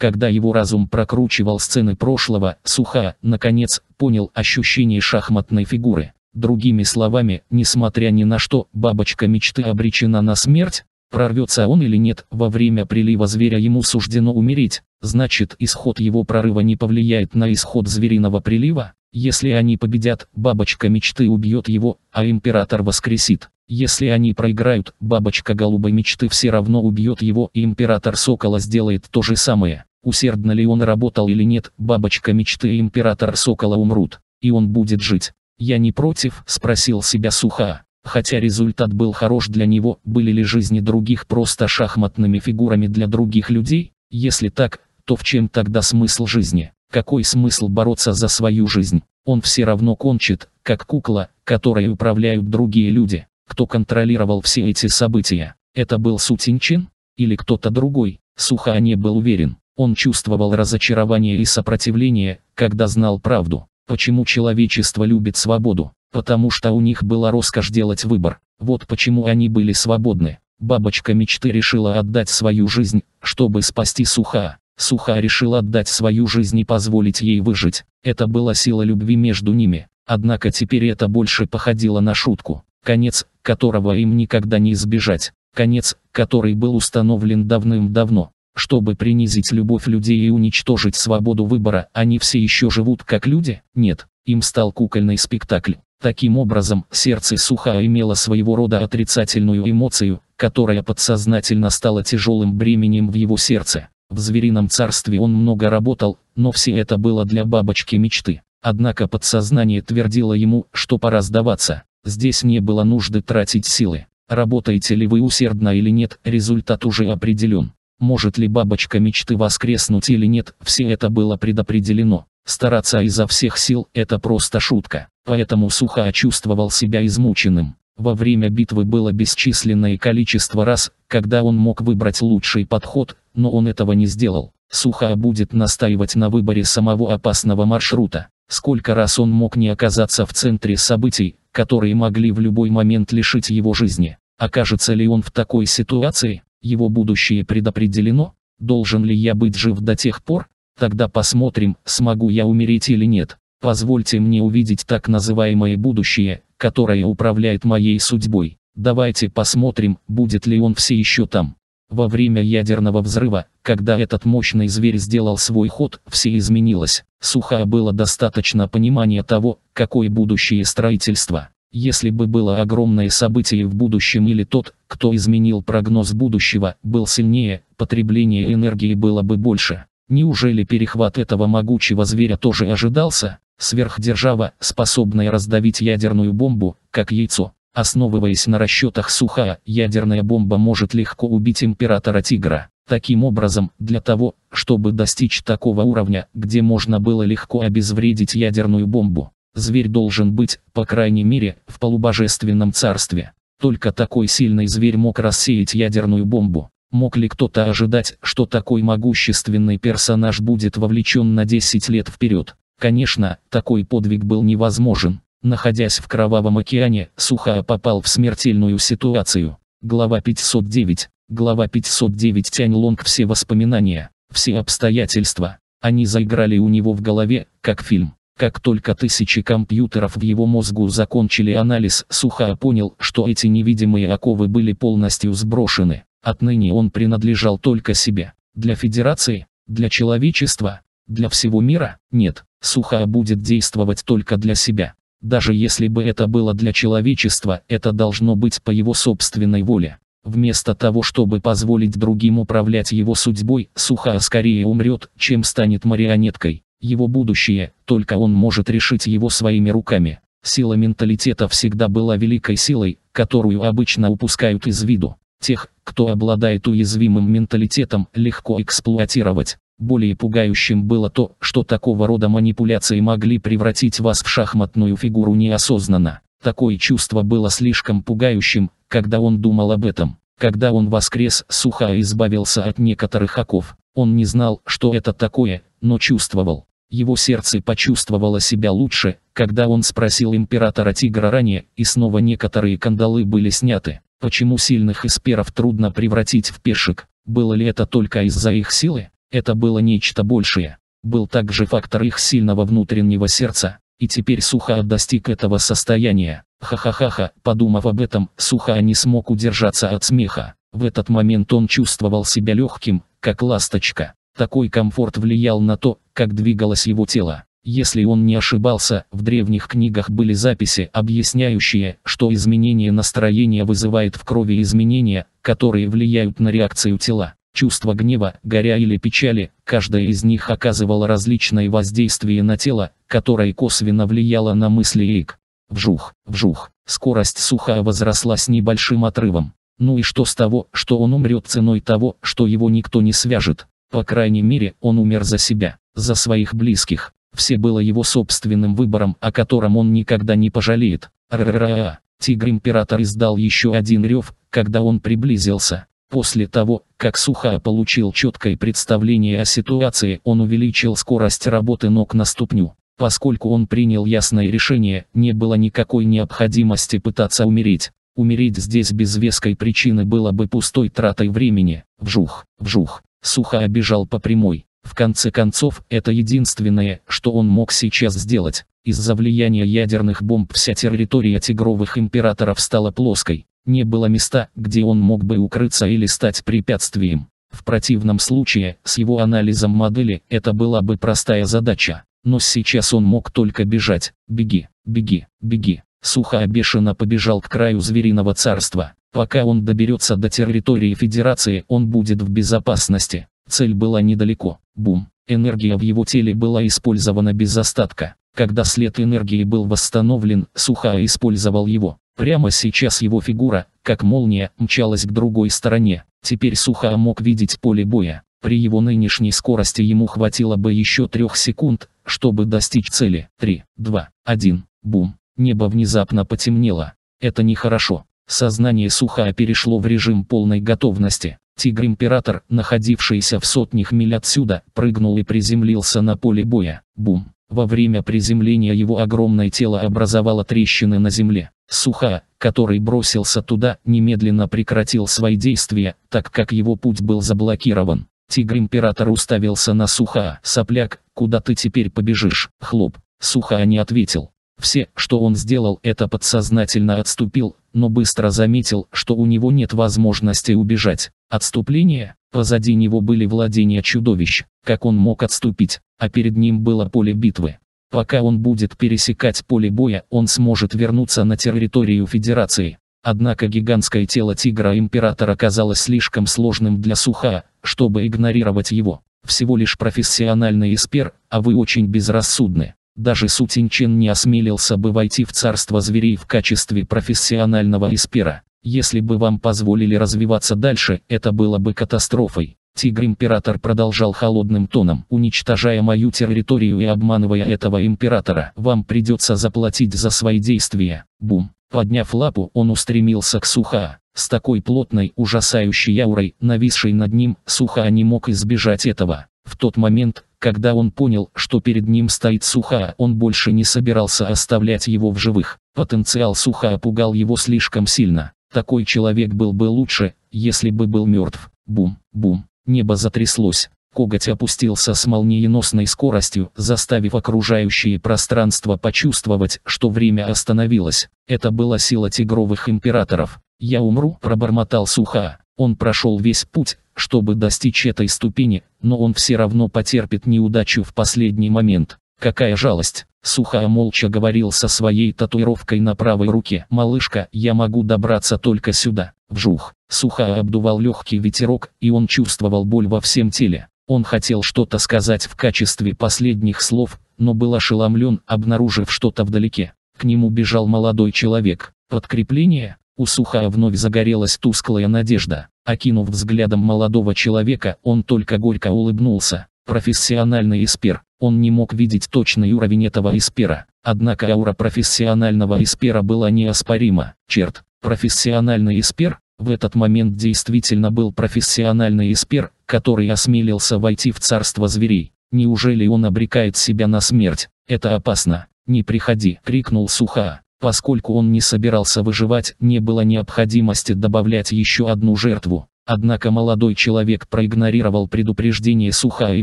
Когда его разум прокручивал сцены прошлого, Суха, наконец, понял ощущение шахматной фигуры. Другими словами, несмотря ни на что, бабочка мечты обречена на смерть, прорвется он или нет, во время прилива зверя ему суждено умереть, значит исход его прорыва не повлияет на исход звериного прилива, если они победят, бабочка мечты убьет его, а император воскресит. Если они проиграют, бабочка голубой мечты все равно убьет его и император сокола сделает то же самое. Усердно ли он работал или нет, бабочка мечты и император сокола умрут, и он будет жить. «Я не против?» – спросил себя Суха. Хотя результат был хорош для него, были ли жизни других просто шахматными фигурами для других людей? Если так, то в чем тогда смысл жизни? Какой смысл бороться за свою жизнь? Он все равно кончит, как кукла, которой управляют другие люди. Кто контролировал все эти события? Это был Сутинчин? Или кто-то другой? Суха не был уверен. Он чувствовал разочарование и сопротивление, когда знал правду. Почему человечество любит свободу? Потому что у них была роскошь делать выбор. Вот почему они были свободны. Бабочка мечты решила отдать свою жизнь, чтобы спасти Суха. Суха решил отдать свою жизнь и позволить ей выжить. Это была сила любви между ними. Однако теперь это больше походило на шутку. Конец, которого им никогда не избежать. Конец, который был установлен давным-давно. Чтобы принизить любовь людей и уничтожить свободу выбора, они все еще живут как люди? Нет, им стал кукольный спектакль. Таким образом, сердце Суха имело своего рода отрицательную эмоцию, которая подсознательно стала тяжелым бременем в его сердце. В зверином царстве он много работал, но все это было для бабочки мечты. Однако подсознание твердило ему, что пора сдаваться. Здесь не было нужды тратить силы. Работаете ли вы усердно или нет, результат уже определен. Может ли бабочка мечты воскреснуть или нет, все это было предопределено. Стараться изо всех сил – это просто шутка. Поэтому Суха чувствовал себя измученным. Во время битвы было бесчисленное количество раз, когда он мог выбрать лучший подход, но он этого не сделал. Суха будет настаивать на выборе самого опасного маршрута. Сколько раз он мог не оказаться в центре событий, которые могли в любой момент лишить его жизни. Окажется ли он в такой ситуации? его будущее предопределено, должен ли я быть жив до тех пор, тогда посмотрим, смогу я умереть или нет. Позвольте мне увидеть так называемое будущее, которое управляет моей судьбой. Давайте посмотрим, будет ли он все еще там. Во время ядерного взрыва, когда этот мощный зверь сделал свой ход, все изменилось. Сухо было достаточно понимания того, какое будущее строительства. Если бы было огромное событие в будущем или тот, кто изменил прогноз будущего, был сильнее, потребление энергии было бы больше. Неужели перехват этого могучего зверя тоже ожидался? Сверхдержава, способная раздавить ядерную бомбу, как яйцо. Основываясь на расчетах Суха, ядерная бомба может легко убить императора Тигра. Таким образом, для того, чтобы достичь такого уровня, где можно было легко обезвредить ядерную бомбу, Зверь должен быть, по крайней мере, в полубожественном царстве. Только такой сильный зверь мог рассеять ядерную бомбу. Мог ли кто-то ожидать, что такой могущественный персонаж будет вовлечен на 10 лет вперед? Конечно, такой подвиг был невозможен. Находясь в Кровавом океане, Сухая попал в смертельную ситуацию. Глава 509. Глава 509 Тянь Лонг все воспоминания, все обстоятельства. Они заиграли у него в голове, как фильм. Как только тысячи компьютеров в его мозгу закончили анализ, Суха понял, что эти невидимые оковы были полностью сброшены. Отныне он принадлежал только себе. Для Федерации, для человечества, для всего мира, нет. Суха будет действовать только для себя. Даже если бы это было для человечества, это должно быть по его собственной воле. Вместо того, чтобы позволить другим управлять его судьбой, Суха скорее умрет, чем станет марионеткой его будущее, только он может решить его своими руками. Сила менталитета всегда была великой силой, которую обычно упускают из виду. Тех, кто обладает уязвимым менталитетом, легко эксплуатировать. Более пугающим было то, что такого рода манипуляции могли превратить вас в шахматную фигуру неосознанно. Такое чувство было слишком пугающим, когда он думал об этом. Когда он воскрес, сухо избавился от некоторых оков. Он не знал, что это такое, но чувствовал. Его сердце почувствовало себя лучше, когда он спросил императора Тигра ранее, и снова некоторые кандалы были сняты. Почему сильных эсперов трудно превратить в пешек? Было ли это только из-за их силы? Это было нечто большее. Был также фактор их сильного внутреннего сердца. И теперь Суха достиг этого состояния. Ха-ха-ха-ха, подумав об этом, Суха не смог удержаться от смеха. В этот момент он чувствовал себя легким, как ласточка. Такой комфорт влиял на то, как двигалось его тело. Если он не ошибался, в древних книгах были записи, объясняющие, что изменение настроения вызывает в крови изменения, которые влияют на реакцию тела. Чувство гнева, горя или печали, каждое из них оказывало различное воздействие на тело, которое косвенно влияло на мысли Эйк. Вжух, вжух, скорость суха возросла с небольшим отрывом. Ну и что с того, что он умрет ценой того, что его никто не свяжет? По крайней мере, он умер за себя за своих близких. Все было его собственным выбором, о котором он никогда не пожалеет. Ра-ра-ра. Тигр-император издал еще один рев, когда он приблизился. После того, как Суха получил четкое представление о ситуации, он увеличил скорость работы ног на ступню. Поскольку он принял ясное решение, не было никакой необходимости пытаться умереть. Умереть здесь без веской причины было бы пустой тратой времени. Вжух, вжух. Суха обижал по прямой. В конце концов, это единственное, что он мог сейчас сделать. Из-за влияния ядерных бомб вся территория тигровых императоров стала плоской. Не было места, где он мог бы укрыться или стать препятствием. В противном случае, с его анализом модели, это была бы простая задача. Но сейчас он мог только бежать. Беги, беги, беги. Сухо бешено побежал к краю звериного царства. Пока он доберется до территории Федерации, он будет в безопасности. Цель была недалеко. Бум. Энергия в его теле была использована без остатка. Когда след энергии был восстановлен, Сухая использовал его. Прямо сейчас его фигура, как молния, мчалась к другой стороне. Теперь Сухая мог видеть поле боя. При его нынешней скорости ему хватило бы еще трех секунд, чтобы достичь цели. 3, 2, 1, бум. Небо внезапно потемнело. Это нехорошо. Сознание Сухая перешло в режим полной готовности. Тигр-император, находившийся в сотнях миль отсюда, прыгнул и приземлился на поле боя. Бум! Во время приземления его огромное тело образовало трещины на земле. Суха, который бросился туда, немедленно прекратил свои действия, так как его путь был заблокирован. Тигр-император уставился на Суха. «Сопляк, куда ты теперь побежишь?» Хлоп. Суха не ответил. Все, что он сделал, это подсознательно отступил, но быстро заметил, что у него нет возможности убежать. Отступление? Позади него были владения чудовищ, как он мог отступить, а перед ним было поле битвы. Пока он будет пересекать поле боя, он сможет вернуться на территорию Федерации. Однако гигантское тело тигра-императора казалось слишком сложным для Суха, чтобы игнорировать его. Всего лишь профессиональный эспер, а вы очень безрассудны. Даже Су Сутинчен не осмелился бы войти в царство зверей в качестве профессионального эспера. Если бы вам позволили развиваться дальше, это было бы катастрофой. Тигр-император продолжал холодным тоном, уничтожая мою территорию и обманывая этого императора. Вам придется заплатить за свои действия. Бум. Подняв лапу, он устремился к Суха. С такой плотной, ужасающей аурой, нависшей над ним, Суха не мог избежать этого. В тот момент, когда он понял, что перед ним стоит Суха, он больше не собирался оставлять его в живых. Потенциал Суха пугал его слишком сильно. Такой человек был бы лучше, если бы был мертв. Бум, бум. Небо затряслось. Коготь опустился с молниеносной скоростью, заставив окружающее пространство почувствовать, что время остановилось. Это была сила тигровых императоров. «Я умру», – пробормотал Суха. Он прошел весь путь, чтобы достичь этой ступени, но он все равно потерпит неудачу в последний момент. Какая жалость. Сухая молча говорил со своей татуировкой на правой руке. «Малышка, я могу добраться только сюда». Вжух. Сухая обдувал легкий ветерок, и он чувствовал боль во всем теле. Он хотел что-то сказать в качестве последних слов, но был ошеломлен, обнаружив что-то вдалеке. К нему бежал молодой человек. Подкрепление? У Сухая вновь загорелась тусклая надежда. Окинув взглядом молодого человека, он только горько улыбнулся. Профессиональный эспер. Он не мог видеть точный уровень этого эспера. Однако аура профессионального эспера была неоспорима. Черт, профессиональный эспер? В этот момент действительно был профессиональный эспер, который осмелился войти в царство зверей. Неужели он обрекает себя на смерть? Это опасно. «Не приходи!» — крикнул Суха. Поскольку он не собирался выживать, не было необходимости добавлять еще одну жертву. Однако молодой человек проигнорировал предупреждение Суха и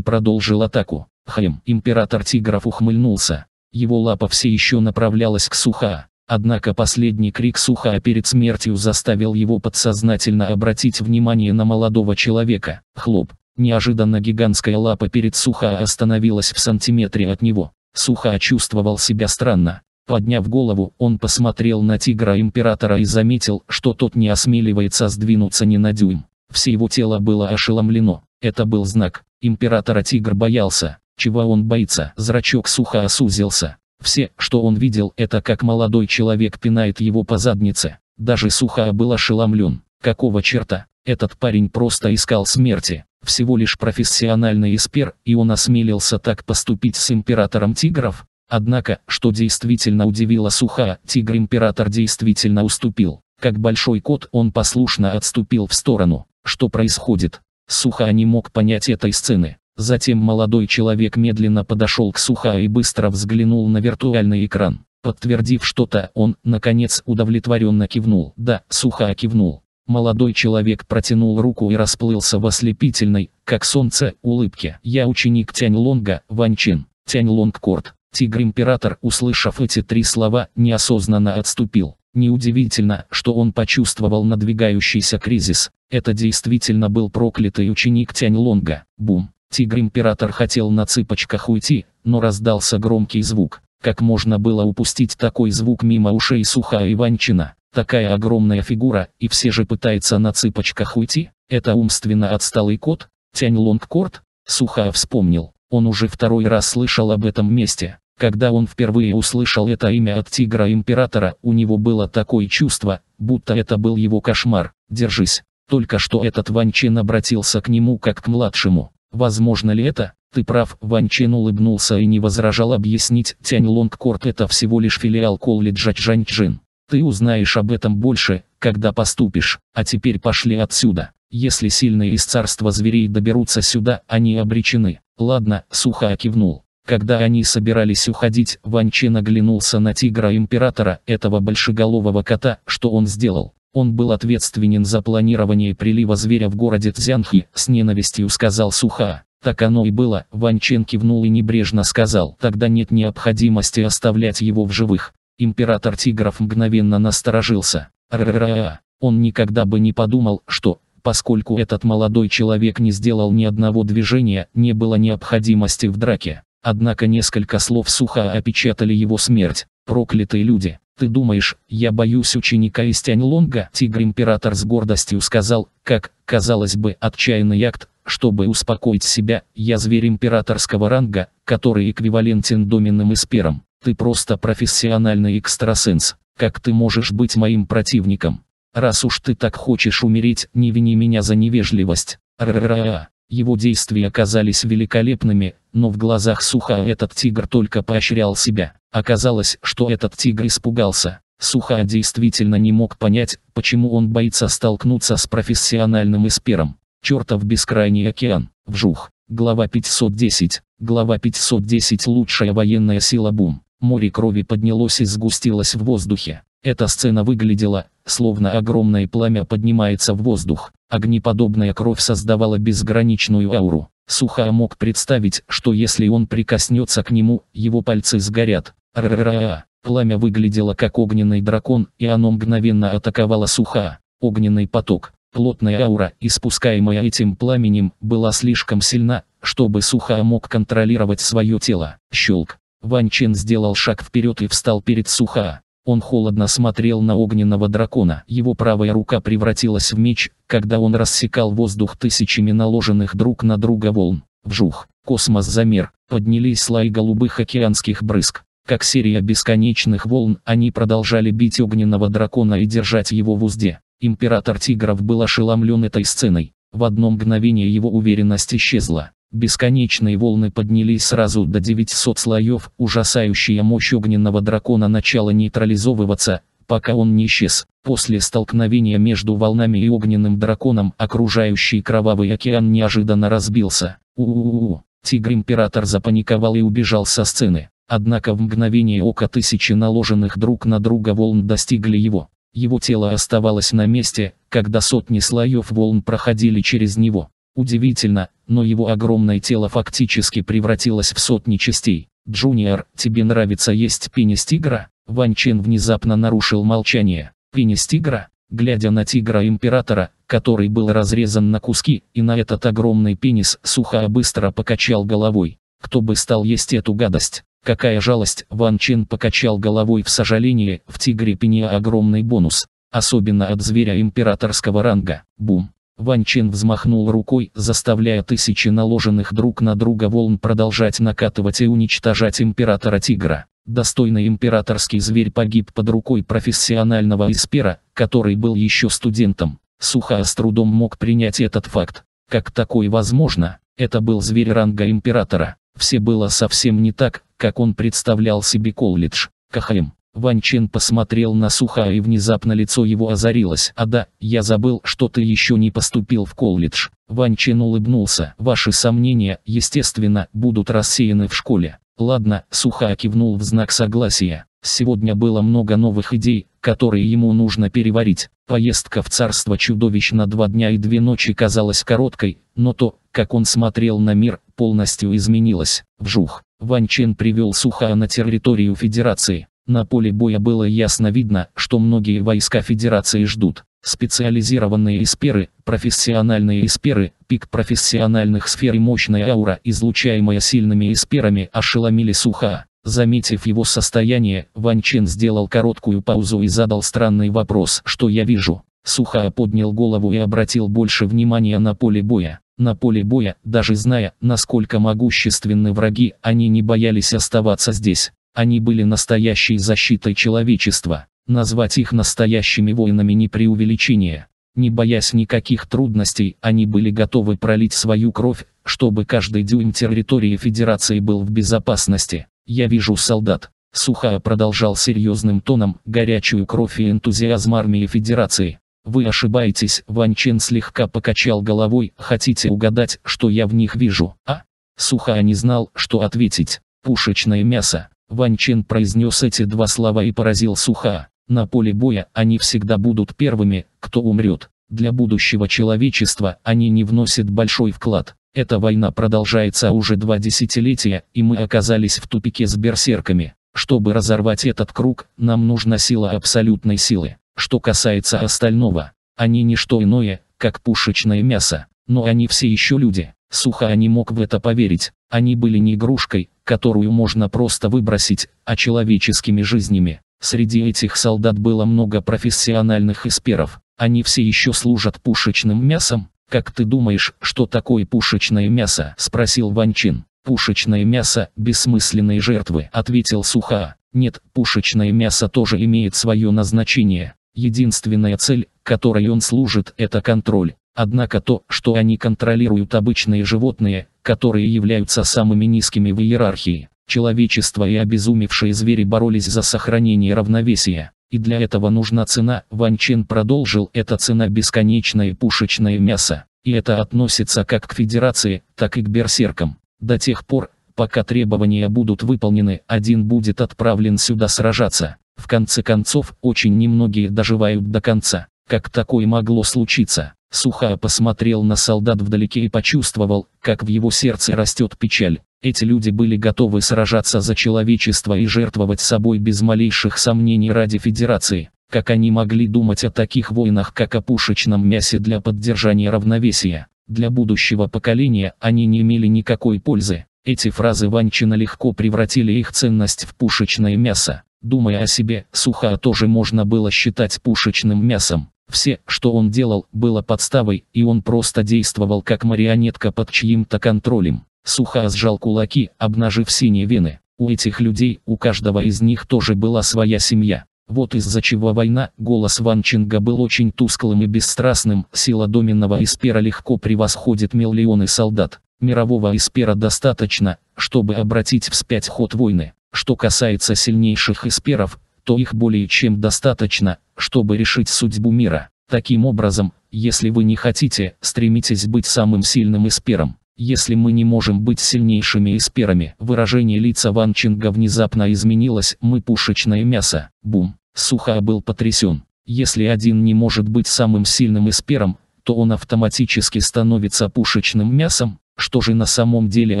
продолжил атаку. Хэм, император тигров ухмыльнулся. Его лапа все еще направлялась к Суха. Однако последний крик Суха перед смертью заставил его подсознательно обратить внимание на молодого человека. Хлоп. Неожиданно гигантская лапа перед Суха остановилась в сантиметре от него. Суха чувствовал себя странно. Подняв голову, он посмотрел на тигра императора и заметил, что тот не осмеливается сдвинуться ни на дюйм. Все его тело было ошеломлено. Это был знак. Императора тигр боялся. Чего он боится? Зрачок сухо осузился. Все, что он видел, это как молодой человек пинает его по заднице. Даже Сухаа был ошеломлен. Какого черта? Этот парень просто искал смерти. Всего лишь профессиональный эспер, и он осмелился так поступить с императором тигров? Однако, что действительно удивило Суха, тигр-император действительно уступил. Как большой кот он послушно отступил в сторону. Что происходит? Суха не мог понять этой сцены. Затем молодой человек медленно подошел к Суха и быстро взглянул на виртуальный экран. Подтвердив что-то, он, наконец, удовлетворенно кивнул. Да, Суха кивнул. Молодой человек протянул руку и расплылся в ослепительной, как солнце, улыбке. Я ученик Тянь Лонга, Ван Чин. Тянь Лонг Корт. Тигр-император, услышав эти три слова, неосознанно отступил. Неудивительно, что он почувствовал надвигающийся кризис. Это действительно был проклятый ученик Тянь Лонга. Бум. Тигр-император хотел на цыпочках уйти, но раздался громкий звук. Как можно было упустить такой звук мимо ушей Суха Иванчина? Такая огромная фигура, и все же пытается на цыпочках уйти? Это умственно отсталый кот? Тянь Лонг Лонгкорт? Суха вспомнил. Он уже второй раз слышал об этом месте. Когда он впервые услышал это имя от тигра-императора, у него было такое чувство, будто это был его кошмар. Держись. Только что этот Ванчин обратился к нему как к младшему. Возможно ли это? Ты прав, Ванчин улыбнулся и не возражал объяснить, Тянь Лонгкорт это всего лишь филиал колледжа Чжанчжин. Ты узнаешь об этом больше, когда поступишь, а теперь пошли отсюда. Если сильные из царства зверей доберутся сюда, они обречены. «Ладно», — сухо кивнул. Когда они собирались уходить, Ванчен оглянулся на тигра императора, этого большеголового кота, что он сделал. Он был ответственен за планирование прилива зверя в городе Цзянхи, с ненавистью сказал Суха. Так оно и было, Ван Чен кивнул и небрежно сказал, тогда нет необходимости оставлять его в живых. Император тигров мгновенно насторожился. Ра-ра-ра. Он никогда бы не подумал, что поскольку этот молодой человек не сделал ни одного движения, не было необходимости в драке. Однако несколько слов сухо опечатали его смерть. Проклятые люди. Ты думаешь, я боюсь ученика из Тяньлонга? Тигр-император с гордостью сказал, как, казалось бы, отчаянный акт, чтобы успокоить себя, я зверь императорского ранга, который эквивалентен доменным эсперам. Ты просто профессиональный экстрасенс. Как ты можешь быть моим противником? Раз уж ты так хочешь умереть, не вини меня за невежливость. Ра-ра-ра. Его действия оказались великолепными, но в глазах Суха этот тигр только поощрял себя. Оказалось, что этот тигр испугался. Суха действительно не мог понять, почему он боится столкнуться с профессиональным эспером. Чертов бескрайний океан. Вжух. Глава 510. Глава 510. Лучшая военная сила бум. Море крови поднялось и сгустилось в воздухе. Эта сцена выглядела, словно огромное пламя поднимается в воздух. Огнеподобная кровь создавала безграничную ауру. Суха мог представить, что если он прикоснется к нему, его пальцы сгорят. Ра-ра-ра. Пламя выглядело как огненный дракон, и оно мгновенно атаковало Суха. Огненный поток, плотная аура, испускаемая этим пламенем, была слишком сильна, чтобы Суха мог контролировать свое тело. Щелк. Ван Чен сделал шаг вперед и встал перед Суха. Он холодно смотрел на огненного дракона. Его правая рука превратилась в меч, когда он рассекал воздух тысячами наложенных друг на друга волн. Вжух. Космос замер. Поднялись слои голубых океанских брызг. Как серия бесконечных волн, они продолжали бить огненного дракона и держать его в узде. Император Тигров был ошеломлен этой сценой. В одно мгновение его уверенность исчезла. Бесконечные волны поднялись сразу до 900 слоев, ужасающая мощь огненного дракона начала нейтрализовываться, пока он не исчез. После столкновения между волнами и огненным драконом окружающий кровавый океан неожиданно разбился. у у у Тигр-император запаниковал и убежал со сцены. Однако в мгновение ока тысячи наложенных друг на друга волн достигли его. Его тело оставалось на месте, когда сотни слоев волн проходили через него. Удивительно, но его огромное тело фактически превратилось в сотни частей. «Джуниор, тебе нравится есть пенис тигра?» Ван Чен внезапно нарушил молчание. «Пенис тигра?» Глядя на тигра императора, который был разрезан на куски, и на этот огромный пенис сухо и быстро покачал головой. Кто бы стал есть эту гадость? Какая жалость, Ван Чен покачал головой в сожалении, в тигре пене огромный бонус, особенно от зверя императорского ранга. Бум. Ван Чен взмахнул рукой, заставляя тысячи наложенных друг на друга волн продолжать накатывать и уничтожать императора Тигра. Достойный императорский зверь погиб под рукой профессионального эспера, который был еще студентом. Сухая с трудом мог принять этот факт. Как такое возможно? Это был зверь ранга императора. Все было совсем не так, как он представлял себе колледж. Кахаем. Ван Чен посмотрел на Суха и внезапно лицо его озарилось. «А да, я забыл, что ты еще не поступил в колледж». Ван Чен улыбнулся. «Ваши сомнения, естественно, будут рассеяны в школе». «Ладно», Суха кивнул в знак согласия. Сегодня было много новых идей, которые ему нужно переварить. Поездка в царство чудовищ на два дня и две ночи казалась короткой, но то, как он смотрел на мир, полностью изменилось. Вжух. Ван Чен привел Суха на территорию Федерации. На поле боя было ясно видно, что многие войска Федерации ждут. Специализированные эсперы, профессиональные эсперы, пик профессиональных сфер и мощная аура, излучаемая сильными эсперами, ошеломили Суха. Заметив его состояние, Ван Чен сделал короткую паузу и задал странный вопрос «Что я вижу?». Суха поднял голову и обратил больше внимания на поле боя. На поле боя, даже зная, насколько могущественны враги, они не боялись оставаться здесь. Они были настоящей защитой человечества. Назвать их настоящими воинами не преувеличение. Не боясь никаких трудностей, они были готовы пролить свою кровь, чтобы каждый дюйм территории Федерации был в безопасности. Я вижу солдат. Сухая продолжал серьезным тоном горячую кровь и энтузиазм армии Федерации. Вы ошибаетесь, Ван Чен слегка покачал головой, хотите угадать, что я в них вижу, а? Сухая не знал, что ответить. Пушечное мясо. Ван Чен произнес эти два слова и поразил Суха. На поле боя они всегда будут первыми, кто умрет. Для будущего человечества они не вносят большой вклад. Эта война продолжается уже два десятилетия, и мы оказались в тупике с берсерками. Чтобы разорвать этот круг, нам нужна сила абсолютной силы. Что касается остального, они не что иное, как пушечное мясо. Но они все еще люди. Суха, не мог в это поверить. Они были не игрушкой, которую можно просто выбросить, а человеческими жизнями. Среди этих солдат было много профессиональных эсперов. Они все еще служат пушечным мясом. «Как ты думаешь, что такое пушечное мясо?» – спросил Ванчин. «Пушечное мясо – бессмысленные жертвы», – ответил Суха. «Нет, пушечное мясо тоже имеет свое назначение. Единственная цель, которой он служит, это контроль. Однако то, что они контролируют обычные животные, которые являются самыми низкими в иерархии. Человечество и обезумевшие звери боролись за сохранение равновесия, и для этого нужна цена. Ван Чен продолжил, эта цена бесконечное пушечное мясо, и это относится как к федерации, так и к берсеркам. До тех пор, пока требования будут выполнены, один будет отправлен сюда сражаться. В конце концов, очень немногие доживают до конца. Как такое могло случиться? Сухая посмотрел на солдат вдалеке и почувствовал, как в его сердце растет печаль. Эти люди были готовы сражаться за человечество и жертвовать собой без малейших сомнений ради Федерации. Как они могли думать о таких войнах, как о пушечном мясе для поддержания равновесия? Для будущего поколения они не имели никакой пользы. Эти фразы Ванчина легко превратили их ценность в пушечное мясо. Думая о себе, Сухая тоже можно было считать пушечным мясом. Все, что он делал, было подставой, и он просто действовал как марионетка под чьим-то контролем. Сухо сжал кулаки, обнажив синие вены. У этих людей, у каждого из них тоже была своя семья. Вот из-за чего война, голос Ванчинга был очень тусклым и бесстрастным, сила доменного эспера легко превосходит миллионы солдат. Мирового эспера достаточно, чтобы обратить вспять ход войны. Что касается сильнейших эсперов, то их более чем достаточно, чтобы решить судьбу мира. Таким образом, если вы не хотите, стремитесь быть самым сильным эспером. Если мы не можем быть сильнейшими эсперами, выражение лица Ван Чинга внезапно изменилось, мы пушечное мясо. Бум. Суха был потрясен. Если один не может быть самым сильным эспером, то он автоматически становится пушечным мясом. Что же на самом деле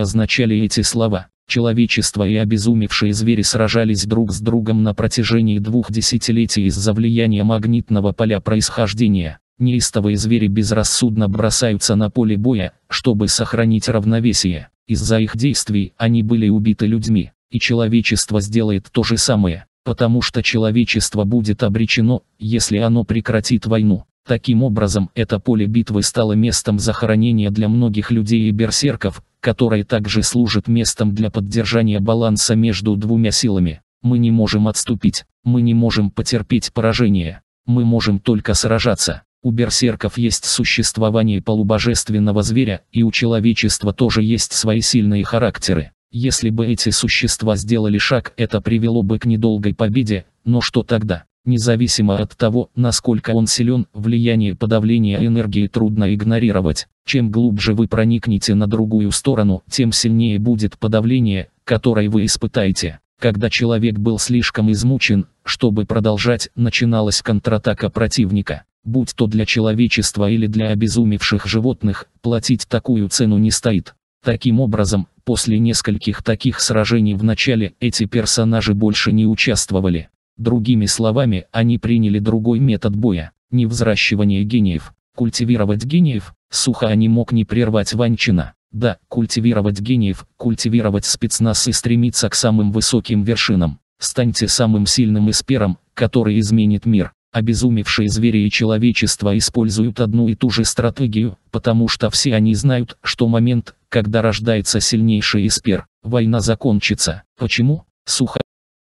означали эти слова? Человечество и обезумевшие звери сражались друг с другом на протяжении двух десятилетий из-за влияния магнитного поля происхождения. Неистовые звери безрассудно бросаются на поле боя, чтобы сохранить равновесие. Из-за их действий они были убиты людьми, и человечество сделает то же самое, потому что человечество будет обречено, если оно прекратит войну. Таким образом, это поле битвы стало местом захоронения для многих людей и берсерков, которое также служит местом для поддержания баланса между двумя силами. Мы не можем отступить, мы не можем потерпеть поражение, мы можем только сражаться. У берсерков есть существование полубожественного зверя, и у человечества тоже есть свои сильные характеры. Если бы эти существа сделали шаг, это привело бы к недолгой победе, но что тогда? Независимо от того, насколько он силен, влияние подавления энергии трудно игнорировать. Чем глубже вы проникнете на другую сторону, тем сильнее будет подавление, которое вы испытаете. Когда человек был слишком измучен, чтобы продолжать, начиналась контратака противника. Будь то для человечества или для обезумевших животных, платить такую цену не стоит. Таким образом, после нескольких таких сражений в начале эти персонажи больше не участвовали. Другими словами, они приняли другой метод боя, не взращивание гениев. Культивировать гениев, сухо они мог не прервать Ванчина. Да, культивировать гениев, культивировать спецназ и стремиться к самым высоким вершинам. Станьте самым сильным эспером, который изменит мир. Обезумевшие звери и человечество используют одну и ту же стратегию, потому что все они знают, что момент, когда рождается сильнейший эспер, война закончится. Почему? Сухо.